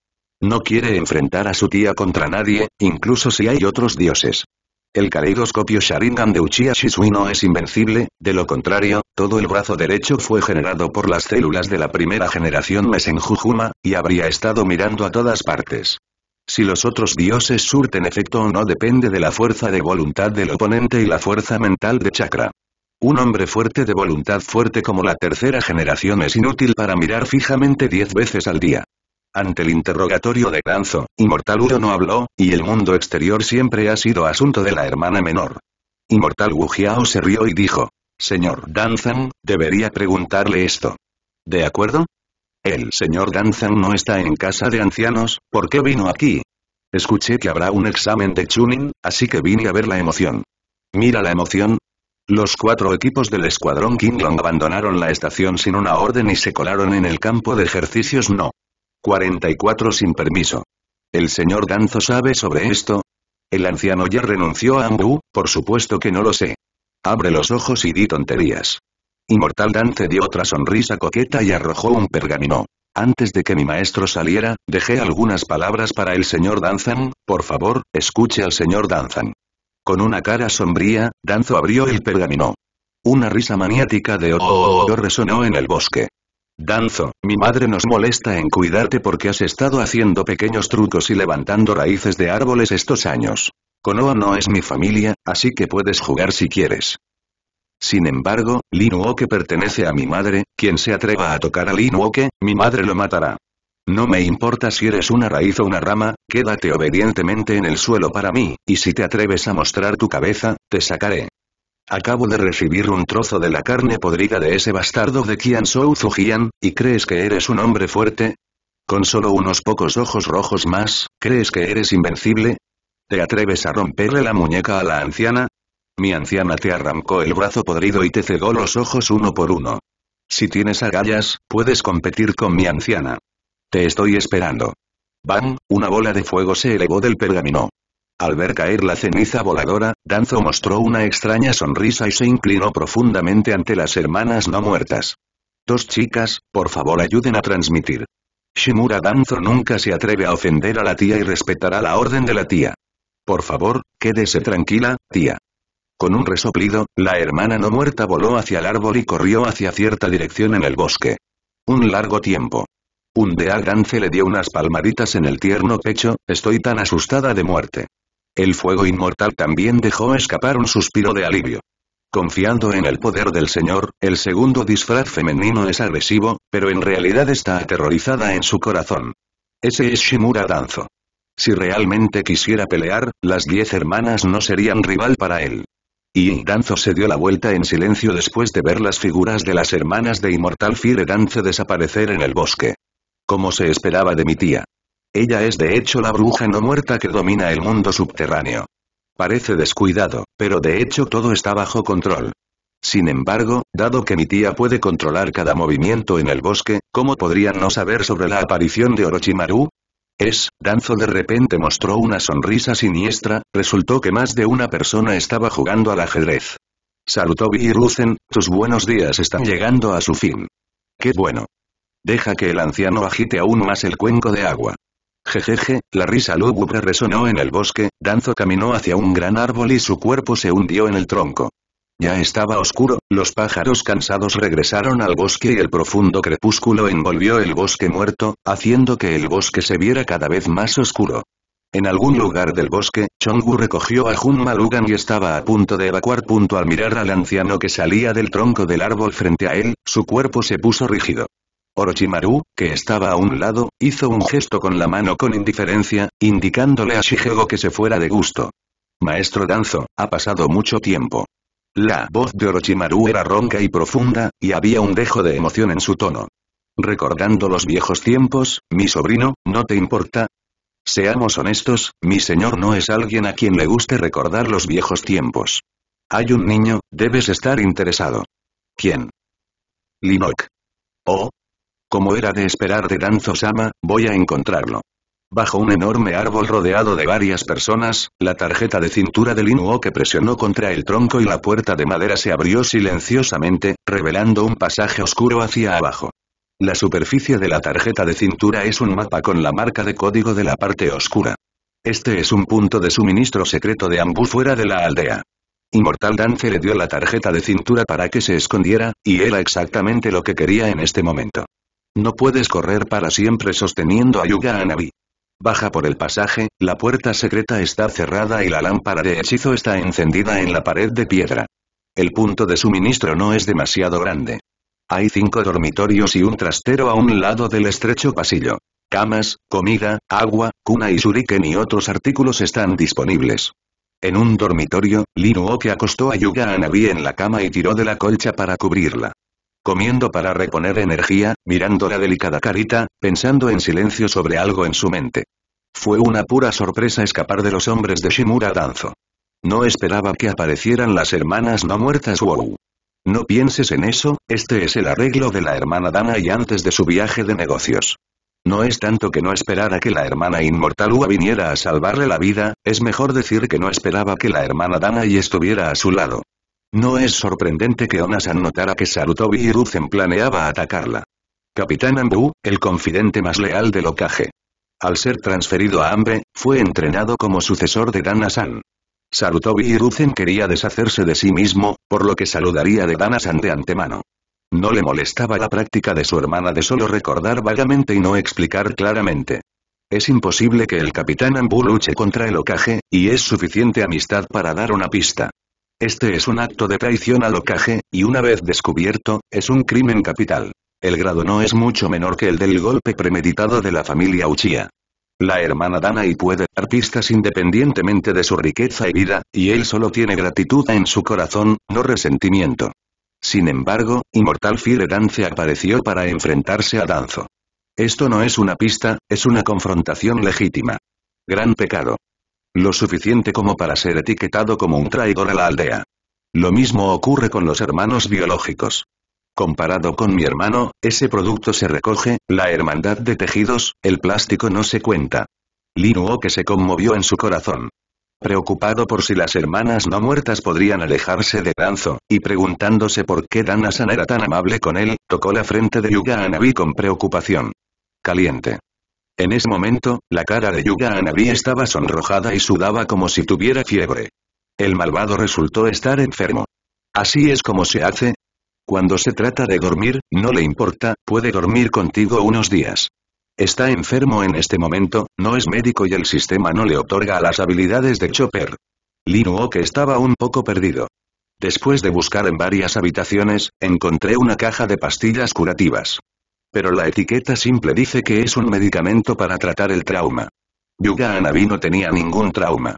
A: No quiere enfrentar a su tía contra nadie, incluso si hay otros dioses. El caleidoscopio Sharingan de Uchiha no es invencible, de lo contrario, todo el brazo derecho fue generado por las células de la primera generación Mesenjujuma, y habría estado mirando a todas partes. Si los otros dioses surten efecto o no depende de la fuerza de voluntad del oponente y la fuerza mental de chakra. Un hombre fuerte de voluntad fuerte como la tercera generación es inútil para mirar fijamente diez veces al día. Ante el interrogatorio de Danzo, Inmortal Uro no habló, y el mundo exterior siempre ha sido asunto de la hermana menor. Inmortal Wujiao se rió y dijo, Señor Danzan, debería preguntarle esto. ¿De acuerdo? El señor Danzan no está en casa de ancianos, ¿por qué vino aquí? Escuché que habrá un examen de Chunin, así que vine a ver la emoción. Mira la emoción. Los cuatro equipos del escuadrón Kinglong abandonaron la estación sin una orden y se colaron en el campo de ejercicios no. 44 sin permiso. ¿El señor Danzo sabe sobre esto? ¿El anciano ya renunció a Ambu? Por supuesto que no lo sé. Abre los ojos y di tonterías. Inmortal Danzo dio otra sonrisa coqueta y arrojó un pergamino. Antes de que mi maestro saliera, dejé algunas palabras para el señor Danzan, por favor, escuche al señor Danzan. Con una cara sombría, Danzo abrió el pergamino. Una risa maniática de oh, resonó en el bosque. Danzo, mi madre nos molesta en cuidarte porque has estado haciendo pequeños trucos y levantando raíces de árboles estos años. Konoha no es mi familia, así que puedes jugar si quieres. Sin embargo, Lin pertenece a mi madre, quien se atreva a tocar a Lin mi madre lo matará. No me importa si eres una raíz o una rama, quédate obedientemente en el suelo para mí, y si te atreves a mostrar tu cabeza, te sacaré. Acabo de recibir un trozo de la carne podrida de ese bastardo de Qian Shou ¿y crees que eres un hombre fuerte? Con solo unos pocos ojos rojos más, ¿crees que eres invencible? ¿Te atreves a romperle la muñeca a la anciana? Mi anciana te arrancó el brazo podrido y te cegó los ojos uno por uno. Si tienes agallas, puedes competir con mi anciana. Te estoy esperando. ¡Bam! Una bola de fuego se elevó del pergamino. Al ver caer la ceniza voladora, Danzo mostró una extraña sonrisa y se inclinó profundamente ante las hermanas no muertas. Dos chicas, por favor ayuden a transmitir. Shimura Danzo nunca se atreve a ofender a la tía y respetará la orden de la tía. Por favor, quédese tranquila, tía. Con un resoplido, la hermana no muerta voló hacia el árbol y corrió hacia cierta dirección en el bosque. Un largo tiempo. Un de Danzo le dio unas palmaditas en el tierno pecho, estoy tan asustada de muerte. El fuego inmortal también dejó escapar un suspiro de alivio. Confiando en el poder del Señor, el segundo disfraz femenino es agresivo, pero en realidad está aterrorizada en su corazón. Ese es Shimura Danzo. Si realmente quisiera pelear, las diez hermanas no serían rival para él. Y Danzo se dio la vuelta en silencio después de ver las figuras de las hermanas de Inmortal Fire Danzo desaparecer en el bosque. Como se esperaba de mi tía. Ella es de hecho la bruja no muerta que domina el mundo subterráneo. Parece descuidado, pero de hecho todo está bajo control. Sin embargo, dado que mi tía puede controlar cada movimiento en el bosque, ¿cómo podrían no saber sobre la aparición de Orochimaru? Es, Danzo de repente mostró una sonrisa siniestra, resultó que más de una persona estaba jugando al ajedrez. Saludó lucen tus buenos días están llegando a su fin. ¡Qué bueno! Deja que el anciano agite aún más el cuenco de agua. Jejeje, la risa lúgubre resonó en el bosque, Danzo caminó hacia un gran árbol y su cuerpo se hundió en el tronco. Ya estaba oscuro, los pájaros cansados regresaron al bosque y el profundo crepúsculo envolvió el bosque muerto, haciendo que el bosque se viera cada vez más oscuro. En algún lugar del bosque, Chongu recogió a Jun Malugan y estaba a punto de evacuar. Punto al mirar al anciano que salía del tronco del árbol frente a él, su cuerpo se puso rígido. Orochimaru, que estaba a un lado, hizo un gesto con la mano con indiferencia, indicándole a Shigego que se fuera de gusto. Maestro Danzo, ha pasado mucho tiempo. La voz de Orochimaru era ronca y profunda, y había un dejo de emoción en su tono. Recordando los viejos tiempos, mi sobrino, ¿no te importa? Seamos honestos, mi señor no es alguien a quien le guste recordar los viejos tiempos. Hay un niño, debes estar interesado. ¿Quién? Linok. Oh, como era de esperar de Danzo-sama, voy a encontrarlo. Bajo un enorme árbol rodeado de varias personas, la tarjeta de cintura del Inuo que presionó contra el tronco y la puerta de madera se abrió silenciosamente, revelando un pasaje oscuro hacia abajo. La superficie de la tarjeta de cintura es un mapa con la marca de código de la parte oscura. Este es un punto de suministro secreto de Ambu fuera de la aldea. Inmortal Dance le dio la tarjeta de cintura para que se escondiera, y era exactamente lo que quería en este momento. No puedes correr para siempre sosteniendo a Yuga Anabi. Baja por el pasaje, la puerta secreta está cerrada y la lámpara de hechizo está encendida en la pared de piedra. El punto de suministro no es demasiado grande. Hay cinco dormitorios y un trastero a un lado del estrecho pasillo. Camas, comida, agua, cuna y shuriken y otros artículos están disponibles. En un dormitorio, Linuoke acostó a Yuga Anabi en la cama y tiró de la colcha para cubrirla comiendo para reponer energía, mirando la delicada carita, pensando en silencio sobre algo en su mente. Fue una pura sorpresa escapar de los hombres de Shimura Danzo. No esperaba que aparecieran las hermanas no muertas Wow. No pienses en eso, este es el arreglo de la hermana Dana y antes de su viaje de negocios. No es tanto que no esperara que la hermana inmortal Ua viniera a salvarle la vida, es mejor decir que no esperaba que la hermana Dana y estuviera a su lado. No es sorprendente que Onasan notara que Sarutobi y Ruzen planeaba atacarla. Capitán Ambu, el confidente más leal del Okage. Al ser transferido a Ambe, fue entrenado como sucesor de Danasan. Sarutobi y Ruzen quería deshacerse de sí mismo, por lo que saludaría de Danasan de antemano. No le molestaba la práctica de su hermana de solo recordar vagamente y no explicar claramente. Es imposible que el Capitán Ambu luche contra el Okage, y es suficiente amistad para dar una pista. Este es un acto de traición al ocaje, y una vez descubierto, es un crimen capital. El grado no es mucho menor que el del golpe premeditado de la familia Uchiha. La hermana y puede dar pistas independientemente de su riqueza y vida, y él solo tiene gratitud en su corazón, no resentimiento. Sin embargo, Inmortal Fire Dance apareció para enfrentarse a Danzo. Esto no es una pista, es una confrontación legítima. Gran pecado. Lo suficiente como para ser etiquetado como un traidor a la aldea. Lo mismo ocurre con los hermanos biológicos. Comparado con mi hermano, ese producto se recoge, la hermandad de tejidos, el plástico no se cuenta. Linuo que se conmovió en su corazón. Preocupado por si las hermanas no muertas podrían alejarse de Danzo, y preguntándose por qué Danasan era tan amable con él, tocó la frente de Yuga Anabi con preocupación. Caliente. En ese momento, la cara de Yuga Anabi estaba sonrojada y sudaba como si tuviera fiebre. El malvado resultó estar enfermo. Así es como se hace. Cuando se trata de dormir, no le importa, puede dormir contigo unos días. Está enfermo en este momento, no es médico y el sistema no le otorga las habilidades de Chopper. que estaba un poco perdido. Después de buscar en varias habitaciones, encontré una caja de pastillas curativas. Pero la etiqueta simple dice que es un medicamento para tratar el trauma. Yuga Anabi no tenía ningún trauma.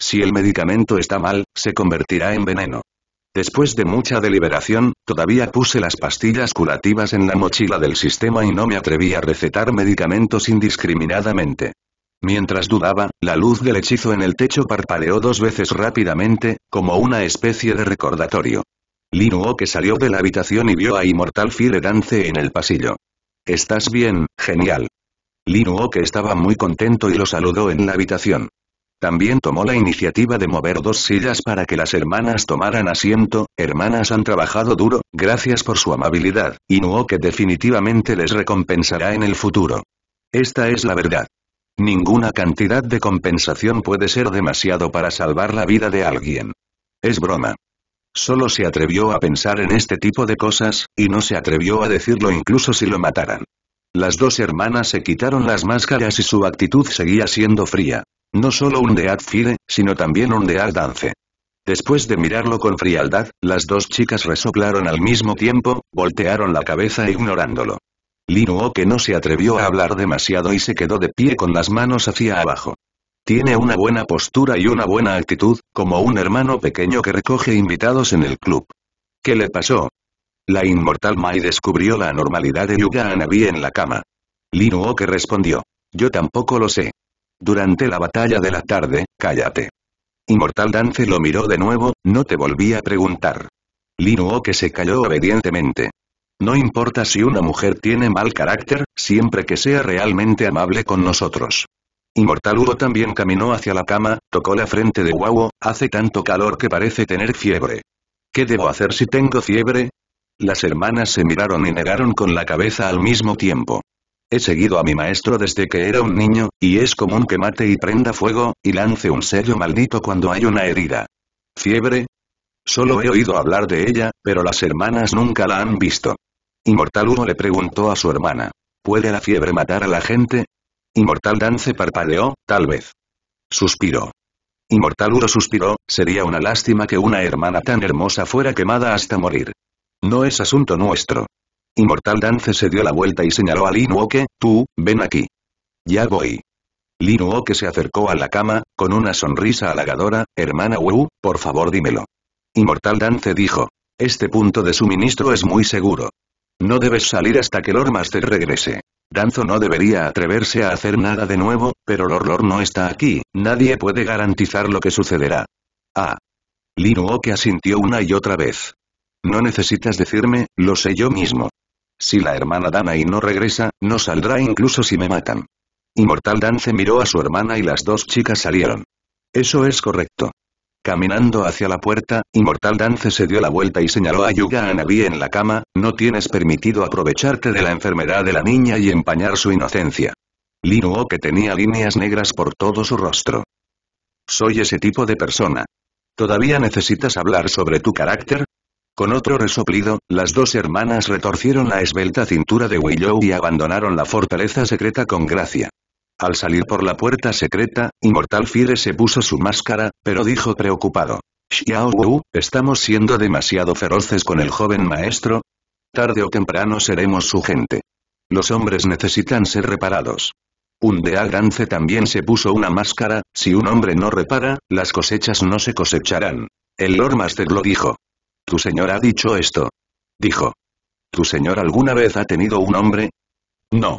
A: Si el medicamento está mal, se convertirá en veneno. Después de mucha deliberación, todavía puse las pastillas curativas en la mochila del sistema y no me atreví a recetar medicamentos indiscriminadamente. Mientras dudaba, la luz del hechizo en el techo parpadeó dos veces rápidamente, como una especie de recordatorio. Linuo que salió de la habitación y vio a Immortal Fire Dance en el pasillo. ¿Estás bien, genial? que estaba muy contento y lo saludó en la habitación. También tomó la iniciativa de mover dos sillas para que las hermanas tomaran asiento, hermanas han trabajado duro, gracias por su amabilidad, que definitivamente les recompensará en el futuro. Esta es la verdad. Ninguna cantidad de compensación puede ser demasiado para salvar la vida de alguien. Es broma. Solo se atrevió a pensar en este tipo de cosas, y no se atrevió a decirlo incluso si lo mataran. Las dos hermanas se quitaron las máscaras y su actitud seguía siendo fría. No solo un Dead Fire, sino también un Dead Dance. Después de mirarlo con frialdad, las dos chicas resoplaron al mismo tiempo, voltearon la cabeza ignorándolo. Linuo que no se atrevió a hablar demasiado y se quedó de pie con las manos hacia abajo. Tiene una buena postura y una buena actitud, como un hermano pequeño que recoge invitados en el club. ¿Qué le pasó? La inmortal Mai descubrió la anormalidad de Yuga Anabi en la cama. Linuoke respondió. Yo tampoco lo sé. Durante la batalla de la tarde, cállate. Inmortal Dance lo miró de nuevo, no te volví a preguntar. Lin se calló obedientemente. No importa si una mujer tiene mal carácter, siempre que sea realmente amable con nosotros. Inmortal también caminó hacia la cama, tocó la frente de Guau, hace tanto calor que parece tener fiebre. ¿Qué debo hacer si tengo fiebre? Las hermanas se miraron y negaron con la cabeza al mismo tiempo. He seguido a mi maestro desde que era un niño, y es común que mate y prenda fuego, y lance un sello maldito cuando hay una herida. ¿Fiebre? Solo he oído hablar de ella, pero las hermanas nunca la han visto. Inmortal le preguntó a su hermana. ¿Puede la fiebre matar a la gente? Inmortal Dance parpadeó, tal vez. Suspiró. Inmortal Uro suspiró, sería una lástima que una hermana tan hermosa fuera quemada hasta morir. No es asunto nuestro. Inmortal Dance se dio la vuelta y señaló a Lin que, tú, ven aquí. Ya voy. Lin se acercó a la cama, con una sonrisa halagadora, hermana Wu, por favor dímelo. Inmortal Dance dijo. Este punto de suministro es muy seguro. No debes salir hasta que Lord Master regrese. Danzo no debería atreverse a hacer nada de nuevo, pero horror no está aquí, nadie puede garantizar lo que sucederá. Ah. que asintió una y otra vez. No necesitas decirme, lo sé yo mismo. Si la hermana Dana y no regresa, no saldrá incluso si me matan. Inmortal Danze miró a su hermana y las dos chicas salieron. Eso es correcto. Caminando hacia la puerta, Inmortal Dance se dio la vuelta y señaló a Yuga Anabi en la cama, no tienes permitido aprovecharte de la enfermedad de la niña y empañar su inocencia. Linuo que tenía líneas negras por todo su rostro. Soy ese tipo de persona. ¿Todavía necesitas hablar sobre tu carácter? Con otro resoplido, las dos hermanas retorcieron la esbelta cintura de Willow y abandonaron la fortaleza secreta con gracia. Al salir por la puerta secreta, Inmortal Fire se puso su máscara, pero dijo preocupado. Xiao Wu, estamos siendo demasiado feroces con el joven maestro. Tarde o temprano seremos su gente. Los hombres necesitan ser reparados. Un de Agrance también se puso una máscara, si un hombre no repara, las cosechas no se cosecharán. El Lord Master lo dijo. Tu señor ha dicho esto. Dijo. ¿Tu señor alguna vez ha tenido un hombre? No.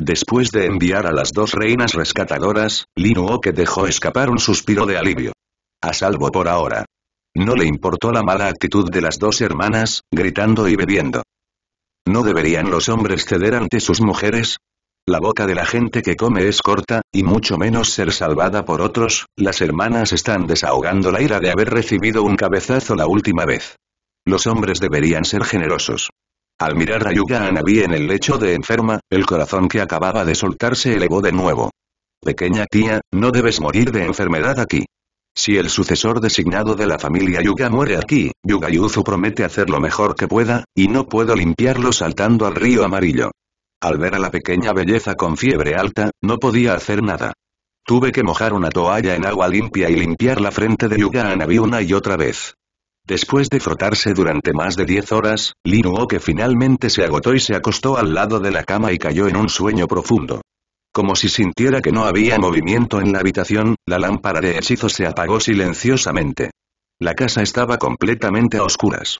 A: Después de enviar a las dos reinas rescatadoras, que dejó escapar un suspiro de alivio. A salvo por ahora. No le importó la mala actitud de las dos hermanas, gritando y bebiendo. ¿No deberían los hombres ceder ante sus mujeres? La boca de la gente que come es corta, y mucho menos ser salvada por otros, las hermanas están desahogando la ira de haber recibido un cabezazo la última vez. Los hombres deberían ser generosos. Al mirar a Yuga Anabi en el lecho de enferma, el corazón que acababa de soltar se elevó de nuevo. Pequeña tía, no debes morir de enfermedad aquí. Si el sucesor designado de la familia Yuga muere aquí, Yuga Yuzu promete hacer lo mejor que pueda, y no puedo limpiarlo saltando al río amarillo. Al ver a la pequeña belleza con fiebre alta, no podía hacer nada. Tuve que mojar una toalla en agua limpia y limpiar la frente de Yuga Anabi una y otra vez. Después de frotarse durante más de diez horas, que finalmente se agotó y se acostó al lado de la cama y cayó en un sueño profundo. Como si sintiera que no había movimiento en la habitación, la lámpara de hechizo se apagó silenciosamente. La casa estaba completamente a oscuras.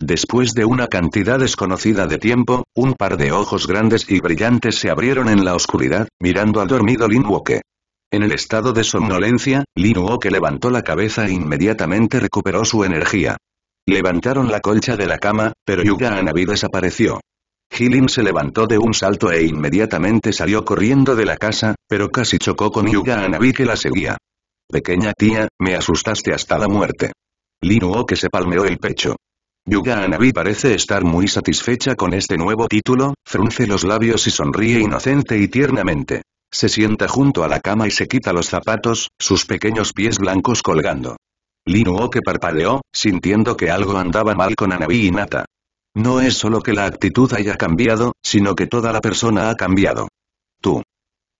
A: Después de una cantidad desconocida de tiempo, un par de ojos grandes y brillantes se abrieron en la oscuridad, mirando al dormido Lin Woke. En el estado de somnolencia, que levantó la cabeza e inmediatamente recuperó su energía. Levantaron la colcha de la cama, pero Yuga Anabi desapareció. Hilin se levantó de un salto e inmediatamente salió corriendo de la casa, pero casi chocó con Yuga Anabi que la seguía. Pequeña tía, me asustaste hasta la muerte. que se palmeó el pecho. Yuga Anabi parece estar muy satisfecha con este nuevo título, frunce los labios y sonríe inocente y tiernamente. Se sienta junto a la cama y se quita los zapatos, sus pequeños pies blancos colgando. que parpadeó, sintiendo que algo andaba mal con Anabi y Nata. No es solo que la actitud haya cambiado, sino que toda la persona ha cambiado. Tú.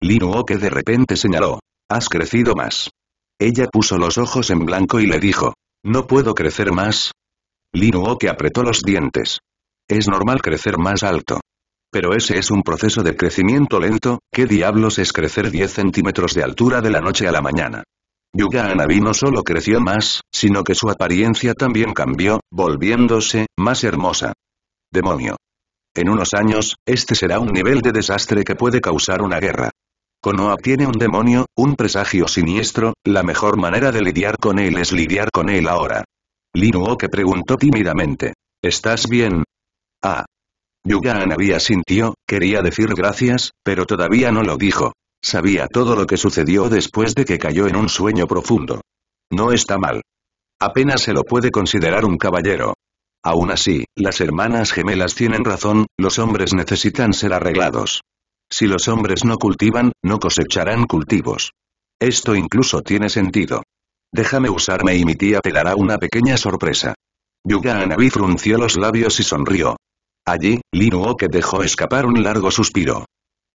A: que de repente señaló. Has crecido más. Ella puso los ojos en blanco y le dijo. No puedo crecer más. que apretó los dientes. Es normal crecer más alto pero ese es un proceso de crecimiento lento, ¿qué diablos es crecer 10 centímetros de altura de la noche a la mañana? Yuga Anabi no solo creció más, sino que su apariencia también cambió, volviéndose, más hermosa. Demonio. En unos años, este será un nivel de desastre que puede causar una guerra. Konoha tiene un demonio, un presagio siniestro, la mejor manera de lidiar con él es lidiar con él ahora. que preguntó tímidamente. ¿Estás bien? Ah. Yuga sintió, quería decir gracias, pero todavía no lo dijo. Sabía todo lo que sucedió después de que cayó en un sueño profundo. No está mal. Apenas se lo puede considerar un caballero. Aún así, las hermanas gemelas tienen razón, los hombres necesitan ser arreglados. Si los hombres no cultivan, no cosecharán cultivos. Esto incluso tiene sentido. Déjame usarme y mi tía te dará una pequeña sorpresa. Yuga Anabi frunció los labios y sonrió. Allí, Lin que dejó escapar un largo suspiro.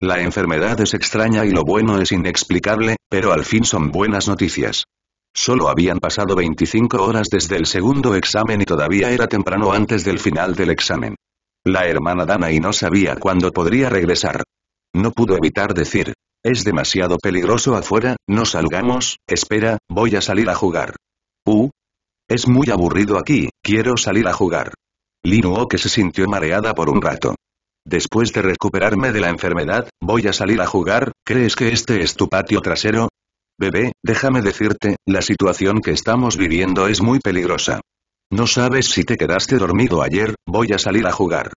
A: La enfermedad es extraña y lo bueno es inexplicable, pero al fin son buenas noticias. Solo habían pasado 25 horas desde el segundo examen y todavía era temprano antes del final del examen. La hermana Dana y no sabía cuándo podría regresar. No pudo evitar decir, es demasiado peligroso afuera, no salgamos, espera, voy a salir a jugar. Uh, es muy aburrido aquí, quiero salir a jugar que se sintió mareada por un rato. Después de recuperarme de la enfermedad, voy a salir a jugar, ¿crees que este es tu patio trasero? Bebé, déjame decirte, la situación que estamos viviendo es muy peligrosa. No sabes si te quedaste dormido ayer, voy a salir a jugar.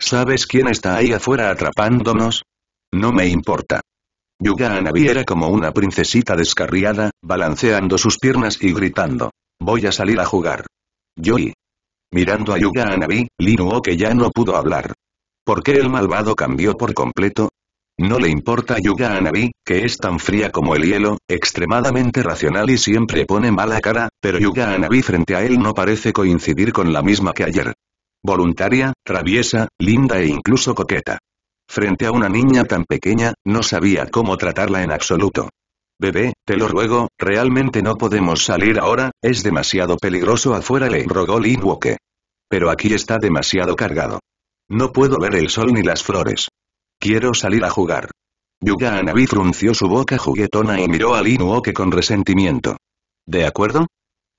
A: ¿Sabes quién está ahí afuera atrapándonos? No me importa. Yuga Anabi era como una princesita descarriada, balanceando sus piernas y gritando. Voy a salir a jugar. Yoy. Mirando a Yuga Anabi, que ya no pudo hablar. ¿Por qué el malvado cambió por completo? No le importa a Yuga Anabi, que es tan fría como el hielo, extremadamente racional y siempre pone mala cara, pero Yuga Anabi frente a él no parece coincidir con la misma que ayer. Voluntaria, traviesa, linda e incluso coqueta. Frente a una niña tan pequeña, no sabía cómo tratarla en absoluto. Bebé, te lo ruego, realmente no podemos salir ahora, es demasiado peligroso afuera le rogó Linwoke. Pero aquí está demasiado cargado. No puedo ver el sol ni las flores. Quiero salir a jugar. Yuga Anabi frunció su boca juguetona y miró a Linuoke con resentimiento. ¿De acuerdo?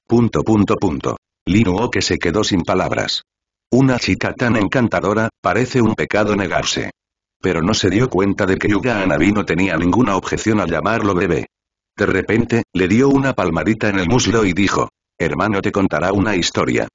A: Punto punto punto. Linuoke se quedó sin palabras. Una chica tan encantadora, parece un pecado negarse pero no se dio cuenta de que Yuga Anabi no tenía ninguna objeción al llamarlo bebé. De repente, le dio una palmadita en el muslo y dijo, hermano te contará una historia.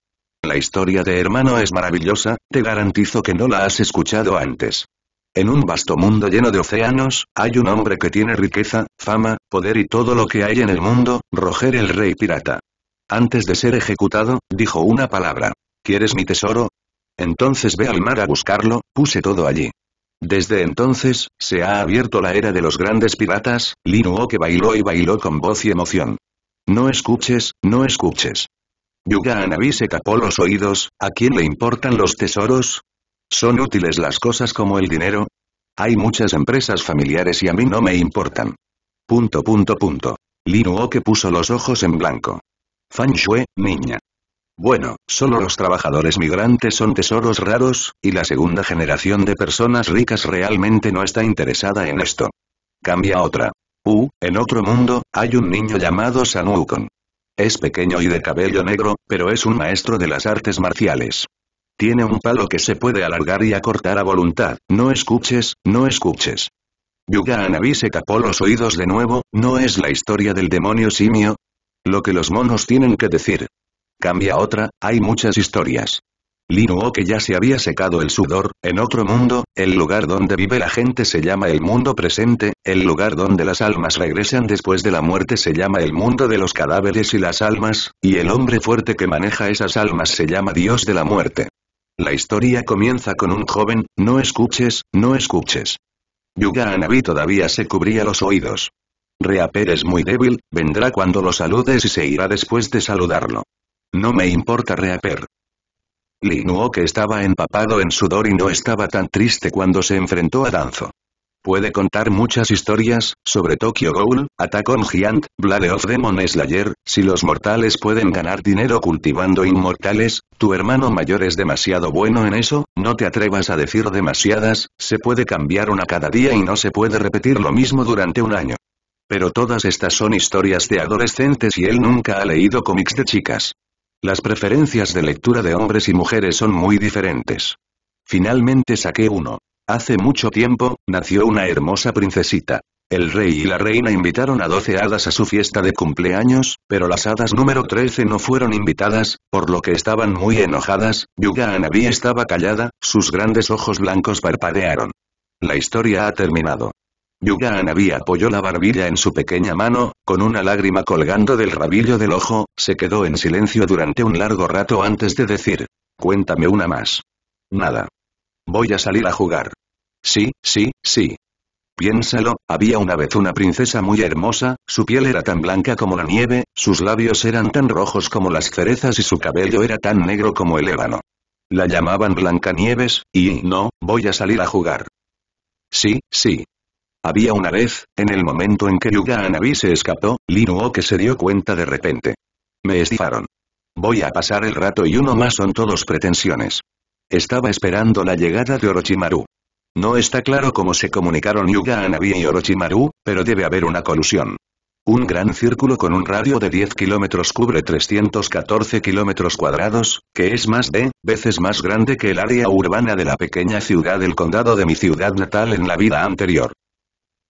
A: La historia de hermano es maravillosa, te garantizo que no la has escuchado antes. En un vasto mundo lleno de océanos, hay un hombre que tiene riqueza, fama, poder y todo lo que hay en el mundo, Roger el rey pirata. Antes de ser ejecutado, dijo una palabra. ¿Quieres mi tesoro? Entonces ve al mar a buscarlo, puse todo allí. Desde entonces, se ha abierto la era de los grandes piratas, Lin que bailó y bailó con voz y emoción. No escuches, no escuches. Yuga Anabi se tapó los oídos, ¿a quién le importan los tesoros? ¿Son útiles las cosas como el dinero? Hay muchas empresas familiares y a mí no me importan. Punto punto punto. Lin que puso los ojos en blanco. Fan Shui, niña. Bueno, solo los trabajadores migrantes son tesoros raros, y la segunda generación de personas ricas realmente no está interesada en esto. Cambia otra. Uh, en otro mundo, hay un niño llamado Sanukon. Es pequeño y de cabello negro, pero es un maestro de las artes marciales. Tiene un palo que se puede alargar y acortar a voluntad, no escuches, no escuches. Yuga Anabi se tapó los oídos de nuevo, ¿no es la historia del demonio simio? Lo que los monos tienen que decir. Cambia otra, hay muchas historias. Linuo que ya se había secado el sudor, en otro mundo, el lugar donde vive la gente se llama el mundo presente, el lugar donde las almas regresan después de la muerte se llama el mundo de los cadáveres y las almas, y el hombre fuerte que maneja esas almas se llama Dios de la muerte. La historia comienza con un joven, no escuches, no escuches. Yuga Anabi todavía se cubría los oídos. Reaper es muy débil, vendrá cuando lo saludes y se irá después de saludarlo. No me importa reaper. que estaba empapado en sudor y no estaba tan triste cuando se enfrentó a Danzo. Puede contar muchas historias, sobre Tokyo Ghoul, Attack on Giant, Blade of Demon Slayer, si los mortales pueden ganar dinero cultivando inmortales, tu hermano mayor es demasiado bueno en eso, no te atrevas a decir demasiadas, se puede cambiar una cada día y no se puede repetir lo mismo durante un año. Pero todas estas son historias de adolescentes y él nunca ha leído cómics de chicas. Las preferencias de lectura de hombres y mujeres son muy diferentes. Finalmente saqué uno. Hace mucho tiempo, nació una hermosa princesita. El rey y la reina invitaron a doce hadas a su fiesta de cumpleaños, pero las hadas número 13 no fueron invitadas, por lo que estaban muy enojadas, Yuga Anabi estaba callada, sus grandes ojos blancos parpadearon. La historia ha terminado. Yuga había apoyó la barbilla en su pequeña mano, con una lágrima colgando del rabillo del ojo, se quedó en silencio durante un largo rato antes de decir. Cuéntame una más. Nada. Voy a salir a jugar. Sí, sí, sí. Piénsalo, había una vez una princesa muy hermosa, su piel era tan blanca como la nieve, sus labios eran tan rojos como las cerezas y su cabello era tan negro como el ébano. La llamaban Blancanieves, y no, voy a salir a jugar. Sí, sí, había una vez, en el momento en que Yuga Anabi se escapó, Linuo que se dio cuenta de repente. Me estifaron. Voy a pasar el rato y uno más son todos pretensiones. Estaba esperando la llegada de Orochimaru. No está claro cómo se comunicaron Yuga Anabi y Orochimaru, pero debe haber una colusión. Un gran círculo con un radio de 10 kilómetros cubre 314 kilómetros cuadrados, que es más de, veces más grande que el área urbana de la pequeña ciudad del condado de mi ciudad natal en la vida anterior.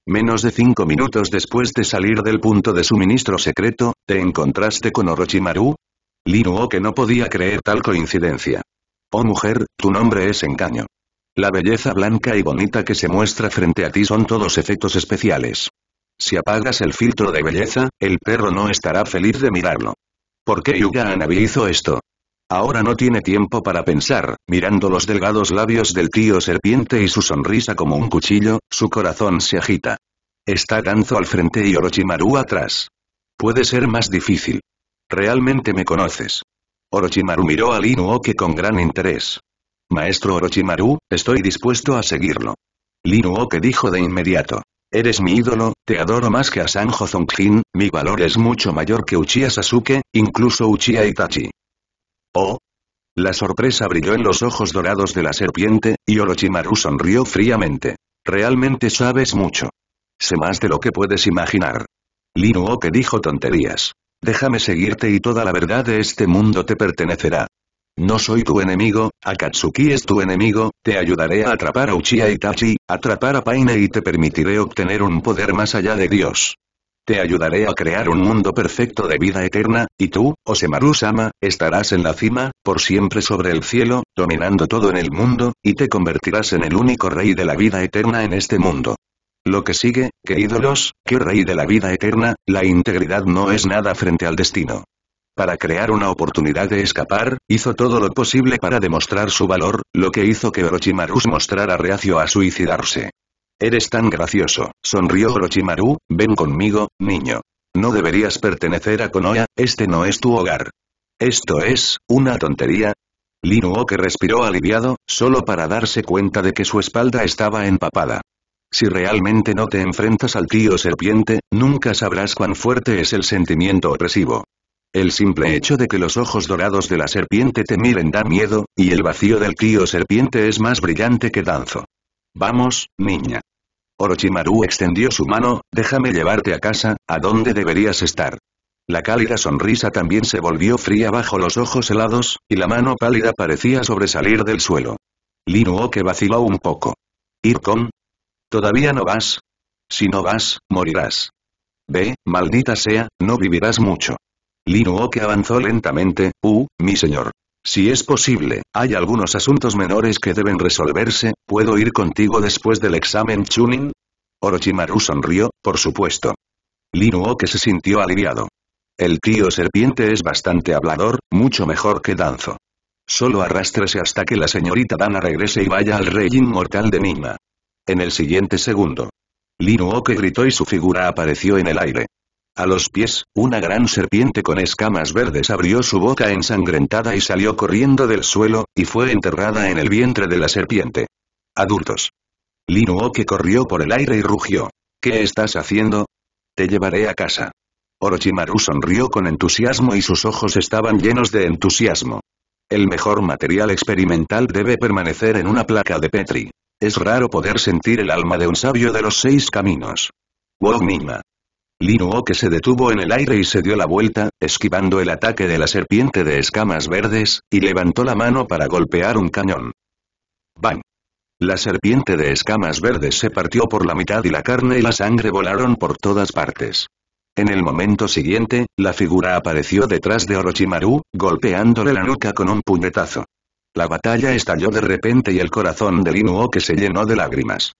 A: Menos de cinco minutos después de salir del punto de suministro secreto, ¿te encontraste con Orochimaru? que no podía creer tal coincidencia. Oh mujer, tu nombre es engaño. La belleza blanca y bonita que se muestra frente a ti son todos efectos especiales. Si apagas el filtro de belleza, el perro no estará feliz de mirarlo. ¿Por qué Yuga Anabi hizo esto? Ahora no tiene tiempo para pensar, mirando los delgados labios del tío serpiente y su sonrisa como un cuchillo, su corazón se agita. Está Ganzo al frente y Orochimaru atrás. Puede ser más difícil. Realmente me conoces. Orochimaru miró a que con gran interés. Maestro Orochimaru, estoy dispuesto a seguirlo. que dijo de inmediato. Eres mi ídolo, te adoro más que a Sanjo Zongjin, mi valor es mucho mayor que Uchiha Sasuke, incluso Uchiha Itachi. Oh. La sorpresa brilló en los ojos dorados de la serpiente, y Orochimaru sonrió fríamente. Realmente sabes mucho. Sé más de lo que puedes imaginar. que dijo tonterías. Déjame seguirte y toda la verdad de este mundo te pertenecerá. No soy tu enemigo, Akatsuki es tu enemigo, te ayudaré a atrapar a Uchiha Itachi, atrapar a Paine y te permitiré obtener un poder más allá de Dios. Te ayudaré a crear un mundo perfecto de vida eterna, y tú, Osemaru-sama, estarás en la cima, por siempre sobre el cielo, dominando todo en el mundo, y te convertirás en el único rey de la vida eterna en este mundo. Lo que sigue, queridos, ídolos, que rey de la vida eterna, la integridad no es nada frente al destino. Para crear una oportunidad de escapar, hizo todo lo posible para demostrar su valor, lo que hizo que Orochimaru mostrara reacio a suicidarse. Eres tan gracioso, sonrió Orochimaru, ven conmigo, niño. No deberías pertenecer a Konoha, este no es tu hogar. Esto es, una tontería. Lin respiró aliviado, solo para darse cuenta de que su espalda estaba empapada. Si realmente no te enfrentas al tío serpiente, nunca sabrás cuán fuerte es el sentimiento opresivo. El simple hecho de que los ojos dorados de la serpiente te miren da miedo, y el vacío del tío serpiente es más brillante que danzo. Vamos, niña. Orochimaru extendió su mano, déjame llevarte a casa, a donde deberías estar. La cálida sonrisa también se volvió fría bajo los ojos helados, y la mano pálida parecía sobresalir del suelo. que vaciló un poco. ¿Ir con? ¿Todavía no vas? Si no vas, morirás. Ve, maldita sea, no vivirás mucho. Linuoke avanzó lentamente, uh, mi señor. Si es posible, hay algunos asuntos menores que deben resolverse, ¿puedo ir contigo después del examen Chunin? Orochimaru sonrió, por supuesto. que se sintió aliviado. El tío serpiente es bastante hablador, mucho mejor que Danzo. Solo arrástrese hasta que la señorita Dana regrese y vaya al rey inmortal de Nima. En el siguiente segundo. que gritó y su figura apareció en el aire. A los pies, una gran serpiente con escamas verdes abrió su boca ensangrentada y salió corriendo del suelo, y fue enterrada en el vientre de la serpiente. Adultos. que corrió por el aire y rugió. ¿Qué estás haciendo? Te llevaré a casa. Orochimaru sonrió con entusiasmo y sus ojos estaban llenos de entusiasmo. El mejor material experimental debe permanecer en una placa de Petri. Es raro poder sentir el alma de un sabio de los seis caminos. Wognima que se detuvo en el aire y se dio la vuelta, esquivando el ataque de la serpiente de escamas verdes, y levantó la mano para golpear un cañón. ¡Bang! La serpiente de escamas verdes se partió por la mitad y la carne y la sangre volaron por todas partes. En el momento siguiente, la figura apareció detrás de Orochimaru, golpeándole la nuca con un puñetazo. La batalla estalló de repente y el corazón de Linuo se llenó de lágrimas.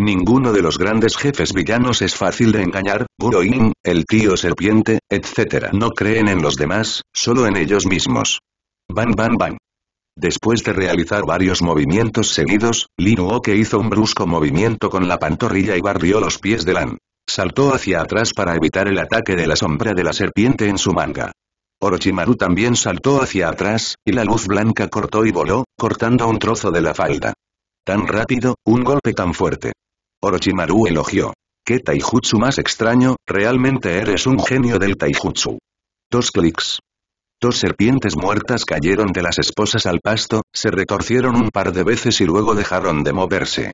A: Ninguno de los grandes jefes villanos es fácil de engañar, In, el tío serpiente, etc. No creen en los demás, solo en ellos mismos. Van bam van. Después de realizar varios movimientos seguidos, que hizo un brusco movimiento con la pantorrilla y barrió los pies de Lan. Saltó hacia atrás para evitar el ataque de la sombra de la serpiente en su manga. Orochimaru también saltó hacia atrás, y la luz blanca cortó y voló, cortando un trozo de la falda. Tan rápido, un golpe tan fuerte. Orochimaru elogió. ¡Qué taijutsu más extraño, realmente eres un genio del taijutsu! Dos clics. Dos serpientes muertas cayeron de las esposas al pasto, se retorcieron un par de veces y luego dejaron de moverse.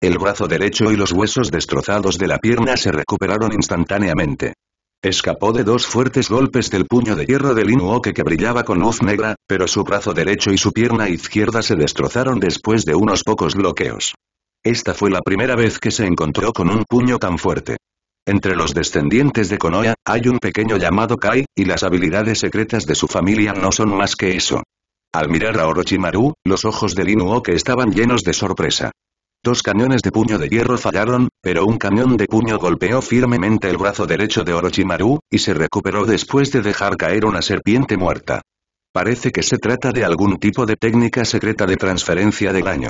A: El brazo derecho y los huesos destrozados de la pierna se recuperaron instantáneamente. Escapó de dos fuertes golpes del puño de hierro del Inuoke que brillaba con luz negra, pero su brazo derecho y su pierna izquierda se destrozaron después de unos pocos bloqueos. Esta fue la primera vez que se encontró con un puño tan fuerte. Entre los descendientes de Konoha, hay un pequeño llamado Kai, y las habilidades secretas de su familia no son más que eso. Al mirar a Orochimaru, los ojos de Inuoke estaban llenos de sorpresa. Dos cañones de puño de hierro fallaron, pero un cañón de puño golpeó firmemente el brazo derecho de Orochimaru, y se recuperó después de dejar caer una serpiente muerta. Parece que se trata de algún tipo de técnica secreta de transferencia de daño.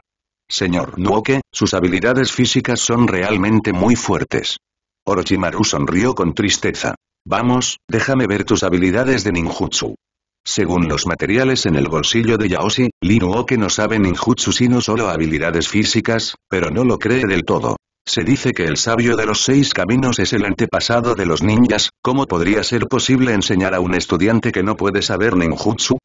A: Señor Nuoke, sus habilidades físicas son realmente muy fuertes. Orochimaru sonrió con tristeza. Vamos, déjame ver tus habilidades de ninjutsu. Según los materiales en el bolsillo de Yaoshi, Nuoke no sabe ninjutsu sino solo habilidades físicas, pero no lo cree del todo. Se dice que el sabio de los seis caminos es el antepasado de los ninjas, ¿cómo podría ser posible enseñar a un estudiante que no puede saber ninjutsu?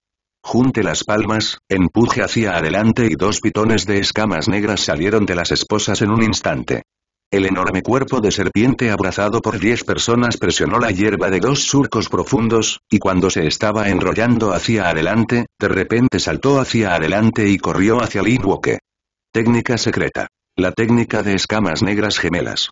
A: Junte las palmas, empuje hacia adelante y dos pitones de escamas negras salieron de las esposas en un instante. El enorme cuerpo de serpiente abrazado por diez personas presionó la hierba de dos surcos profundos, y cuando se estaba enrollando hacia adelante, de repente saltó hacia adelante y corrió hacia Linwoke. Técnica secreta. La técnica de escamas negras gemelas.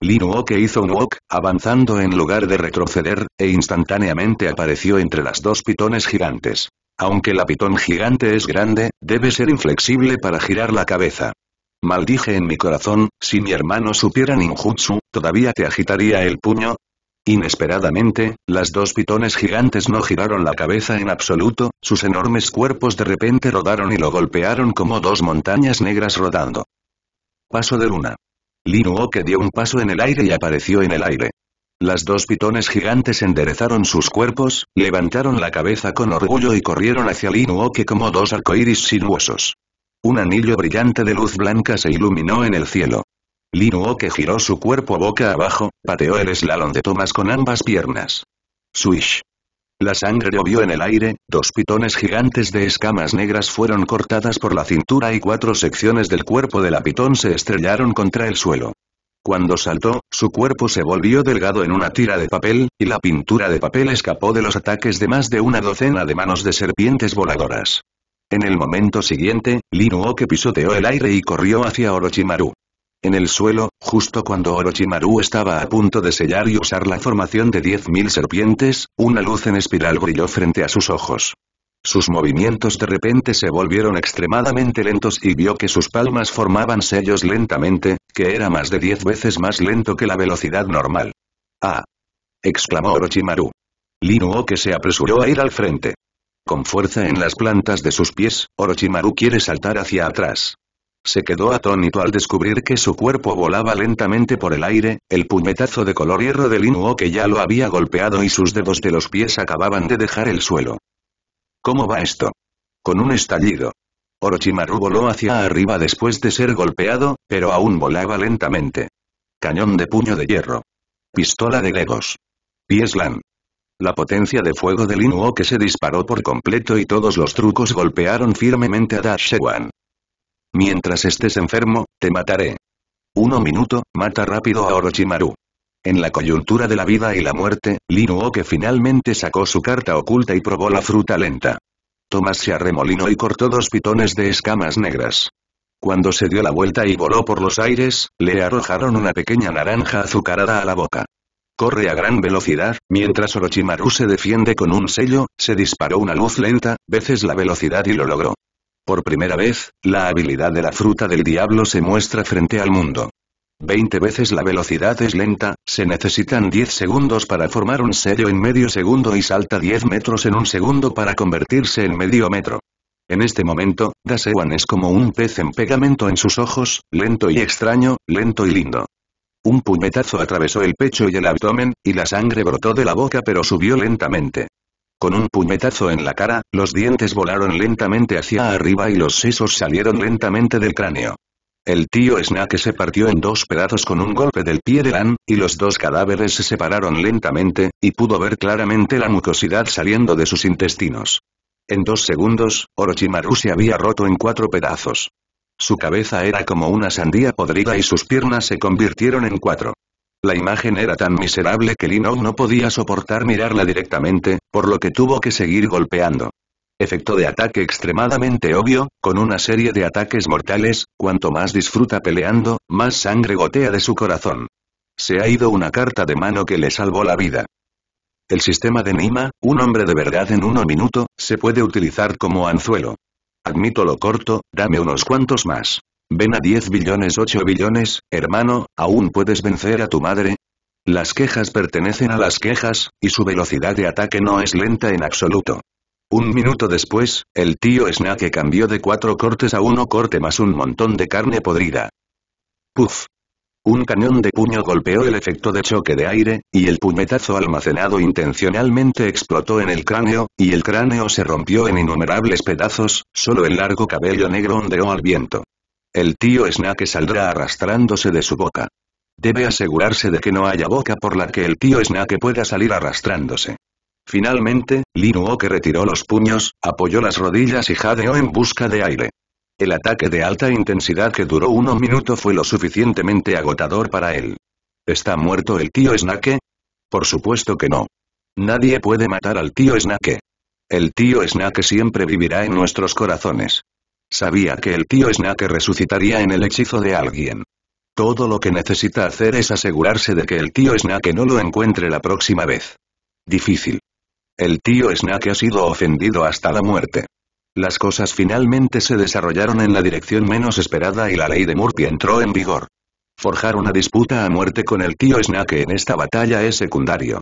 A: Linwoke hizo un walk, avanzando en lugar de retroceder, e instantáneamente apareció entre las dos pitones gigantes. Aunque la pitón gigante es grande, debe ser inflexible para girar la cabeza. Maldije en mi corazón, si mi hermano supiera ninjutsu, ¿todavía te agitaría el puño? Inesperadamente, las dos pitones gigantes no giraron la cabeza en absoluto, sus enormes cuerpos de repente rodaron y lo golpearon como dos montañas negras rodando. Paso de luna. Linuoke dio un paso en el aire y apareció en el aire. Las dos pitones gigantes enderezaron sus cuerpos, levantaron la cabeza con orgullo y corrieron hacia Linuoke como dos arcoíris sinuosos. Un anillo brillante de luz blanca se iluminó en el cielo. Linuoke giró su cuerpo boca abajo, pateó el eslalon de tomas con ambas piernas. Swish. La sangre llovió en el aire, dos pitones gigantes de escamas negras fueron cortadas por la cintura y cuatro secciones del cuerpo de la pitón se estrellaron contra el suelo. Cuando saltó, su cuerpo se volvió delgado en una tira de papel, y la pintura de papel escapó de los ataques de más de una docena de manos de serpientes voladoras. En el momento siguiente, Lin pisoteó el aire y corrió hacia Orochimaru. En el suelo, justo cuando Orochimaru estaba a punto de sellar y usar la formación de 10.000 serpientes, una luz en espiral brilló frente a sus ojos. Sus movimientos de repente se volvieron extremadamente lentos y vio que sus palmas formaban sellos lentamente, que era más de diez veces más lento que la velocidad normal. ¡Ah! exclamó Orochimaru. Linuo que se apresuró a ir al frente. Con fuerza en las plantas de sus pies, Orochimaru quiere saltar hacia atrás. Se quedó atónito al descubrir que su cuerpo volaba lentamente por el aire, el puñetazo de color hierro de Linuo que ya lo había golpeado y sus dedos de los pies acababan de dejar el suelo. ¿Cómo va esto? Con un estallido. Orochimaru voló hacia arriba después de ser golpeado, pero aún volaba lentamente. Cañón de puño de hierro. Pistola de Legos. Pieslan. La potencia de fuego de Linuo que se disparó por completo y todos los trucos golpearon firmemente a Dashewan. Mientras estés enfermo, te mataré. Uno minuto, mata rápido a Orochimaru. En la coyuntura de la vida y la muerte, Lin que finalmente sacó su carta oculta y probó la fruta lenta. Tomás se arremolinó y cortó dos pitones de escamas negras. Cuando se dio la vuelta y voló por los aires, le arrojaron una pequeña naranja azucarada a la boca. Corre a gran velocidad, mientras Orochimaru se defiende con un sello, se disparó una luz lenta, veces la velocidad y lo logró. Por primera vez, la habilidad de la fruta del diablo se muestra frente al mundo. Veinte veces la velocidad es lenta, se necesitan 10 segundos para formar un sello en medio segundo y salta 10 metros en un segundo para convertirse en medio metro. En este momento, Dasewan es como un pez en pegamento en sus ojos, lento y extraño, lento y lindo. Un puñetazo atravesó el pecho y el abdomen, y la sangre brotó de la boca pero subió lentamente. Con un puñetazo en la cara, los dientes volaron lentamente hacia arriba y los sesos salieron lentamente del cráneo. El tío Snake se partió en dos pedazos con un golpe del pie de Lan, y los dos cadáveres se separaron lentamente, y pudo ver claramente la mucosidad saliendo de sus intestinos. En dos segundos, Orochimaru se había roto en cuatro pedazos. Su cabeza era como una sandía podrida y sus piernas se convirtieron en cuatro. La imagen era tan miserable que Linou no podía soportar mirarla directamente, por lo que tuvo que seguir golpeando. Efecto de ataque extremadamente obvio, con una serie de ataques mortales, cuanto más disfruta peleando, más sangre gotea de su corazón. Se ha ido una carta de mano que le salvó la vida. El sistema de Nima, un hombre de verdad en uno minuto, se puede utilizar como anzuelo. Admito lo corto, dame unos cuantos más. Ven a 10 billones 8 billones, hermano, ¿aún puedes vencer a tu madre? Las quejas pertenecen a las quejas, y su velocidad de ataque no es lenta en absoluto. Un minuto después, el tío Snake cambió de cuatro cortes a uno corte más un montón de carne podrida. ¡Puf! Un cañón de puño golpeó el efecto de choque de aire, y el puñetazo almacenado intencionalmente explotó en el cráneo, y el cráneo se rompió en innumerables pedazos, solo el largo cabello negro ondeó al viento. El tío Snake saldrá arrastrándose de su boca. Debe asegurarse de que no haya boca por la que el tío Snake pueda salir arrastrándose. Finalmente, Lin que retiró los puños, apoyó las rodillas y jadeó en busca de aire. El ataque de alta intensidad que duró unos minutos fue lo suficientemente agotador para él. ¿Está muerto el tío Snake? Por supuesto que no. Nadie puede matar al tío Snake. El tío Snake siempre vivirá en nuestros corazones. Sabía que el tío Snake resucitaría en el hechizo de alguien. Todo lo que necesita hacer es asegurarse de que el tío Snake no lo encuentre la próxima vez. Difícil. El tío Snake ha sido ofendido hasta la muerte. Las cosas finalmente se desarrollaron en la dirección menos esperada y la ley de Murphy entró en vigor. Forjar una disputa a muerte con el tío Snake en esta batalla es secundario.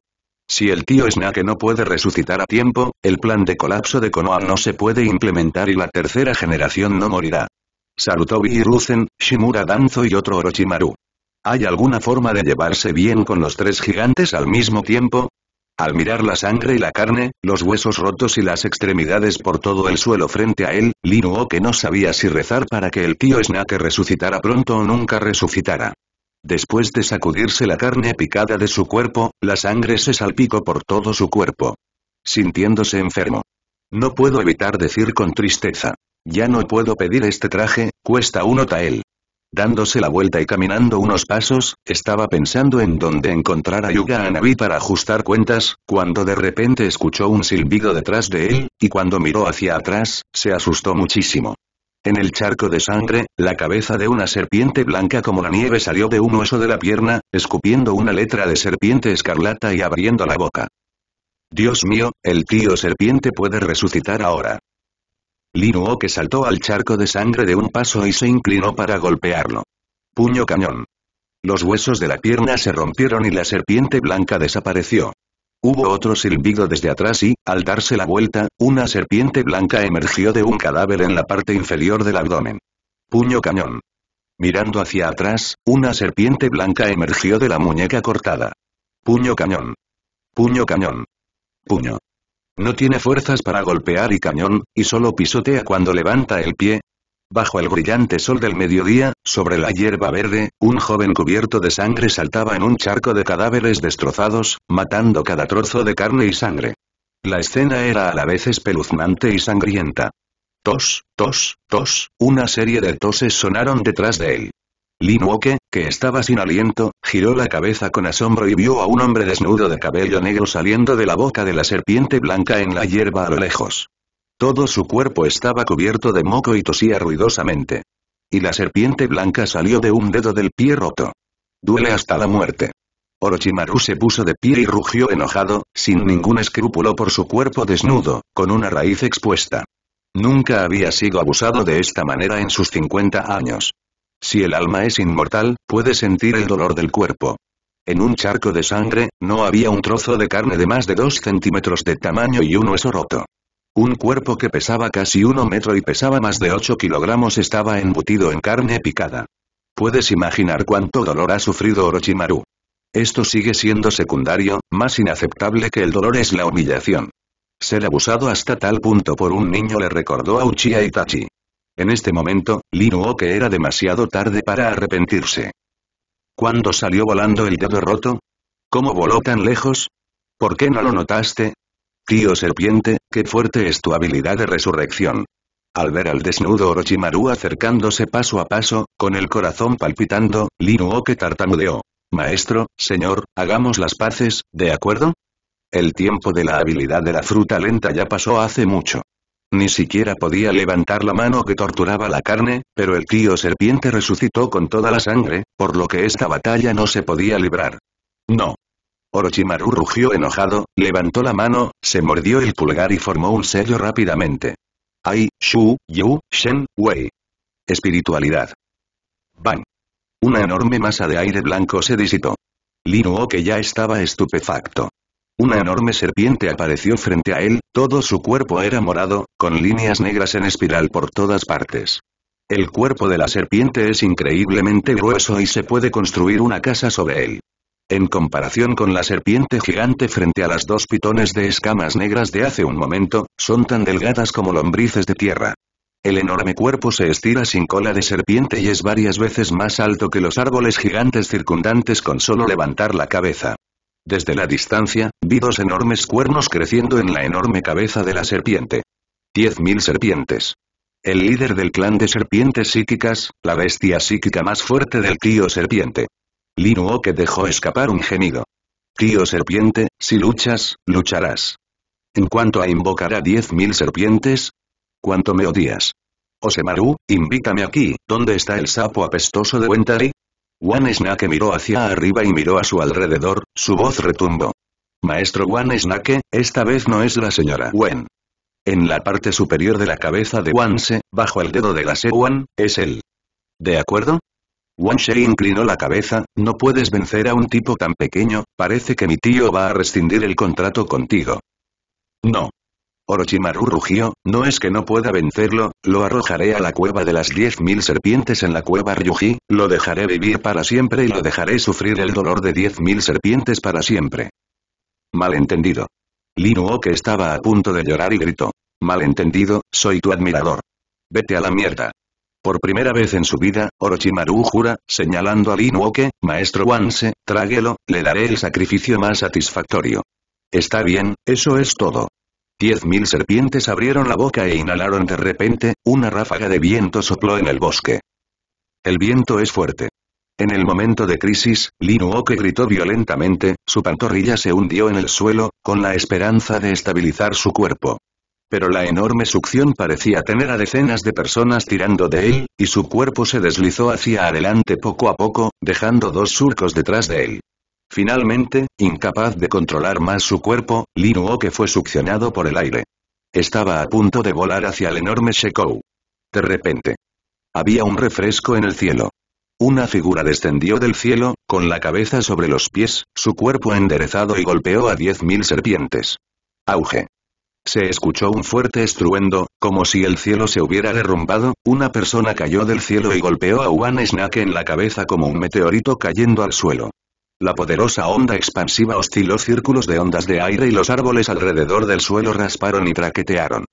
A: Si el tío Snake no puede resucitar a tiempo, el plan de colapso de Konoha no se puede implementar y la tercera generación no morirá. Sarutobi y Ruzen, Shimura Danzo y otro Orochimaru. ¿Hay alguna forma de llevarse bien con los tres gigantes al mismo tiempo? Al mirar la sangre y la carne, los huesos rotos y las extremidades por todo el suelo frente a él, Linuo que no sabía si rezar para que el tío Snake resucitara pronto o nunca resucitara. Después de sacudirse la carne picada de su cuerpo, la sangre se salpicó por todo su cuerpo. Sintiéndose enfermo. No puedo evitar decir con tristeza. Ya no puedo pedir este traje, cuesta uno tael. Dándose la vuelta y caminando unos pasos, estaba pensando en dónde encontrar a Yuga Anabi para ajustar cuentas, cuando de repente escuchó un silbido detrás de él, y cuando miró hacia atrás, se asustó muchísimo. En el charco de sangre, la cabeza de una serpiente blanca como la nieve salió de un hueso de la pierna, escupiendo una letra de serpiente escarlata y abriendo la boca. Dios mío, el tío serpiente puede resucitar ahora que saltó al charco de sangre de un paso y se inclinó para golpearlo. Puño cañón. Los huesos de la pierna se rompieron y la serpiente blanca desapareció. Hubo otro silbido desde atrás y, al darse la vuelta, una serpiente blanca emergió de un cadáver en la parte inferior del abdomen. Puño cañón. Mirando hacia atrás, una serpiente blanca emergió de la muñeca cortada. Puño cañón. Puño cañón. Puño. No tiene fuerzas para golpear y cañón, y solo pisotea cuando levanta el pie. Bajo el brillante sol del mediodía, sobre la hierba verde, un joven cubierto de sangre saltaba en un charco de cadáveres destrozados, matando cada trozo de carne y sangre. La escena era a la vez espeluznante y sangrienta. Tos, tos, tos, una serie de toses sonaron detrás de él. Lin Woke, que estaba sin aliento, giró la cabeza con asombro y vio a un hombre desnudo de cabello negro saliendo de la boca de la serpiente blanca en la hierba a lo lejos. Todo su cuerpo estaba cubierto de moco y tosía ruidosamente. Y la serpiente blanca salió de un dedo del pie roto. Duele hasta la muerte. Orochimaru se puso de pie y rugió enojado, sin ningún escrúpulo por su cuerpo desnudo, con una raíz expuesta. Nunca había sido abusado de esta manera en sus 50 años. Si el alma es inmortal, puede sentir el dolor del cuerpo. En un charco de sangre, no había un trozo de carne de más de 2 centímetros de tamaño y un hueso roto. Un cuerpo que pesaba casi uno metro y pesaba más de 8 kilogramos estaba embutido en carne picada. Puedes imaginar cuánto dolor ha sufrido Orochimaru. Esto sigue siendo secundario, más inaceptable que el dolor es la humillación. Ser abusado hasta tal punto por un niño le recordó a Uchiha Itachi. En este momento, que era demasiado tarde para arrepentirse. ¿Cuándo salió volando el dedo roto? ¿Cómo voló tan lejos? ¿Por qué no lo notaste? Tío serpiente, qué fuerte es tu habilidad de resurrección. Al ver al desnudo Orochimaru acercándose paso a paso, con el corazón palpitando, que tartamudeó. Maestro, señor, hagamos las paces, ¿de acuerdo? El tiempo de la habilidad de la fruta lenta ya pasó hace mucho. Ni siquiera podía levantar la mano que torturaba la carne, pero el tío serpiente resucitó con toda la sangre, por lo que esta batalla no se podía librar. No. Orochimaru rugió enojado, levantó la mano, se mordió el pulgar y formó un sello rápidamente. ¡Ay, Shu, Yu, Shen, Wei. Espiritualidad. Bang. Una enorme masa de aire blanco se disitó. Linuo que ya estaba estupefacto. Una enorme serpiente apareció frente a él, todo su cuerpo era morado, con líneas negras en espiral por todas partes. El cuerpo de la serpiente es increíblemente grueso y se puede construir una casa sobre él. En comparación con la serpiente gigante frente a las dos pitones de escamas negras de hace un momento, son tan delgadas como lombrices de tierra. El enorme cuerpo se estira sin cola de serpiente y es varias veces más alto que los árboles gigantes circundantes con solo levantar la cabeza. Desde la distancia, vi dos enormes cuernos creciendo en la enorme cabeza de la serpiente. Diez mil serpientes. El líder del clan de serpientes psíquicas, la bestia psíquica más fuerte del tío serpiente. Linuo que dejó escapar un gemido. Tío serpiente, si luchas, lucharás. En cuanto a invocar a diez mil serpientes, ¿cuánto me odias? Osemaru, invítame aquí, ¿dónde está el sapo apestoso de Wentari? Wan Snake miró hacia arriba y miró a su alrededor, su voz retumbó. Maestro Wan Snake, esta vez no es la señora Wen. En la parte superior de la cabeza de se bajo el dedo de la Wan, es él. ¿De acuerdo? Se inclinó la cabeza, no puedes vencer a un tipo tan pequeño, parece que mi tío va a rescindir el contrato contigo. No. Orochimaru rugió, no es que no pueda vencerlo, lo arrojaré a la cueva de las diez mil serpientes en la cueva Ryuji, lo dejaré vivir para siempre y lo dejaré sufrir el dolor de diez mil serpientes para siempre. Malentendido. Linuo estaba a punto de llorar y gritó. Malentendido, soy tu admirador. Vete a la mierda. Por primera vez en su vida, Orochimaru jura, señalando a que, Maestro Wanse, tráguelo, le daré el sacrificio más satisfactorio. Está bien, eso es todo. Diez mil serpientes abrieron la boca e inhalaron de repente, una ráfaga de viento sopló en el bosque. El viento es fuerte. En el momento de crisis, Linuoke gritó violentamente, su pantorrilla se hundió en el suelo, con la esperanza de estabilizar su cuerpo. Pero la enorme succión parecía tener a decenas de personas tirando de él, y su cuerpo se deslizó hacia adelante poco a poco, dejando dos surcos detrás de él. Finalmente, incapaz de controlar más su cuerpo, que fue succionado por el aire. Estaba a punto de volar hacia el enorme Shekou. De repente. Había un refresco en el cielo. Una figura descendió del cielo, con la cabeza sobre los pies, su cuerpo enderezado y golpeó a diez mil serpientes. Auge. Se escuchó un fuerte estruendo, como si el cielo se hubiera derrumbado, una persona cayó del cielo y golpeó a One Snake en la cabeza como un meteorito cayendo al suelo. La poderosa onda expansiva osciló círculos de ondas de aire y los árboles alrededor del suelo rasparon y traquetearon.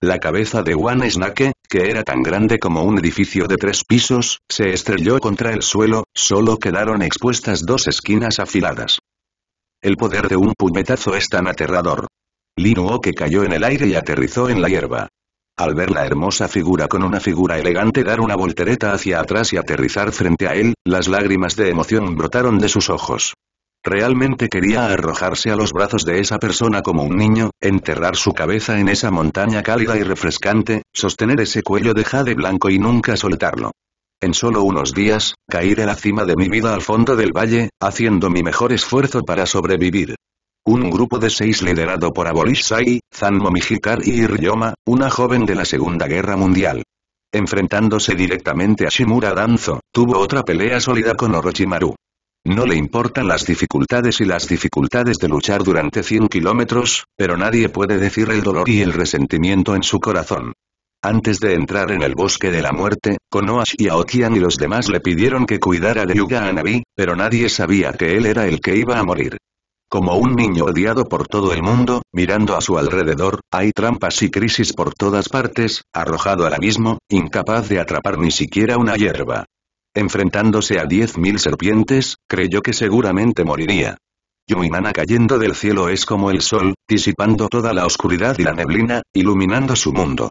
A: La cabeza de One Snake, que era tan grande como un edificio de tres pisos, se estrelló contra el suelo, solo quedaron expuestas dos esquinas afiladas. El poder de un puñetazo es tan aterrador. Linuo que cayó en el aire y aterrizó en la hierba. Al ver la hermosa figura con una figura elegante dar una voltereta hacia atrás y aterrizar frente a él, las lágrimas de emoción brotaron de sus ojos. Realmente quería arrojarse a los brazos de esa persona como un niño, enterrar su cabeza en esa montaña cálida y refrescante, sostener ese cuello de jade blanco y nunca soltarlo. En solo unos días, caí de la cima de mi vida al fondo del valle, haciendo mi mejor esfuerzo para sobrevivir. Un grupo de seis liderado por Sai, Zanmo y Ryoma, una joven de la Segunda Guerra Mundial. Enfrentándose directamente a Shimura Danzo, tuvo otra pelea sólida con Orochimaru. No le importan las dificultades y las dificultades de luchar durante 100 kilómetros, pero nadie puede decir el dolor y el resentimiento en su corazón. Antes de entrar en el bosque de la muerte, Konohashi y Aokian y los demás le pidieron que cuidara de Yuga Anabi, pero nadie sabía que él era el que iba a morir. Como un niño odiado por todo el mundo, mirando a su alrededor, hay trampas y crisis por todas partes, arrojado al abismo, incapaz de atrapar ni siquiera una hierba. Enfrentándose a diez mil serpientes, creyó que seguramente moriría. Yuinana cayendo del cielo es como el sol, disipando toda la oscuridad y la neblina, iluminando su mundo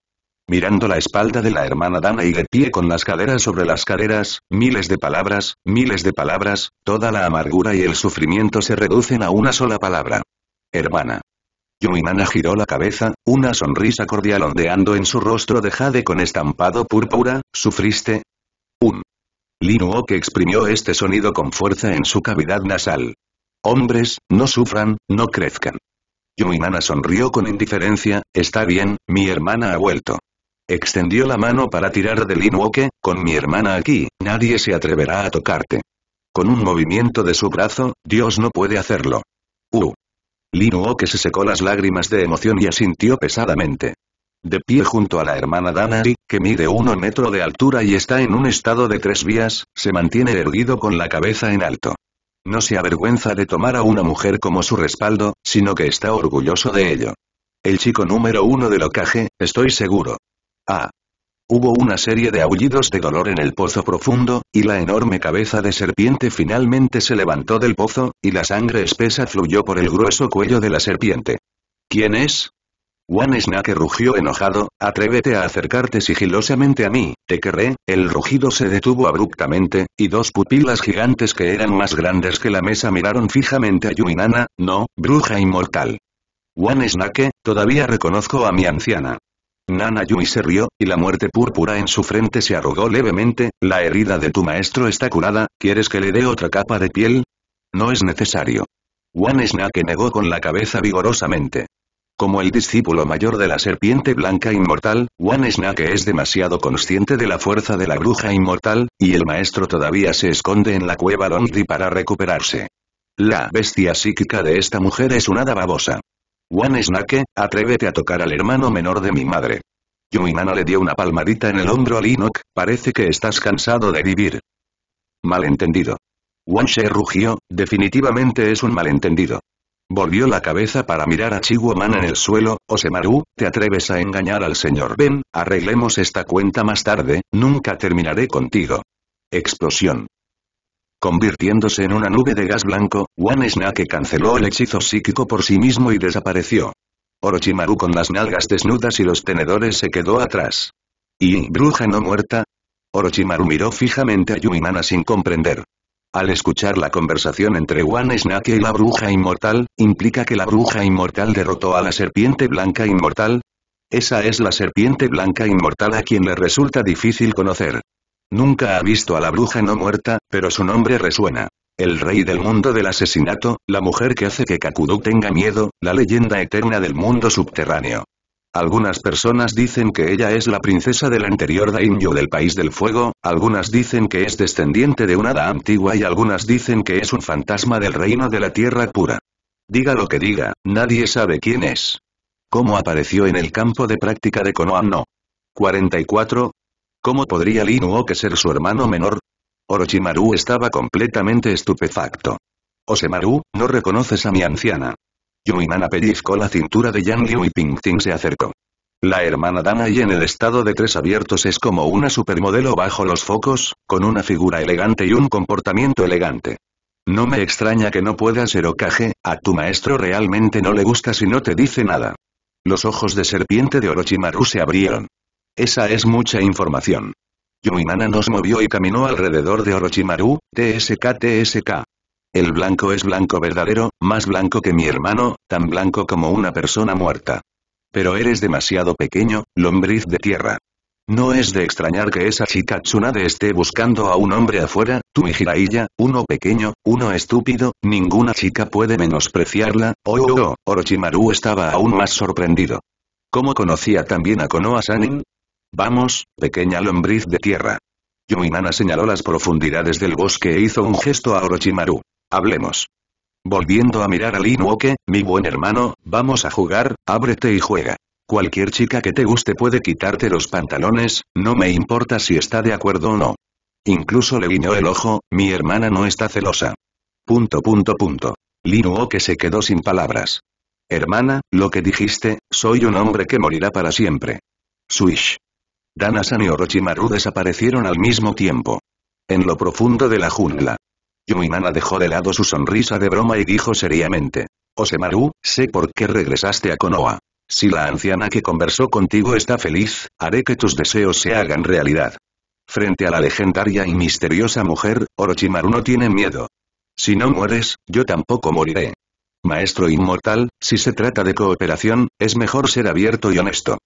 A: mirando la espalda de la hermana Dana y de pie con las caderas sobre las caderas, miles de palabras, miles de palabras, toda la amargura y el sufrimiento se reducen a una sola palabra. Hermana. Yuminana giró la cabeza, una sonrisa cordial ondeando en su rostro de jade con estampado púrpura, ¿sufriste? Un. Linuo que exprimió este sonido con fuerza en su cavidad nasal. Hombres, no sufran, no crezcan. Yuminana sonrió con indiferencia, está bien, mi hermana ha vuelto. Extendió la mano para tirar de Linwoke, con mi hermana aquí, nadie se atreverá a tocarte. Con un movimiento de su brazo, Dios no puede hacerlo. Uh. Linwoke se secó las lágrimas de emoción y asintió pesadamente. De pie junto a la hermana Danari, que mide uno metro de altura y está en un estado de tres vías, se mantiene erguido con la cabeza en alto. No se avergüenza de tomar a una mujer como su respaldo, sino que está orgulloso de ello. El chico número uno de Locaje, estoy seguro. Ah. Hubo una serie de aullidos de dolor en el pozo profundo, y la enorme cabeza de serpiente finalmente se levantó del pozo, y la sangre espesa fluyó por el grueso cuello de la serpiente. ¿Quién es? Juan Snake rugió enojado, atrévete a acercarte sigilosamente a mí, te querré, el rugido se detuvo abruptamente, y dos pupilas gigantes que eran más grandes que la mesa miraron fijamente a Yuinana, no, bruja inmortal. Juan Snake, todavía reconozco a mi anciana. Nana Yui se rió, y la muerte púrpura en su frente se arrugó levemente, la herida de tu maestro está curada, ¿quieres que le dé otra capa de piel? No es necesario. Wan Snake negó con la cabeza vigorosamente. Como el discípulo mayor de la serpiente blanca inmortal, Wan Snake es demasiado consciente de la fuerza de la bruja inmortal, y el maestro todavía se esconde en la cueva Longdi para recuperarse. La bestia psíquica de esta mujer es una hada babosa. One Snake, atrévete a tocar al hermano menor de mi madre. Yuinana le dio una palmadita en el hombro a Linok, parece que estás cansado de vivir. Malentendido. Wan rugió, definitivamente es un malentendido. Volvió la cabeza para mirar a Chiwoman en el suelo, Osemaru, ¿te atreves a engañar al señor Ben? Arreglemos esta cuenta más tarde, nunca terminaré contigo. Explosión. Convirtiéndose en una nube de gas blanco, One Snake canceló el hechizo psíquico por sí mismo y desapareció. Orochimaru con las nalgas desnudas y los tenedores se quedó atrás. ¿Y bruja no muerta? Orochimaru miró fijamente a Yuimana sin comprender. Al escuchar la conversación entre One Snake y la bruja inmortal, ¿implica que la bruja inmortal derrotó a la serpiente blanca inmortal? Esa es la serpiente blanca inmortal a quien le resulta difícil conocer. Nunca ha visto a la bruja no muerta, pero su nombre resuena. El rey del mundo del asesinato, la mujer que hace que Kakudu tenga miedo, la leyenda eterna del mundo subterráneo. Algunas personas dicen que ella es la princesa del anterior daimyo del País del Fuego, algunas dicen que es descendiente de una hada antigua y algunas dicen que es un fantasma del reino de la tierra pura. Diga lo que diga, nadie sabe quién es. ¿Cómo apareció en el campo de práctica de Konoha no? 44, ¿Cómo podría Lin que ser su hermano menor? Orochimaru estaba completamente estupefacto. Osemaru, no reconoces a mi anciana. Yuinana pellizcó la cintura de Yang Liu y Ting se acercó. La hermana Dana y en el estado de tres abiertos es como una supermodelo bajo los focos, con una figura elegante y un comportamiento elegante. No me extraña que no pueda ser Okage, a tu maestro realmente no le gusta si no te dice nada. Los ojos de serpiente de Orochimaru se abrieron. Esa es mucha información. Yuinana nos movió y caminó alrededor de Orochimaru, TSK TSK. El blanco es blanco verdadero, más blanco que mi hermano, tan blanco como una persona muerta. Pero eres demasiado pequeño, lombriz de tierra. No es de extrañar que esa chica Tsunade esté buscando a un hombre afuera, tú y uno pequeño, uno estúpido, ninguna chica puede menospreciarla, oh, oh, oh, Orochimaru estaba aún más sorprendido. ¿Cómo conocía también a Konoha Sanin? Vamos, pequeña lombriz de tierra. Yoinana señaló las profundidades del bosque e hizo un gesto a Orochimaru. Hablemos. Volviendo a mirar a Linwoke, mi buen hermano, vamos a jugar, ábrete y juega. Cualquier chica que te guste puede quitarte los pantalones, no me importa si está de acuerdo o no. Incluso le guiñó el ojo, mi hermana no está celosa. Punto punto punto. Linuoke se quedó sin palabras. Hermana, lo que dijiste, soy un hombre que morirá para siempre. Swish. Danasan y Orochimaru desaparecieron al mismo tiempo. En lo profundo de la jungla. Yuinana dejó de lado su sonrisa de broma y dijo seriamente. Osemaru, sé por qué regresaste a Konoha. Si la anciana que conversó contigo está feliz, haré que tus deseos se hagan realidad. Frente a la legendaria y misteriosa mujer, Orochimaru no tiene miedo. Si no mueres, yo tampoco moriré. Maestro inmortal, si se trata de cooperación, es mejor ser abierto y honesto.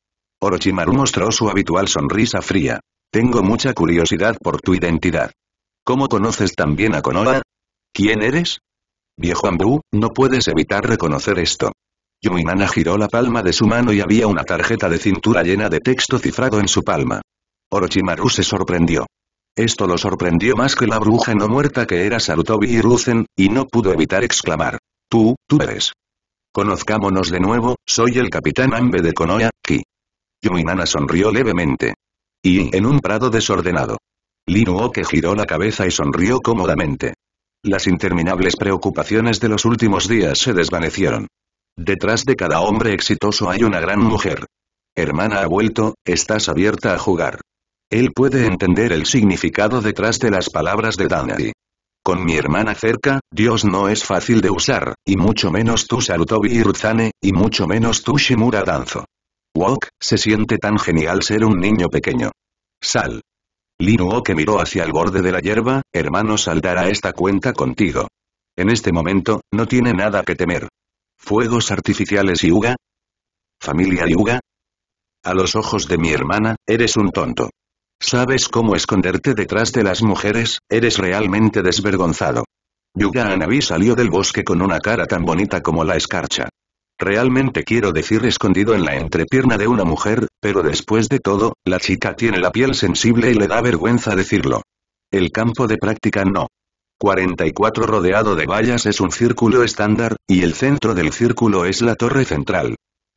A: Orochimaru mostró su habitual sonrisa fría. Tengo mucha curiosidad por tu identidad. ¿Cómo conoces tan bien a Konoha? ¿Quién eres? Viejo Ambu, no puedes evitar reconocer esto. Yuinana giró la palma de su mano y había una tarjeta de cintura llena de texto cifrado en su palma. Orochimaru se sorprendió. Esto lo sorprendió más que la bruja no muerta que era Sarutobi y Ruzen, y no pudo evitar exclamar. Tú, tú eres. Conozcámonos de nuevo, soy el capitán Ambe de Konoha, Ki. Yuinana sonrió levemente. Y en un prado desordenado. que giró la cabeza y sonrió cómodamente. Las interminables preocupaciones de los últimos días se desvanecieron. Detrás de cada hombre exitoso hay una gran mujer. Hermana ha vuelto, estás abierta a jugar. Él puede entender el significado detrás de las palabras de Danari. Con mi hermana cerca, Dios no es fácil de usar, y mucho menos tú Sarutobi y Ruzane, y mucho menos tú Shimura Danzo. Wok, se siente tan genial ser un niño pequeño. Sal. Lin que miró hacia el borde de la hierba, hermano sal esta cuenta contigo. En este momento, no tiene nada que temer. ¿Fuegos artificiales y Uga? ¿Familia y Uga? A los ojos de mi hermana, eres un tonto. ¿Sabes cómo esconderte detrás de las mujeres? Eres realmente desvergonzado. Yuga Anabi salió del bosque con una cara tan bonita como la escarcha. Realmente quiero decir escondido en la entrepierna de una mujer, pero después de todo, la chica tiene la piel sensible y le da vergüenza decirlo. El campo de práctica no. 44 rodeado de vallas es un círculo estándar, y el centro del círculo es la torre central.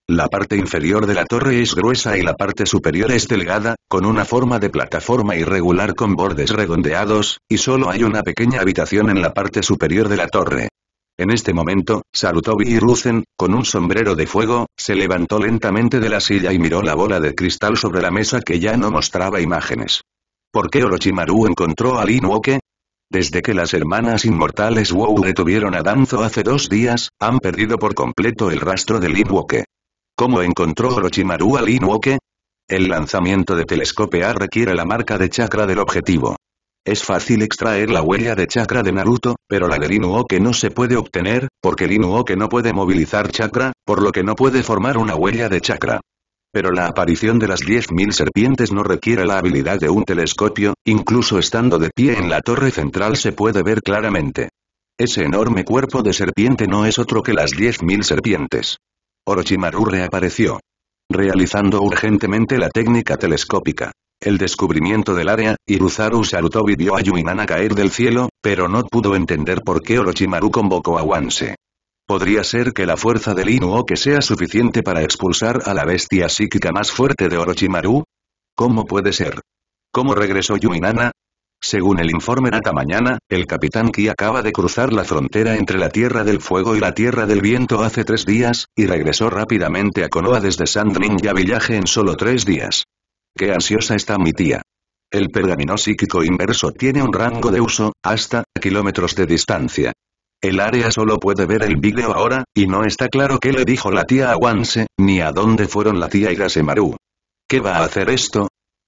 A: La parte inferior de la torre es gruesa y la parte superior es delgada, con una forma de plataforma irregular con bordes redondeados, y solo hay una pequeña habitación en la parte superior de la torre. En este momento, y Rusen, con un sombrero de fuego, se levantó lentamente de la silla y miró la bola de cristal sobre la mesa que ya no mostraba imágenes. ¿Por qué Orochimaru encontró a Lin Desde que las hermanas inmortales Wou detuvieron a Danzo hace dos días, han perdido por completo el rastro de Lin ¿Cómo encontró Orochimaru a Lin El lanzamiento de A requiere la marca de chakra del objetivo. Es fácil extraer la huella de chakra de Naruto, pero la del que no se puede obtener, porque el que no puede movilizar chakra, por lo que no puede formar una huella de chakra. Pero la aparición de las 10.000 serpientes no requiere la habilidad de un telescopio, incluso estando de pie en la torre central se puede ver claramente. Ese enorme cuerpo de serpiente no es otro que las 10.000 serpientes. Orochimaru reapareció. Realizando urgentemente la técnica telescópica el descubrimiento del área, Iruzaru Sarutobi vio a Yuinana caer del cielo, pero no pudo entender por qué Orochimaru convocó a Wanse. Podría ser que la fuerza del que sea suficiente para expulsar a la bestia psíquica más fuerte de Orochimaru? ¿Cómo puede ser? ¿Cómo regresó Yuinana? Según el informe Nata mañana, el Capitán Ki acaba de cruzar la frontera entre la Tierra del Fuego y la Tierra del Viento hace tres días, y regresó rápidamente a Konoha desde Sand Ninja Village en solo tres días. Qué ansiosa está mi tía. El pergamino psíquico inverso tiene un rango de uso, hasta, kilómetros de distancia. El área solo puede ver el vídeo ahora, y no está claro qué le dijo la tía a ni a dónde fueron la tía y Gasemaru. ¿Qué va a hacer esto?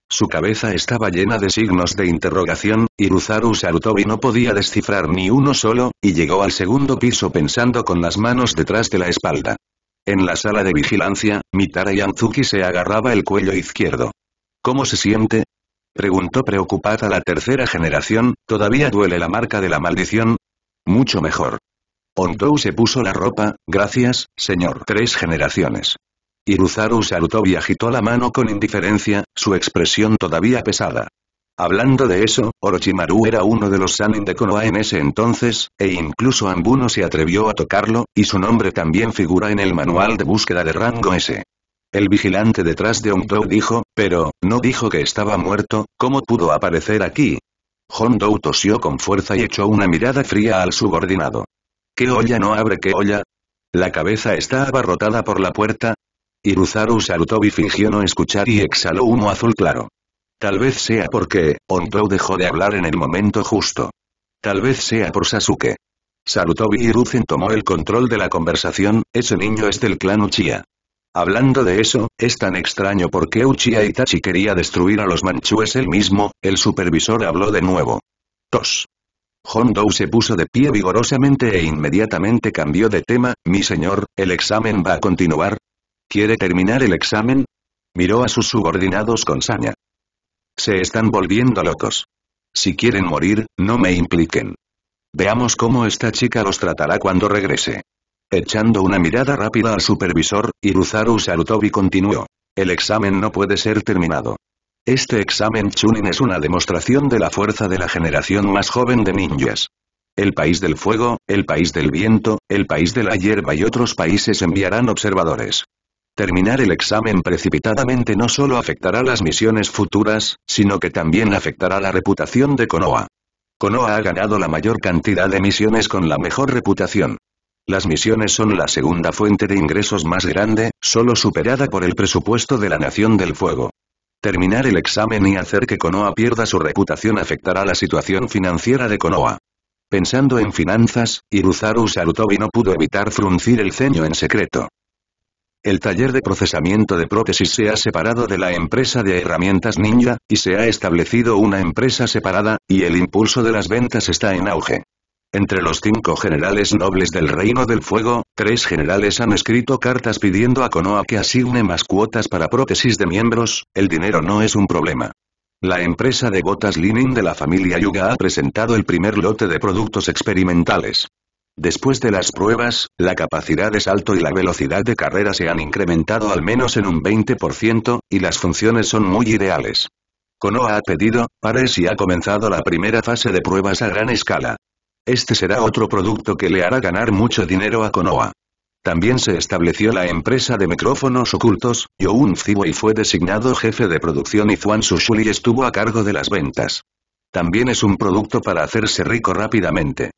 A: Su cabeza estaba llena de signos de interrogación, y Ruzaru Sarutobi no podía descifrar ni uno solo, y llegó al segundo piso pensando con las manos detrás de la espalda. En la sala de vigilancia, Mitara Anzuki se agarraba el cuello izquierdo. ¿Cómo se siente? Preguntó preocupada la tercera generación, ¿todavía duele la marca de la maldición? Mucho mejor. Ontou se puso la ropa, gracias, señor. Tres generaciones. Iruzaru salutó y agitó la mano con indiferencia, su expresión todavía pesada. Hablando de eso, Orochimaru era uno de los Sanin de Konoha en ese entonces, e incluso Ambuno se atrevió a tocarlo, y su nombre también figura en el manual de búsqueda de rango S. El vigilante detrás de Hong dijo, pero, no dijo que estaba muerto, ¿cómo pudo aparecer aquí? Hondou tosió con fuerza y echó una mirada fría al subordinado. ¿Qué olla no abre qué olla? ¿La cabeza está abarrotada por la puerta? Iruzaru Sarutobi fingió no escuchar y exhaló humo azul claro. Tal vez sea porque, Hontou dejó de hablar en el momento justo. Tal vez sea por Sasuke. Sarutobi Iruzen tomó el control de la conversación, ese niño es del clan Uchiha. Hablando de eso, es tan extraño porque Uchiha Itachi quería destruir a los manchúes el mismo, el supervisor habló de nuevo. Tos. Hondo se puso de pie vigorosamente e inmediatamente cambió de tema, mi señor, ¿el examen va a continuar? ¿Quiere terminar el examen? Miró a sus subordinados con saña. Se están volviendo locos. Si quieren morir, no me impliquen. Veamos cómo esta chica los tratará cuando regrese. Echando una mirada rápida al supervisor, Iruzaru y continuó. El examen no puede ser terminado. Este examen Chunin es una demostración de la fuerza de la generación más joven de ninjas. El país del fuego, el país del viento, el país de la hierba y otros países enviarán observadores. Terminar el examen precipitadamente no solo afectará las misiones futuras, sino que también afectará la reputación de Konoha. Konoha ha ganado la mayor cantidad de misiones con la mejor reputación. Las misiones son la segunda fuente de ingresos más grande, solo superada por el presupuesto de la Nación del Fuego. Terminar el examen y hacer que Konoha pierda su reputación afectará la situación financiera de Konoha. Pensando en finanzas, Iruzaru y no pudo evitar fruncir el ceño en secreto. El taller de procesamiento de prótesis se ha separado de la empresa de herramientas ninja, y se ha establecido una empresa separada, y el impulso de las ventas está en auge. Entre los cinco generales nobles del Reino del Fuego, tres generales han escrito cartas pidiendo a Konoa que asigne más cuotas para prótesis de miembros, el dinero no es un problema. La empresa de botas Linin de la familia Yuga ha presentado el primer lote de productos experimentales. Después de las pruebas, la capacidad de salto y la velocidad de carrera se han incrementado al menos en un 20%, y las funciones son muy ideales. Konoa ha pedido, parece, y ha comenzado la primera fase de pruebas a gran escala. Este será otro producto que le hará ganar mucho dinero a Konoha. También se estableció la empresa de micrófonos ocultos, Youn Ziwei fue designado jefe de producción y Juan Sushuli estuvo a cargo de las ventas. También es un producto para hacerse rico rápidamente.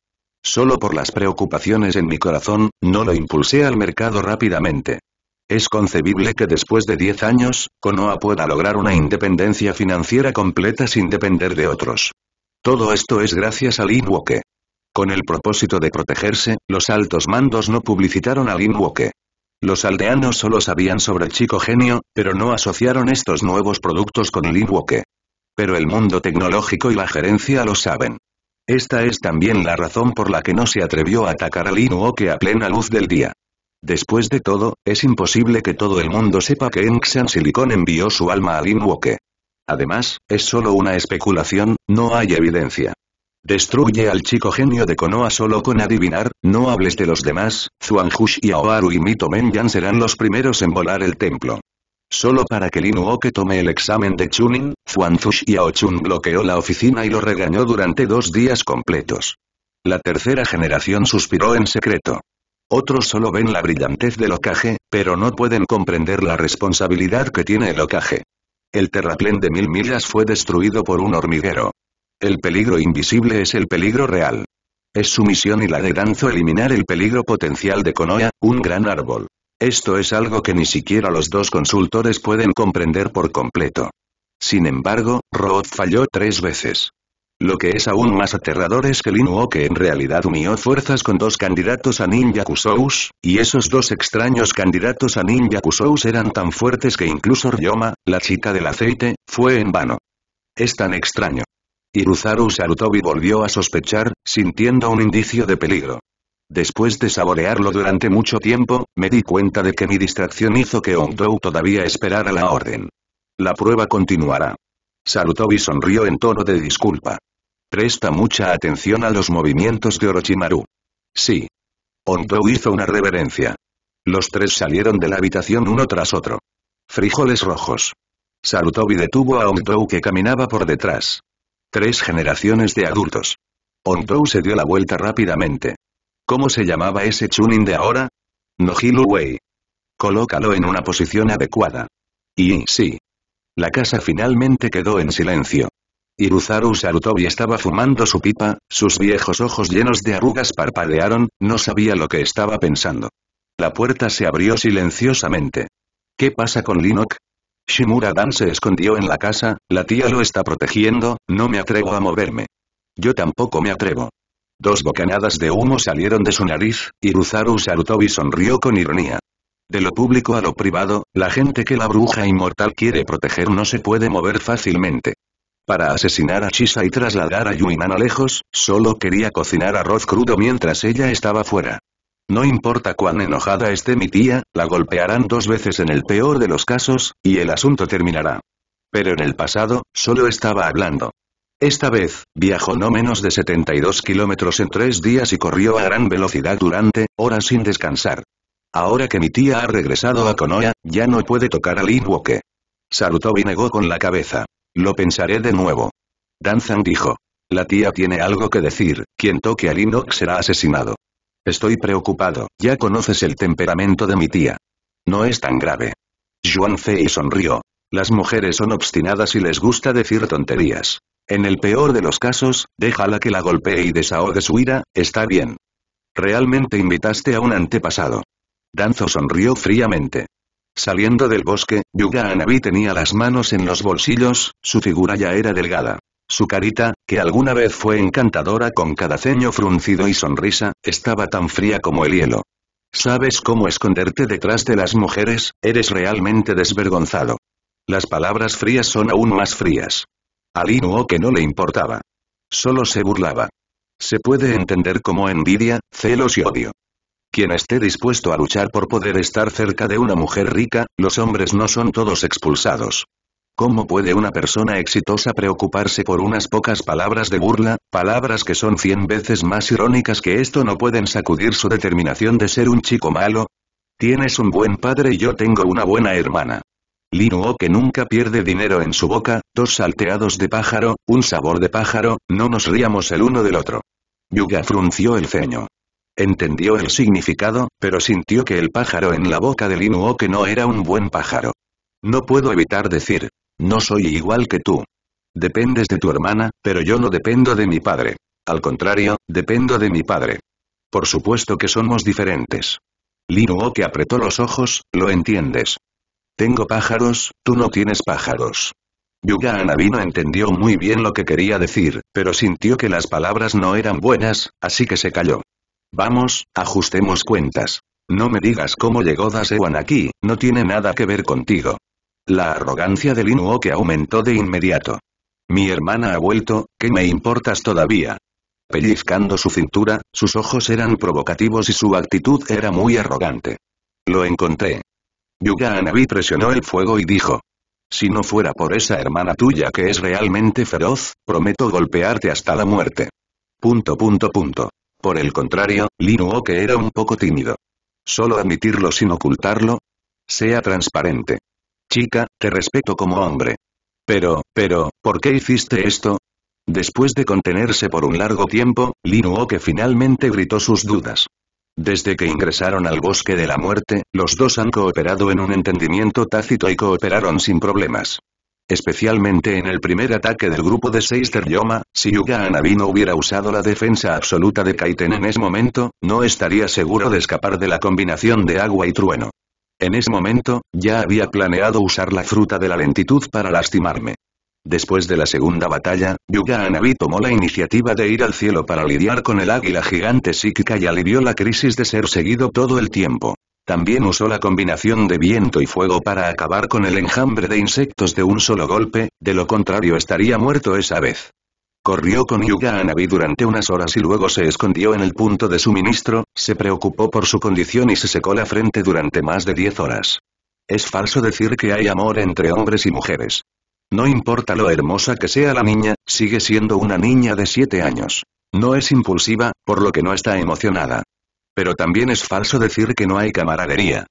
A: Solo por las preocupaciones en mi corazón, no lo impulsé al mercado rápidamente. Es concebible que después de 10 años, Konoha pueda lograr una independencia financiera completa sin depender de otros. Todo esto es gracias al Inwoke. Con el propósito de protegerse, los altos mandos no publicitaron a Lin Los aldeanos solo sabían sobre Chico Genio, pero no asociaron estos nuevos productos con Lin Pero el mundo tecnológico y la gerencia lo saben. Esta es también la razón por la que no se atrevió a atacar a Lin a plena luz del día. Después de todo, es imposible que todo el mundo sepa que Enxan Silicon envió su alma a Lin Además, es solo una especulación, no hay evidencia. Destruye al chico genio de Konoha solo con adivinar, no hables de los demás, Hush y Aoharu y Mito Menyan serán los primeros en volar el templo. Solo para que Linuoke tome el examen de Chunin, Hush y Aochun bloqueó la oficina y lo regañó durante dos días completos. La tercera generación suspiró en secreto. Otros solo ven la brillantez del ocaje, pero no pueden comprender la responsabilidad que tiene el ocaje. El terraplén de mil millas fue destruido por un hormiguero. El peligro invisible es el peligro real. Es su misión y la de Danzo eliminar el peligro potencial de Konoha, un gran árbol. Esto es algo que ni siquiera los dos consultores pueden comprender por completo. Sin embargo, Roth falló tres veces. Lo que es aún más aterrador es que Lin que en realidad unió fuerzas con dos candidatos a Ninja Kusous, y esos dos extraños candidatos a Ninja Kusous eran tan fuertes que incluso Ryoma, la chica del aceite, fue en vano. Es tan extraño. Iruzaru Sarutobi volvió a sospechar, sintiendo un indicio de peligro. Después de saborearlo durante mucho tiempo, me di cuenta de que mi distracción hizo que Ongdou todavía esperara la orden. La prueba continuará. Sarutobi sonrió en tono de disculpa. Presta mucha atención a los movimientos de Orochimaru. Sí. Ondou hizo una reverencia. Los tres salieron de la habitación uno tras otro. Frijoles rojos. Sarutobi detuvo a Ondou que caminaba por detrás. Tres generaciones de adultos. Ontou se dio la vuelta rápidamente. ¿Cómo se llamaba ese Chunin de ahora? Nohilu Wei. Colócalo en una posición adecuada. Y sí. La casa finalmente quedó en silencio. Iruzaru y estaba fumando su pipa, sus viejos ojos llenos de arrugas parpadearon, no sabía lo que estaba pensando. La puerta se abrió silenciosamente. ¿Qué pasa con Linok? Shimura Dan se escondió en la casa, la tía lo está protegiendo, no me atrevo a moverme. Yo tampoco me atrevo. Dos bocanadas de humo salieron de su nariz, y Ruzaru Sarutobi sonrió con ironía. De lo público a lo privado, la gente que la bruja inmortal quiere proteger no se puede mover fácilmente. Para asesinar a Chisa y trasladar a Yuinan a lejos, solo quería cocinar arroz crudo mientras ella estaba fuera. No importa cuán enojada esté mi tía, la golpearán dos veces en el peor de los casos, y el asunto terminará. Pero en el pasado, solo estaba hablando. Esta vez, viajó no menos de 72 kilómetros en tres días y corrió a gran velocidad durante, horas sin descansar. Ahora que mi tía ha regresado a Konoya, ya no puede tocar al Inwoke. y negó con la cabeza. Lo pensaré de nuevo. Danzan dijo. La tía tiene algo que decir, quien toque al Wok será asesinado. Estoy preocupado, ya conoces el temperamento de mi tía. No es tan grave. Yuan Fei sonrió. Las mujeres son obstinadas y les gusta decir tonterías. En el peor de los casos, déjala que la golpee y desahogue su ira, está bien. Realmente invitaste a un antepasado. Danzo sonrió fríamente. Saliendo del bosque, Yuga Anabi tenía las manos en los bolsillos, su figura ya era delgada. Su carita, que alguna vez fue encantadora con cada ceño fruncido y sonrisa, estaba tan fría como el hielo. ¿Sabes cómo esconderte detrás de las mujeres? Eres realmente desvergonzado. Las palabras frías son aún más frías. Al Inuo que no le importaba. Solo se burlaba. Se puede entender como envidia, celos y odio. Quien esté dispuesto a luchar por poder estar cerca de una mujer rica, los hombres no son todos expulsados. ¿Cómo puede una persona exitosa preocuparse por unas pocas palabras de burla, palabras que son cien veces más irónicas que esto no pueden sacudir su determinación de ser un chico malo? Tienes un buen padre y yo tengo una buena hermana. Linuo que nunca pierde dinero en su boca, dos salteados de pájaro, un sabor de pájaro, no nos ríamos el uno del otro. Yuga frunció el ceño. Entendió el significado, pero sintió que el pájaro en la boca de Linuo que no era un buen pájaro. No puedo evitar decir, no soy igual que tú. Dependes de tu hermana, pero yo no dependo de mi padre. Al contrario, dependo de mi padre. Por supuesto que somos diferentes. Linuo que apretó los ojos, lo entiendes. Tengo pájaros, tú no tienes pájaros. Yuga Anabino entendió muy bien lo que quería decir, pero sintió que las palabras no eran buenas, así que se calló. Vamos, ajustemos cuentas. No me digas cómo llegó Dasewan aquí, no tiene nada que ver contigo. La arrogancia de Lin que aumentó de inmediato. Mi hermana ha vuelto, ¿qué me importas todavía? Pellizcando su cintura, sus ojos eran provocativos y su actitud era muy arrogante. Lo encontré. Yuga Anabi presionó el fuego y dijo. Si no fuera por esa hermana tuya que es realmente feroz, prometo golpearte hasta la muerte. Punto punto punto. Por el contrario, Linuo que era un poco tímido. Solo admitirlo sin ocultarlo. Sea transparente. Chica, te respeto como hombre. Pero, pero, ¿por qué hiciste esto? Después de contenerse por un largo tiempo, Lin que finalmente gritó sus dudas. Desde que ingresaron al bosque de la muerte, los dos han cooperado en un entendimiento tácito y cooperaron sin problemas. Especialmente en el primer ataque del grupo de seis Yoma, si Yuga Anabi no hubiera usado la defensa absoluta de Kaiten en ese momento, no estaría seguro de escapar de la combinación de agua y trueno. En ese momento, ya había planeado usar la fruta de la lentitud para lastimarme. Después de la segunda batalla, Yuga Anabi tomó la iniciativa de ir al cielo para lidiar con el águila gigante psíquica y alivió la crisis de ser seguido todo el tiempo. También usó la combinación de viento y fuego para acabar con el enjambre de insectos de un solo golpe, de lo contrario estaría muerto esa vez. Corrió con Yuga a Navi durante unas horas y luego se escondió en el punto de suministro, se preocupó por su condición y se secó la frente durante más de 10 horas. Es falso decir que hay amor entre hombres y mujeres. No importa lo hermosa que sea la niña, sigue siendo una niña de 7 años. No es impulsiva, por lo que no está emocionada. Pero también es falso decir que no hay camaradería.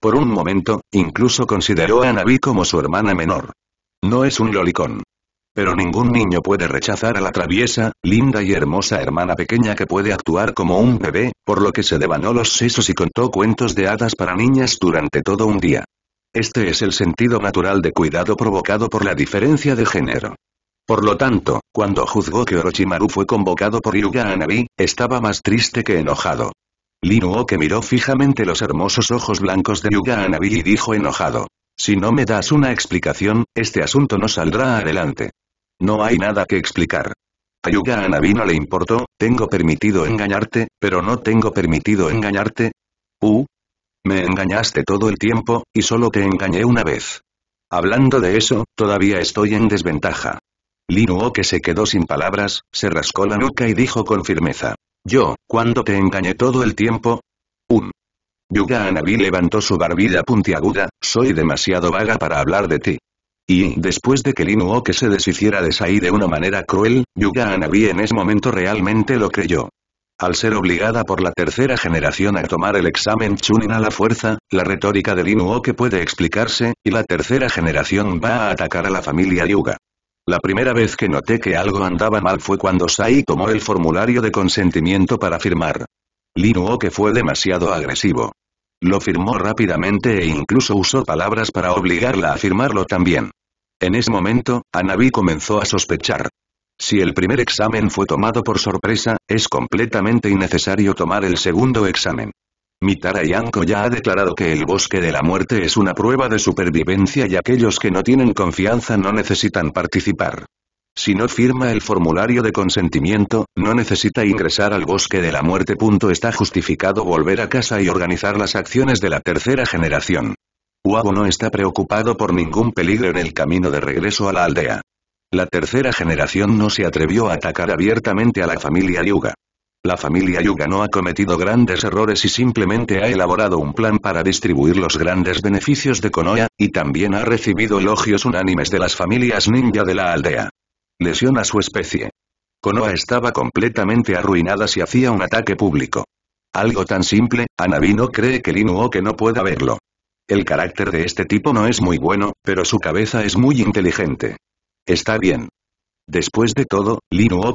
A: Por un momento, incluso consideró a Navi como su hermana menor. No es un lolicón. Pero ningún niño puede rechazar a la traviesa, linda y hermosa hermana pequeña que puede actuar como un bebé, por lo que se devanó los sesos y contó cuentos de hadas para niñas durante todo un día. Este es el sentido natural de cuidado provocado por la diferencia de género. Por lo tanto, cuando juzgó que Orochimaru fue convocado por Yuga Anabi, estaba más triste que enojado. que miró fijamente los hermosos ojos blancos de Yuga Anabi y dijo enojado. Si no me das una explicación, este asunto no saldrá adelante. No hay nada que explicar. A a Navi no le importó, tengo permitido engañarte, pero no tengo permitido engañarte. U. Me engañaste todo el tiempo, y solo te engañé una vez. Hablando de eso, todavía estoy en desventaja. Linuo que se quedó sin palabras, se rascó la nuca y dijo con firmeza. Yo, ¿cuándo te engañé todo el tiempo? Un. Yuga Anabi levantó su barbilla puntiaguda, soy demasiado vaga para hablar de ti. Y, después de que Lin se deshiciera de Sai de una manera cruel, Yuga Anabi en ese momento realmente lo creyó. Al ser obligada por la tercera generación a tomar el examen Chunin a la fuerza, la retórica de Linuoke que puede explicarse, y la tercera generación va a atacar a la familia Yuga. La primera vez que noté que algo andaba mal fue cuando Sai tomó el formulario de consentimiento para firmar. Linuo que fue demasiado agresivo. Lo firmó rápidamente e incluso usó palabras para obligarla a firmarlo también. En ese momento, Anabi comenzó a sospechar. Si el primer examen fue tomado por sorpresa, es completamente innecesario tomar el segundo examen. Mitara Yanko ya ha declarado que el bosque de la muerte es una prueba de supervivencia y aquellos que no tienen confianza no necesitan participar. Si no firma el formulario de consentimiento, no necesita ingresar al bosque de la muerte. Está justificado volver a casa y organizar las acciones de la tercera generación. Hugo no está preocupado por ningún peligro en el camino de regreso a la aldea. La tercera generación no se atrevió a atacar abiertamente a la familia Yuga. La familia Yuga no ha cometido grandes errores y simplemente ha elaborado un plan para distribuir los grandes beneficios de Konoha, y también ha recibido elogios unánimes de las familias ninja de la aldea. Lesión a su especie. Konoha estaba completamente arruinada si hacía un ataque público. Algo tan simple, Anabi no cree que Linuo que no pueda verlo. El carácter de este tipo no es muy bueno, pero su cabeza es muy inteligente. Está bien. Después de todo,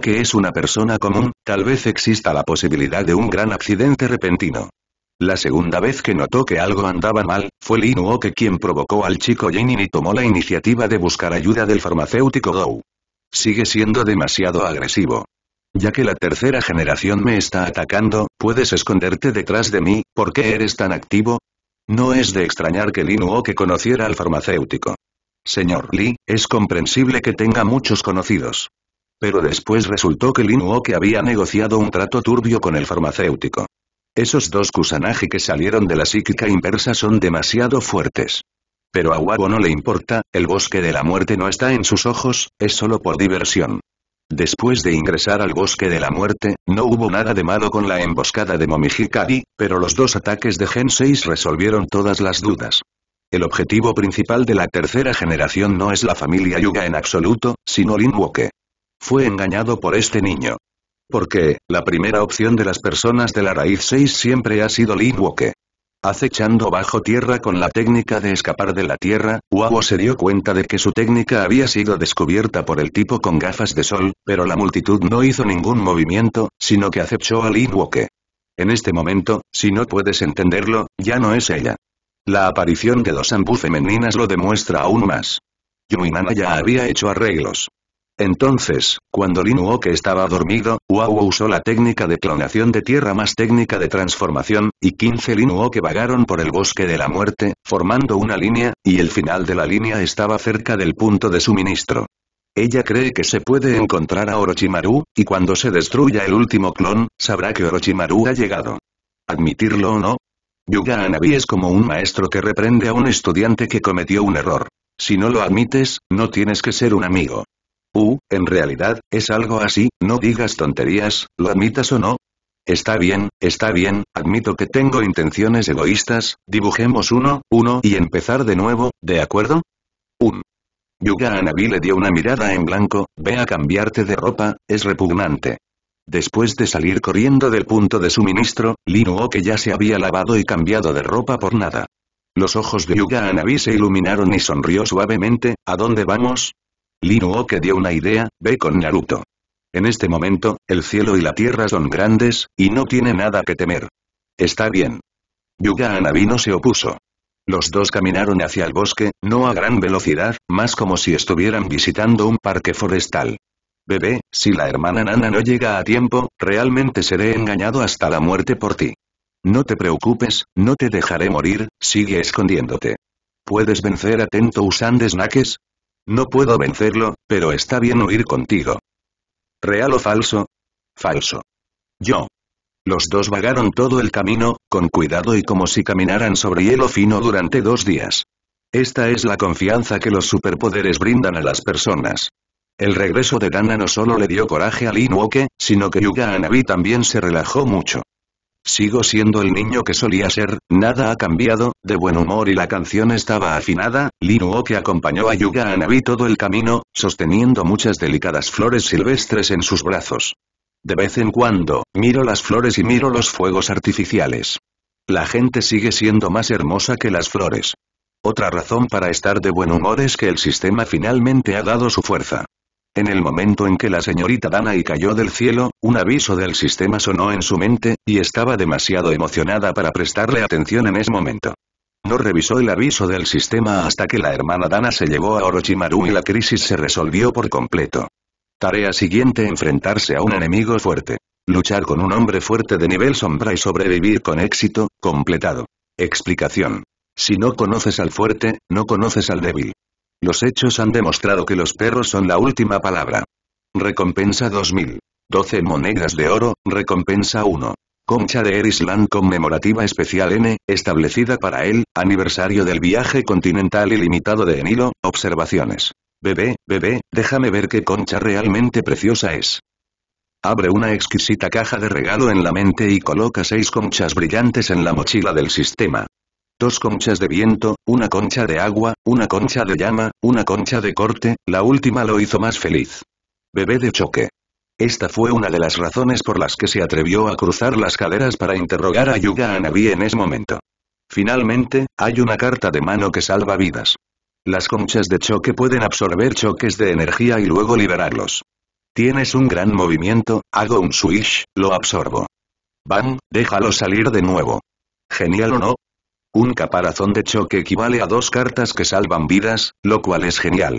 A: que es una persona común, tal vez exista la posibilidad de un gran accidente repentino. La segunda vez que notó que algo andaba mal, fue Lin que quien provocó al chico Jenin y tomó la iniciativa de buscar ayuda del farmacéutico Gou. Sigue siendo demasiado agresivo. Ya que la tercera generación me está atacando, ¿puedes esconderte detrás de mí? ¿Por qué eres tan activo? No es de extrañar que Lin Wu que conociera al farmacéutico. Señor Li, es comprensible que tenga muchos conocidos. Pero después resultó que Lin Wu que había negociado un trato turbio con el farmacéutico. Esos dos Kusanagi que salieron de la psíquica inversa son demasiado fuertes. Pero a Wabo no le importa, el bosque de la muerte no está en sus ojos, es solo por diversión. Después de ingresar al bosque de la muerte, no hubo nada de malo con la emboscada de Momijikari, pero los dos ataques de Gen 6 resolvieron todas las dudas. El objetivo principal de la tercera generación no es la familia Yuga en absoluto, sino Lin Woke. Fue engañado por este niño. Porque, la primera opción de las personas de la raíz 6 siempre ha sido Lin Woke. Acechando bajo tierra con la técnica de escapar de la tierra, Huavo se dio cuenta de que su técnica había sido descubierta por el tipo con gafas de sol, pero la multitud no hizo ningún movimiento, sino que acechó al Inwoke. En este momento, si no puedes entenderlo, ya no es ella. La aparición de los Ambu femeninas lo demuestra aún más. Yuinana ya había hecho arreglos. Entonces, cuando Lin estaba dormido, Wawa usó la técnica de clonación de tierra más técnica de transformación, y 15 Lin vagaron por el bosque de la muerte, formando una línea, y el final de la línea estaba cerca del punto de suministro. Ella cree que se puede encontrar a Orochimaru, y cuando se destruya el último clon, sabrá que Orochimaru ha llegado. Admitirlo o no, Yuga Anabi es como un maestro que reprende a un estudiante que cometió un error. Si no lo admites, no tienes que ser un amigo. Uh, en realidad, es algo así, no digas tonterías, lo admitas o no. Está bien, está bien, admito que tengo intenciones egoístas, dibujemos uno, uno y empezar de nuevo, ¿de acuerdo? Un. Yuga Anabi le dio una mirada en blanco, ve a cambiarte de ropa, es repugnante. Después de salir corriendo del punto de suministro, Linuo que ya se había lavado y cambiado de ropa por nada. Los ojos de Yuga Anabi se iluminaron y sonrió suavemente, ¿a dónde vamos? que dio una idea, ve con Naruto. En este momento, el cielo y la tierra son grandes, y no tiene nada que temer. Está bien. Yuga Anabino no se opuso. Los dos caminaron hacia el bosque, no a gran velocidad, más como si estuvieran visitando un parque forestal. Bebé, si la hermana Nana no llega a tiempo, realmente seré engañado hasta la muerte por ti. No te preocupes, no te dejaré morir, sigue escondiéndote. Puedes vencer a usando snacks, no puedo vencerlo, pero está bien huir contigo. ¿Real o falso? Falso. Yo. Los dos vagaron todo el camino, con cuidado y como si caminaran sobre hielo fino durante dos días. Esta es la confianza que los superpoderes brindan a las personas. El regreso de Dana no solo le dio coraje a Lin sino que Yuga Anabi también se relajó mucho. Sigo siendo el niño que solía ser, nada ha cambiado, de buen humor y la canción estaba afinada, Linuo que acompañó a Yuga Anabi todo el camino, sosteniendo muchas delicadas flores silvestres en sus brazos. De vez en cuando, miro las flores y miro los fuegos artificiales. La gente sigue siendo más hermosa que las flores. Otra razón para estar de buen humor es que el sistema finalmente ha dado su fuerza. En el momento en que la señorita y cayó del cielo, un aviso del sistema sonó en su mente, y estaba demasiado emocionada para prestarle atención en ese momento. No revisó el aviso del sistema hasta que la hermana Dana se llevó a Orochimaru y la crisis se resolvió por completo. Tarea siguiente enfrentarse a un enemigo fuerte. Luchar con un hombre fuerte de nivel sombra y sobrevivir con éxito, completado. Explicación. Si no conoces al fuerte, no conoces al débil. Los hechos han demostrado que los perros son la última palabra. Recompensa 2000. 12 monedas de oro, recompensa 1. Concha de Erisland conmemorativa especial N, establecida para el aniversario del viaje continental ilimitado de Enilo, observaciones. Bebé, bebé, déjame ver qué concha realmente preciosa es. Abre una exquisita caja de regalo en la mente y coloca seis conchas brillantes en la mochila del sistema dos conchas de viento, una concha de agua, una concha de llama, una concha de corte, la última lo hizo más feliz. Bebé de choque. Esta fue una de las razones por las que se atrevió a cruzar las caderas para interrogar a Yuga Anabi en ese momento. Finalmente, hay una carta de mano que salva vidas. Las conchas de choque pueden absorber choques de energía y luego liberarlos. Tienes un gran movimiento, hago un swish, lo absorbo. Bam, déjalo salir de nuevo. Genial o no, un caparazón de choque equivale a dos cartas que salvan vidas, lo cual es genial.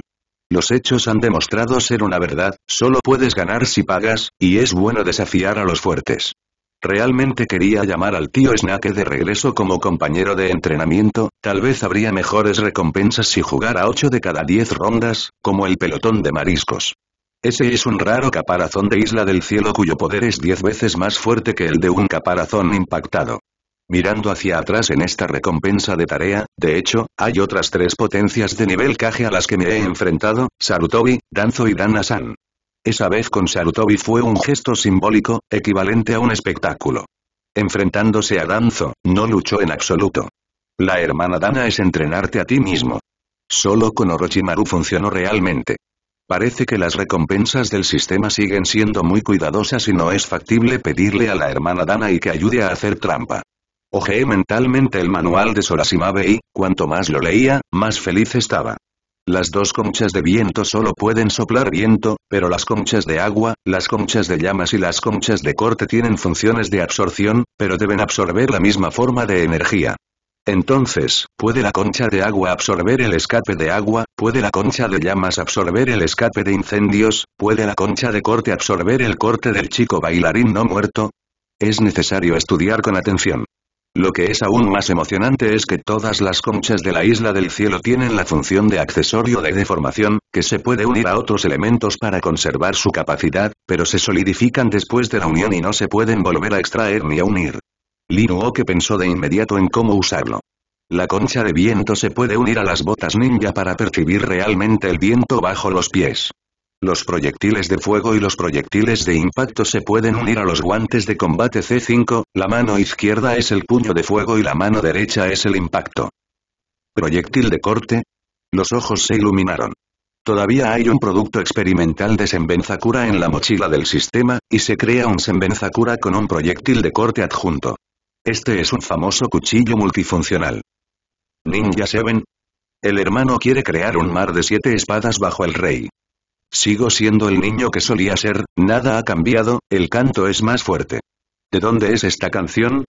A: Los hechos han demostrado ser una verdad, solo puedes ganar si pagas, y es bueno desafiar a los fuertes. Realmente quería llamar al tío Snake de regreso como compañero de entrenamiento, tal vez habría mejores recompensas si jugara 8 de cada 10 rondas, como el pelotón de mariscos. Ese es un raro caparazón de Isla del Cielo cuyo poder es 10 veces más fuerte que el de un caparazón impactado. Mirando hacia atrás en esta recompensa de tarea, de hecho, hay otras tres potencias de nivel Kage a las que me he enfrentado, Sarutobi, Danzo y Dana-san. Esa vez con Sarutobi fue un gesto simbólico, equivalente a un espectáculo. Enfrentándose a Danzo, no luchó en absoluto. La hermana Dana es entrenarte a ti mismo. Solo con Orochimaru funcionó realmente. Parece que las recompensas del sistema siguen siendo muy cuidadosas y no es factible pedirle a la hermana Dana y que ayude a hacer trampa. Ojeé mentalmente el manual de Sorasimabe y, cuanto más lo leía, más feliz estaba. Las dos conchas de viento solo pueden soplar viento, pero las conchas de agua, las conchas de llamas y las conchas de corte tienen funciones de absorción, pero deben absorber la misma forma de energía. Entonces, ¿puede la concha de agua absorber el escape de agua? ¿Puede la concha de llamas absorber el escape de incendios? ¿Puede la concha de corte absorber el corte del chico bailarín no muerto? Es necesario estudiar con atención. Lo que es aún más emocionante es que todas las conchas de la isla del cielo tienen la función de accesorio de deformación, que se puede unir a otros elementos para conservar su capacidad, pero se solidifican después de la unión y no se pueden volver a extraer ni a unir. que pensó de inmediato en cómo usarlo. La concha de viento se puede unir a las botas ninja para percibir realmente el viento bajo los pies. Los proyectiles de fuego y los proyectiles de impacto se pueden unir a los guantes de combate C5, la mano izquierda es el puño de fuego y la mano derecha es el impacto. Proyectil de corte. Los ojos se iluminaron. Todavía hay un producto experimental de Senbenzakura en la mochila del sistema, y se crea un Senbenzakura con un proyectil de corte adjunto. Este es un famoso cuchillo multifuncional. Ninja Seven? El hermano quiere crear un mar de siete espadas bajo el rey. Sigo siendo el niño que solía ser, nada ha cambiado, el canto es más fuerte. ¿De dónde es esta canción?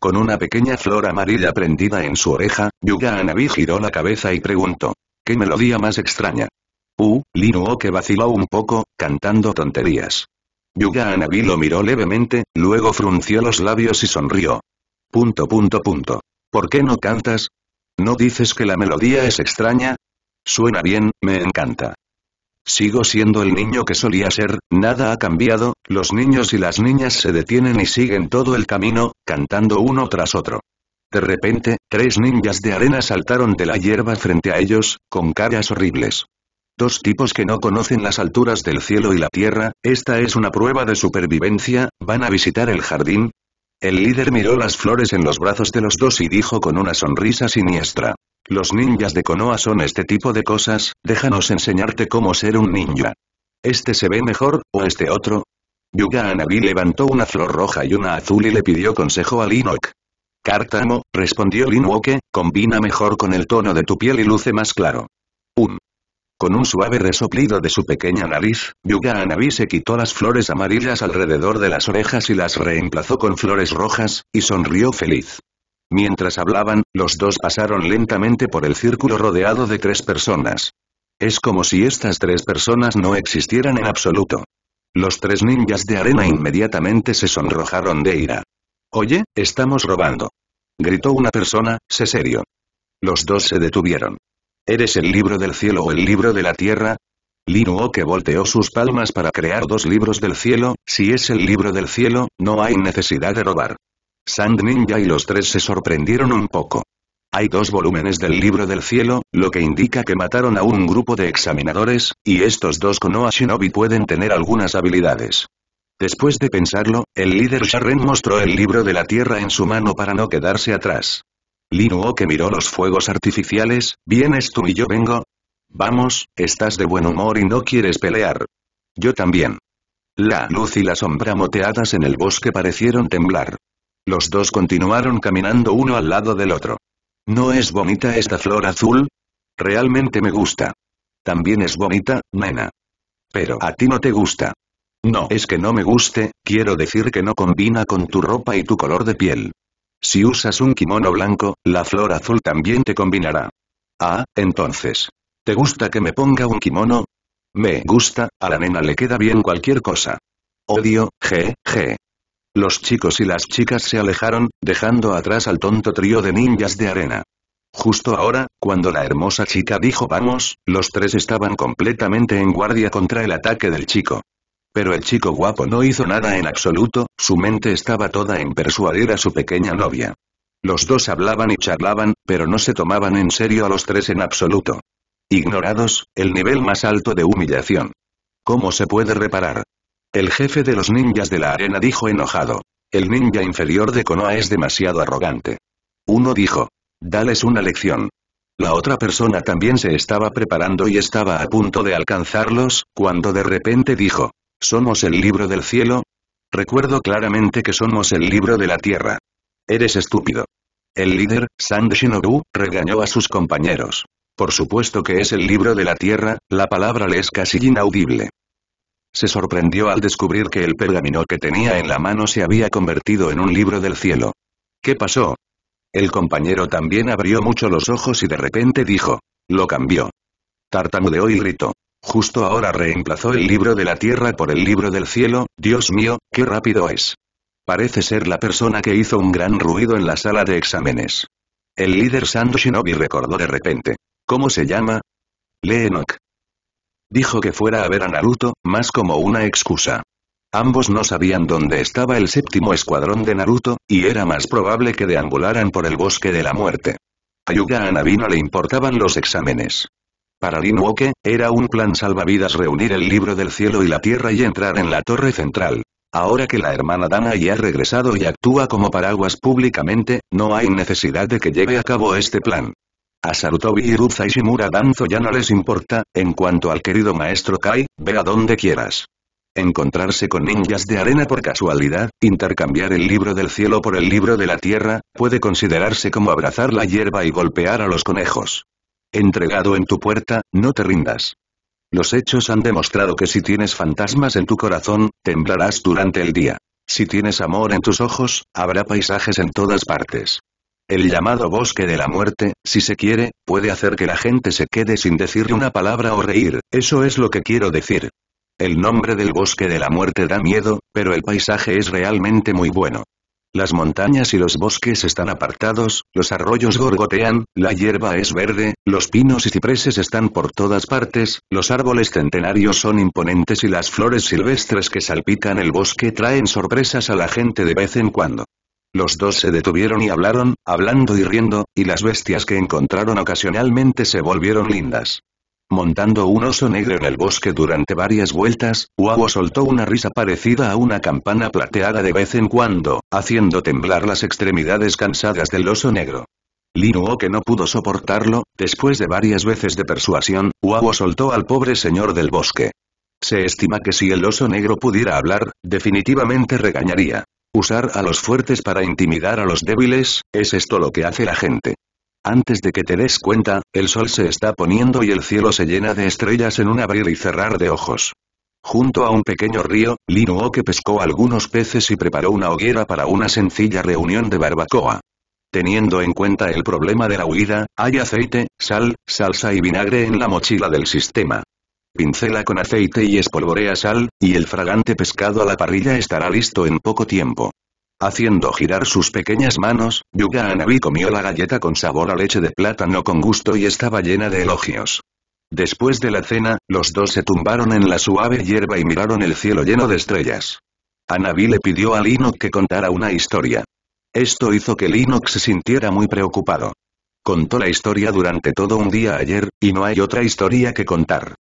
A: Con una pequeña flor amarilla prendida en su oreja, Yuga Anabi giró la cabeza y preguntó. ¿Qué melodía más extraña? Uh, que vaciló un poco, cantando tonterías. Yuga Anabi lo miró levemente, luego frunció los labios y sonrió. Punto punto punto. ¿Por qué no cantas? ¿No dices que la melodía es extraña? Suena bien, me encanta. Sigo siendo el niño que solía ser, nada ha cambiado, los niños y las niñas se detienen y siguen todo el camino, cantando uno tras otro. De repente, tres ninjas de arena saltaron de la hierba frente a ellos, con caras horribles. Dos tipos que no conocen las alturas del cielo y la tierra, esta es una prueba de supervivencia, ¿van a visitar el jardín? El líder miró las flores en los brazos de los dos y dijo con una sonrisa siniestra. Los ninjas de Konoha son este tipo de cosas, déjanos enseñarte cómo ser un ninja. ¿Este se ve mejor, o este otro? Yuga Anabi levantó una flor roja y una azul y le pidió consejo a Linok. Cártamo, respondió Linwoke, combina mejor con el tono de tu piel y luce más claro. Un. Con un suave resoplido de su pequeña nariz, Yuga Anabi se quitó las flores amarillas alrededor de las orejas y las reemplazó con flores rojas, y sonrió feliz. Mientras hablaban, los dos pasaron lentamente por el círculo rodeado de tres personas. Es como si estas tres personas no existieran en absoluto. Los tres ninjas de arena inmediatamente se sonrojaron de ira. Oye, estamos robando. Gritó una persona, se serio. Los dos se detuvieron. ¿Eres el libro del cielo o el libro de la tierra? que volteó sus palmas para crear dos libros del cielo, si es el libro del cielo, no hay necesidad de robar. Sand Ninja y los tres se sorprendieron un poco. Hay dos volúmenes del libro del cielo, lo que indica que mataron a un grupo de examinadores, y estos dos Konoha Shinobi pueden tener algunas habilidades. Después de pensarlo, el líder Sharren mostró el libro de la tierra en su mano para no quedarse atrás. Linuo que miró los fuegos artificiales, ¿vienes tú y yo vengo? Vamos, estás de buen humor y no quieres pelear. Yo también. La luz y la sombra moteadas en el bosque parecieron temblar. Los dos continuaron caminando uno al lado del otro. ¿No es bonita esta flor azul? Realmente me gusta. También es bonita, nena. Pero a ti no te gusta. No es que no me guste, quiero decir que no combina con tu ropa y tu color de piel. Si usas un kimono blanco, la flor azul también te combinará. Ah, entonces. ¿Te gusta que me ponga un kimono? Me gusta, a la nena le queda bien cualquier cosa. Odio, je, je. Los chicos y las chicas se alejaron, dejando atrás al tonto trío de ninjas de arena. Justo ahora, cuando la hermosa chica dijo vamos, los tres estaban completamente en guardia contra el ataque del chico. Pero el chico guapo no hizo nada en absoluto, su mente estaba toda en persuadir a su pequeña novia. Los dos hablaban y charlaban, pero no se tomaban en serio a los tres en absoluto. Ignorados, el nivel más alto de humillación. ¿Cómo se puede reparar? El jefe de los ninjas de la arena dijo enojado. El ninja inferior de Konoha es demasiado arrogante. Uno dijo. Dales una lección. La otra persona también se estaba preparando y estaba a punto de alcanzarlos, cuando de repente dijo. ¿Somos el libro del cielo? Recuerdo claramente que somos el libro de la tierra. Eres estúpido. El líder, San Shinobu, regañó a sus compañeros. Por supuesto que es el libro de la tierra, la palabra le es casi inaudible. Se sorprendió al descubrir que el pergamino que tenía en la mano se había convertido en un libro del cielo. ¿Qué pasó? El compañero también abrió mucho los ojos y de repente dijo. Lo cambió. Tartamudeó y gritó. Justo ahora reemplazó el libro de la tierra por el libro del cielo, Dios mío, qué rápido es. Parece ser la persona que hizo un gran ruido en la sala de exámenes. El líder Sando Shinobi recordó de repente. ¿Cómo se llama? Leenok dijo que fuera a ver a Naruto, más como una excusa. Ambos no sabían dónde estaba el séptimo escuadrón de Naruto, y era más probable que deambularan por el bosque de la muerte. A Yuga no le importaban los exámenes. Para Rinwoke, era un plan salvavidas reunir el libro del cielo y la tierra y entrar en la torre central. Ahora que la hermana Dana ya ha regresado y actúa como paraguas públicamente, no hay necesidad de que lleve a cabo este plan. A Sarutobi y y Shimura Danzo ya no les importa, en cuanto al querido maestro Kai, ve a donde quieras. Encontrarse con ninjas de arena por casualidad, intercambiar el libro del cielo por el libro de la tierra, puede considerarse como abrazar la hierba y golpear a los conejos. Entregado en tu puerta, no te rindas. Los hechos han demostrado que si tienes fantasmas en tu corazón, temblarás durante el día. Si tienes amor en tus ojos, habrá paisajes en todas partes. El llamado bosque de la muerte, si se quiere, puede hacer que la gente se quede sin decir una palabra o reír, eso es lo que quiero decir. El nombre del bosque de la muerte da miedo, pero el paisaje es realmente muy bueno. Las montañas y los bosques están apartados, los arroyos gorgotean, la hierba es verde, los pinos y cipreses están por todas partes, los árboles centenarios son imponentes y las flores silvestres que salpican el bosque traen sorpresas a la gente de vez en cuando. Los dos se detuvieron y hablaron, hablando y riendo, y las bestias que encontraron ocasionalmente se volvieron lindas. Montando un oso negro en el bosque durante varias vueltas, Huago soltó una risa parecida a una campana plateada de vez en cuando, haciendo temblar las extremidades cansadas del oso negro. Linuo que no pudo soportarlo, después de varias veces de persuasión, Huago soltó al pobre señor del bosque. Se estima que si el oso negro pudiera hablar, definitivamente regañaría. Usar a los fuertes para intimidar a los débiles, es esto lo que hace la gente. Antes de que te des cuenta, el sol se está poniendo y el cielo se llena de estrellas en un abrir y cerrar de ojos. Junto a un pequeño río, que pescó algunos peces y preparó una hoguera para una sencilla reunión de barbacoa. Teniendo en cuenta el problema de la huida, hay aceite, sal, salsa y vinagre en la mochila del sistema pincela con aceite y espolvorea sal, y el fragante pescado a la parrilla estará listo en poco tiempo. Haciendo girar sus pequeñas manos, Yuga Anabi comió la galleta con sabor a leche de plátano con gusto y estaba llena de elogios. Después de la cena, los dos se tumbaron en la suave hierba y miraron el cielo lleno de estrellas. Anabi le pidió a Linok que contara una historia. Esto hizo que Linux se sintiera muy preocupado. Contó la historia durante todo un día ayer, y no hay otra historia que contar.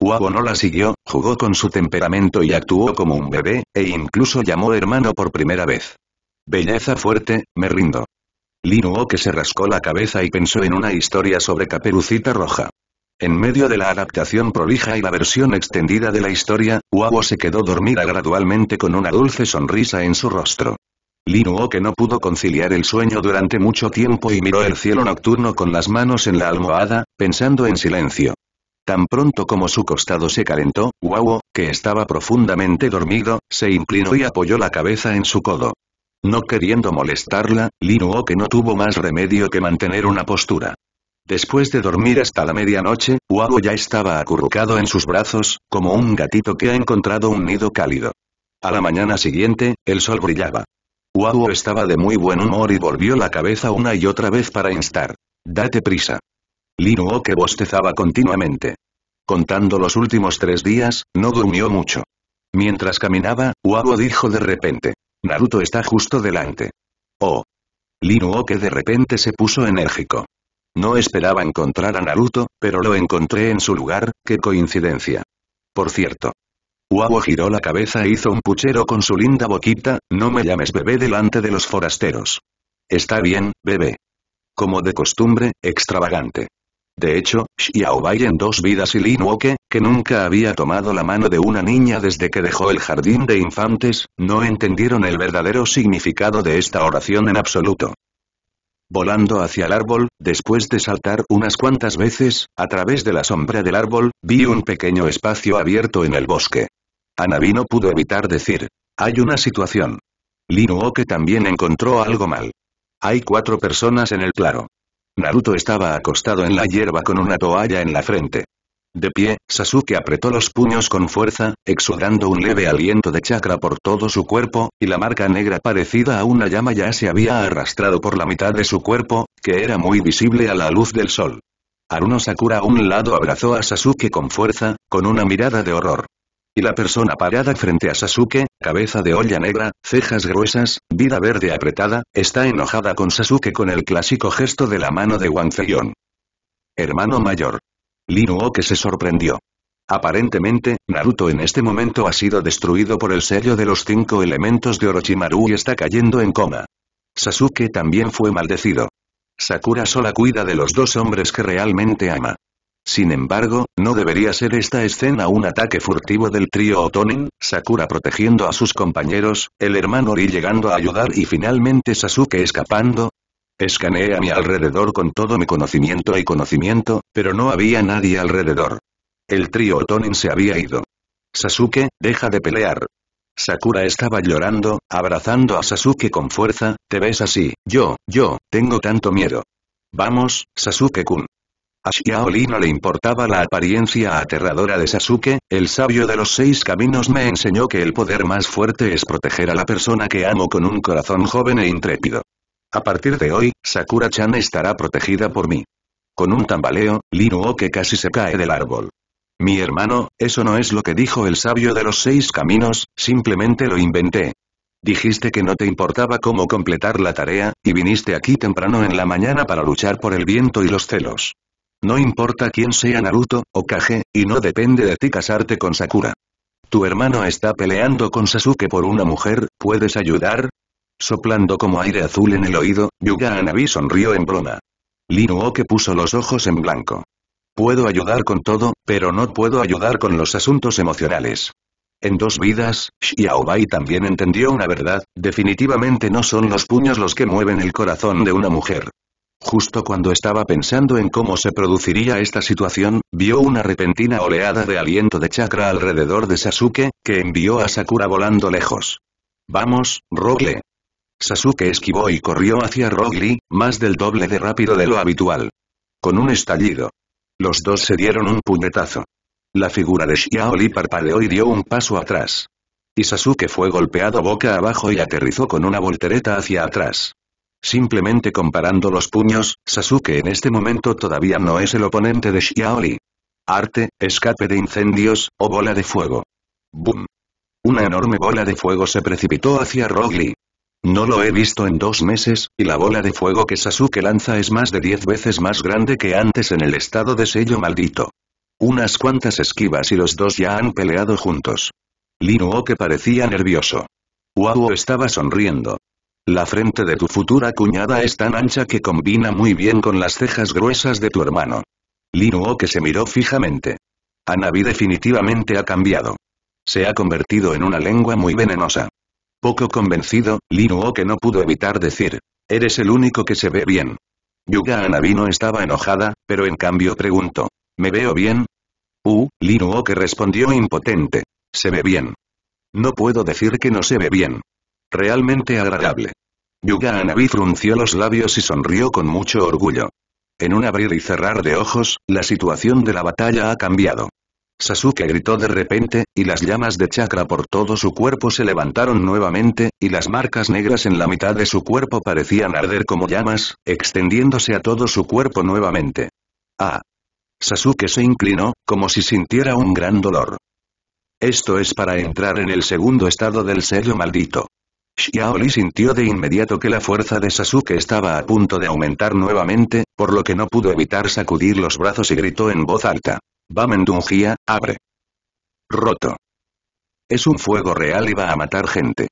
A: Huavo no la siguió, jugó con su temperamento y actuó como un bebé, e incluso llamó hermano por primera vez. Belleza fuerte, me rindo. Linuo que se rascó la cabeza y pensó en una historia sobre Caperucita Roja. En medio de la adaptación prolija y la versión extendida de la historia, Huavo se quedó dormida gradualmente con una dulce sonrisa en su rostro. Linuo que no pudo conciliar el sueño durante mucho tiempo y miró el cielo nocturno con las manos en la almohada, pensando en silencio. Tan pronto como su costado se calentó, Guau, que estaba profundamente dormido, se inclinó y apoyó la cabeza en su codo. No queriendo molestarla, Linuo que no tuvo más remedio que mantener una postura. Después de dormir hasta la medianoche, Guau ya estaba acurrucado en sus brazos, como un gatito que ha encontrado un nido cálido. A la mañana siguiente, el sol brillaba. Guau estaba de muy buen humor y volvió la cabeza una y otra vez para instar. Date prisa. Linuo que bostezaba continuamente. Contando los últimos tres días, no durmió mucho. Mientras caminaba, Uago dijo de repente. Naruto está justo delante. Oh. Lino que de repente se puso enérgico. No esperaba encontrar a Naruto, pero lo encontré en su lugar, qué coincidencia. Por cierto. Uago giró la cabeza e hizo un puchero con su linda boquita, no me llames bebé delante de los forasteros. Está bien, bebé. Como de costumbre, extravagante. De hecho, Xiaobai en dos vidas y Lin que nunca había tomado la mano de una niña desde que dejó el jardín de infantes, no entendieron el verdadero significado de esta oración en absoluto. Volando hacia el árbol, después de saltar unas cuantas veces, a través de la sombra del árbol, vi un pequeño espacio abierto en el bosque. Anabi no pudo evitar decir. Hay una situación. Linwoke también encontró algo mal. Hay cuatro personas en el claro. Naruto estaba acostado en la hierba con una toalla en la frente. De pie, Sasuke apretó los puños con fuerza, exudando un leve aliento de chakra por todo su cuerpo, y la marca negra parecida a una llama ya se había arrastrado por la mitad de su cuerpo, que era muy visible a la luz del sol. Aruno Sakura a un lado abrazó a Sasuke con fuerza, con una mirada de horror y la persona parada frente a Sasuke, cabeza de olla negra, cejas gruesas, vida verde apretada, está enojada con Sasuke con el clásico gesto de la mano de Wanzeion. Hermano mayor. que se sorprendió. Aparentemente, Naruto en este momento ha sido destruido por el sello de los cinco elementos de Orochimaru y está cayendo en coma. Sasuke también fue maldecido. Sakura sola cuida de los dos hombres que realmente ama. Sin embargo, no debería ser esta escena un ataque furtivo del trío Otonin, Sakura protegiendo a sus compañeros, el hermano Ri llegando a ayudar y finalmente Sasuke escapando. Escaneé a mi alrededor con todo mi conocimiento y conocimiento, pero no había nadie alrededor. El trío Otonin se había ido. Sasuke, deja de pelear. Sakura estaba llorando, abrazando a Sasuke con fuerza, te ves así, yo, yo, tengo tanto miedo. Vamos, Sasuke-kun. A no le importaba la apariencia aterradora de Sasuke, el sabio de los seis caminos me enseñó que el poder más fuerte es proteger a la persona que amo con un corazón joven e intrépido. A partir de hoy, Sakura-chan estará protegida por mí. Con un tambaleo, Linuo que casi se cae del árbol. Mi hermano, eso no es lo que dijo el sabio de los seis caminos, simplemente lo inventé. Dijiste que no te importaba cómo completar la tarea, y viniste aquí temprano en la mañana para luchar por el viento y los celos. No importa quién sea Naruto, o Kage, y no depende de ti casarte con Sakura. Tu hermano está peleando con Sasuke por una mujer, ¿puedes ayudar? Soplando como aire azul en el oído, Yuga Anabi sonrió en broma. Linuoke puso los ojos en blanco. Puedo ayudar con todo, pero no puedo ayudar con los asuntos emocionales. En dos vidas, Xiaobai también entendió una verdad, definitivamente no son los puños los que mueven el corazón de una mujer. Justo cuando estaba pensando en cómo se produciría esta situación, vio una repentina oleada de aliento de chakra alrededor de Sasuke, que envió a Sakura volando lejos. Vamos, Rogley. Sasuke esquivó y corrió hacia Rogli, más del doble de rápido de lo habitual. Con un estallido. Los dos se dieron un puñetazo. La figura de Xiaoli parpadeó y dio un paso atrás. Y Sasuke fue golpeado boca abajo y aterrizó con una voltereta hacia atrás. Simplemente comparando los puños, Sasuke en este momento todavía no es el oponente de Xiaoli. Arte, escape de incendios, o bola de fuego. Boom Una enorme bola de fuego se precipitó hacia Rogli. No lo he visto en dos meses, y la bola de fuego que Sasuke lanza es más de diez veces más grande que antes en el estado de sello maldito. Unas cuantas esquivas y los dos ya han peleado juntos. Linuo que parecía nervioso. Wow estaba sonriendo. La frente de tu futura cuñada es tan ancha que combina muy bien con las cejas gruesas de tu hermano. Linuo que se miró fijamente. Anabi definitivamente ha cambiado. Se ha convertido en una lengua muy venenosa. Poco convencido, Linuo que no pudo evitar decir. Eres el único que se ve bien. Yuga Anabi no estaba enojada, pero en cambio preguntó. ¿Me veo bien? Uh, Linuo que respondió impotente. Se ve bien. No puedo decir que no se ve bien. Realmente agradable. Yuga Anabi frunció los labios y sonrió con mucho orgullo. En un abrir y cerrar de ojos, la situación de la batalla ha cambiado. Sasuke gritó de repente, y las llamas de chakra por todo su cuerpo se levantaron nuevamente, y las marcas negras en la mitad de su cuerpo parecían arder como llamas, extendiéndose a todo su cuerpo nuevamente. Ah. Sasuke se inclinó, como si sintiera un gran dolor. Esto es para entrar en el segundo estado del serio maldito. Xiaoli sintió de inmediato que la fuerza de Sasuke estaba a punto de aumentar nuevamente, por lo que no pudo evitar sacudir los brazos y gritó en voz alta. Va abre. Roto. Es un fuego real y va a matar gente.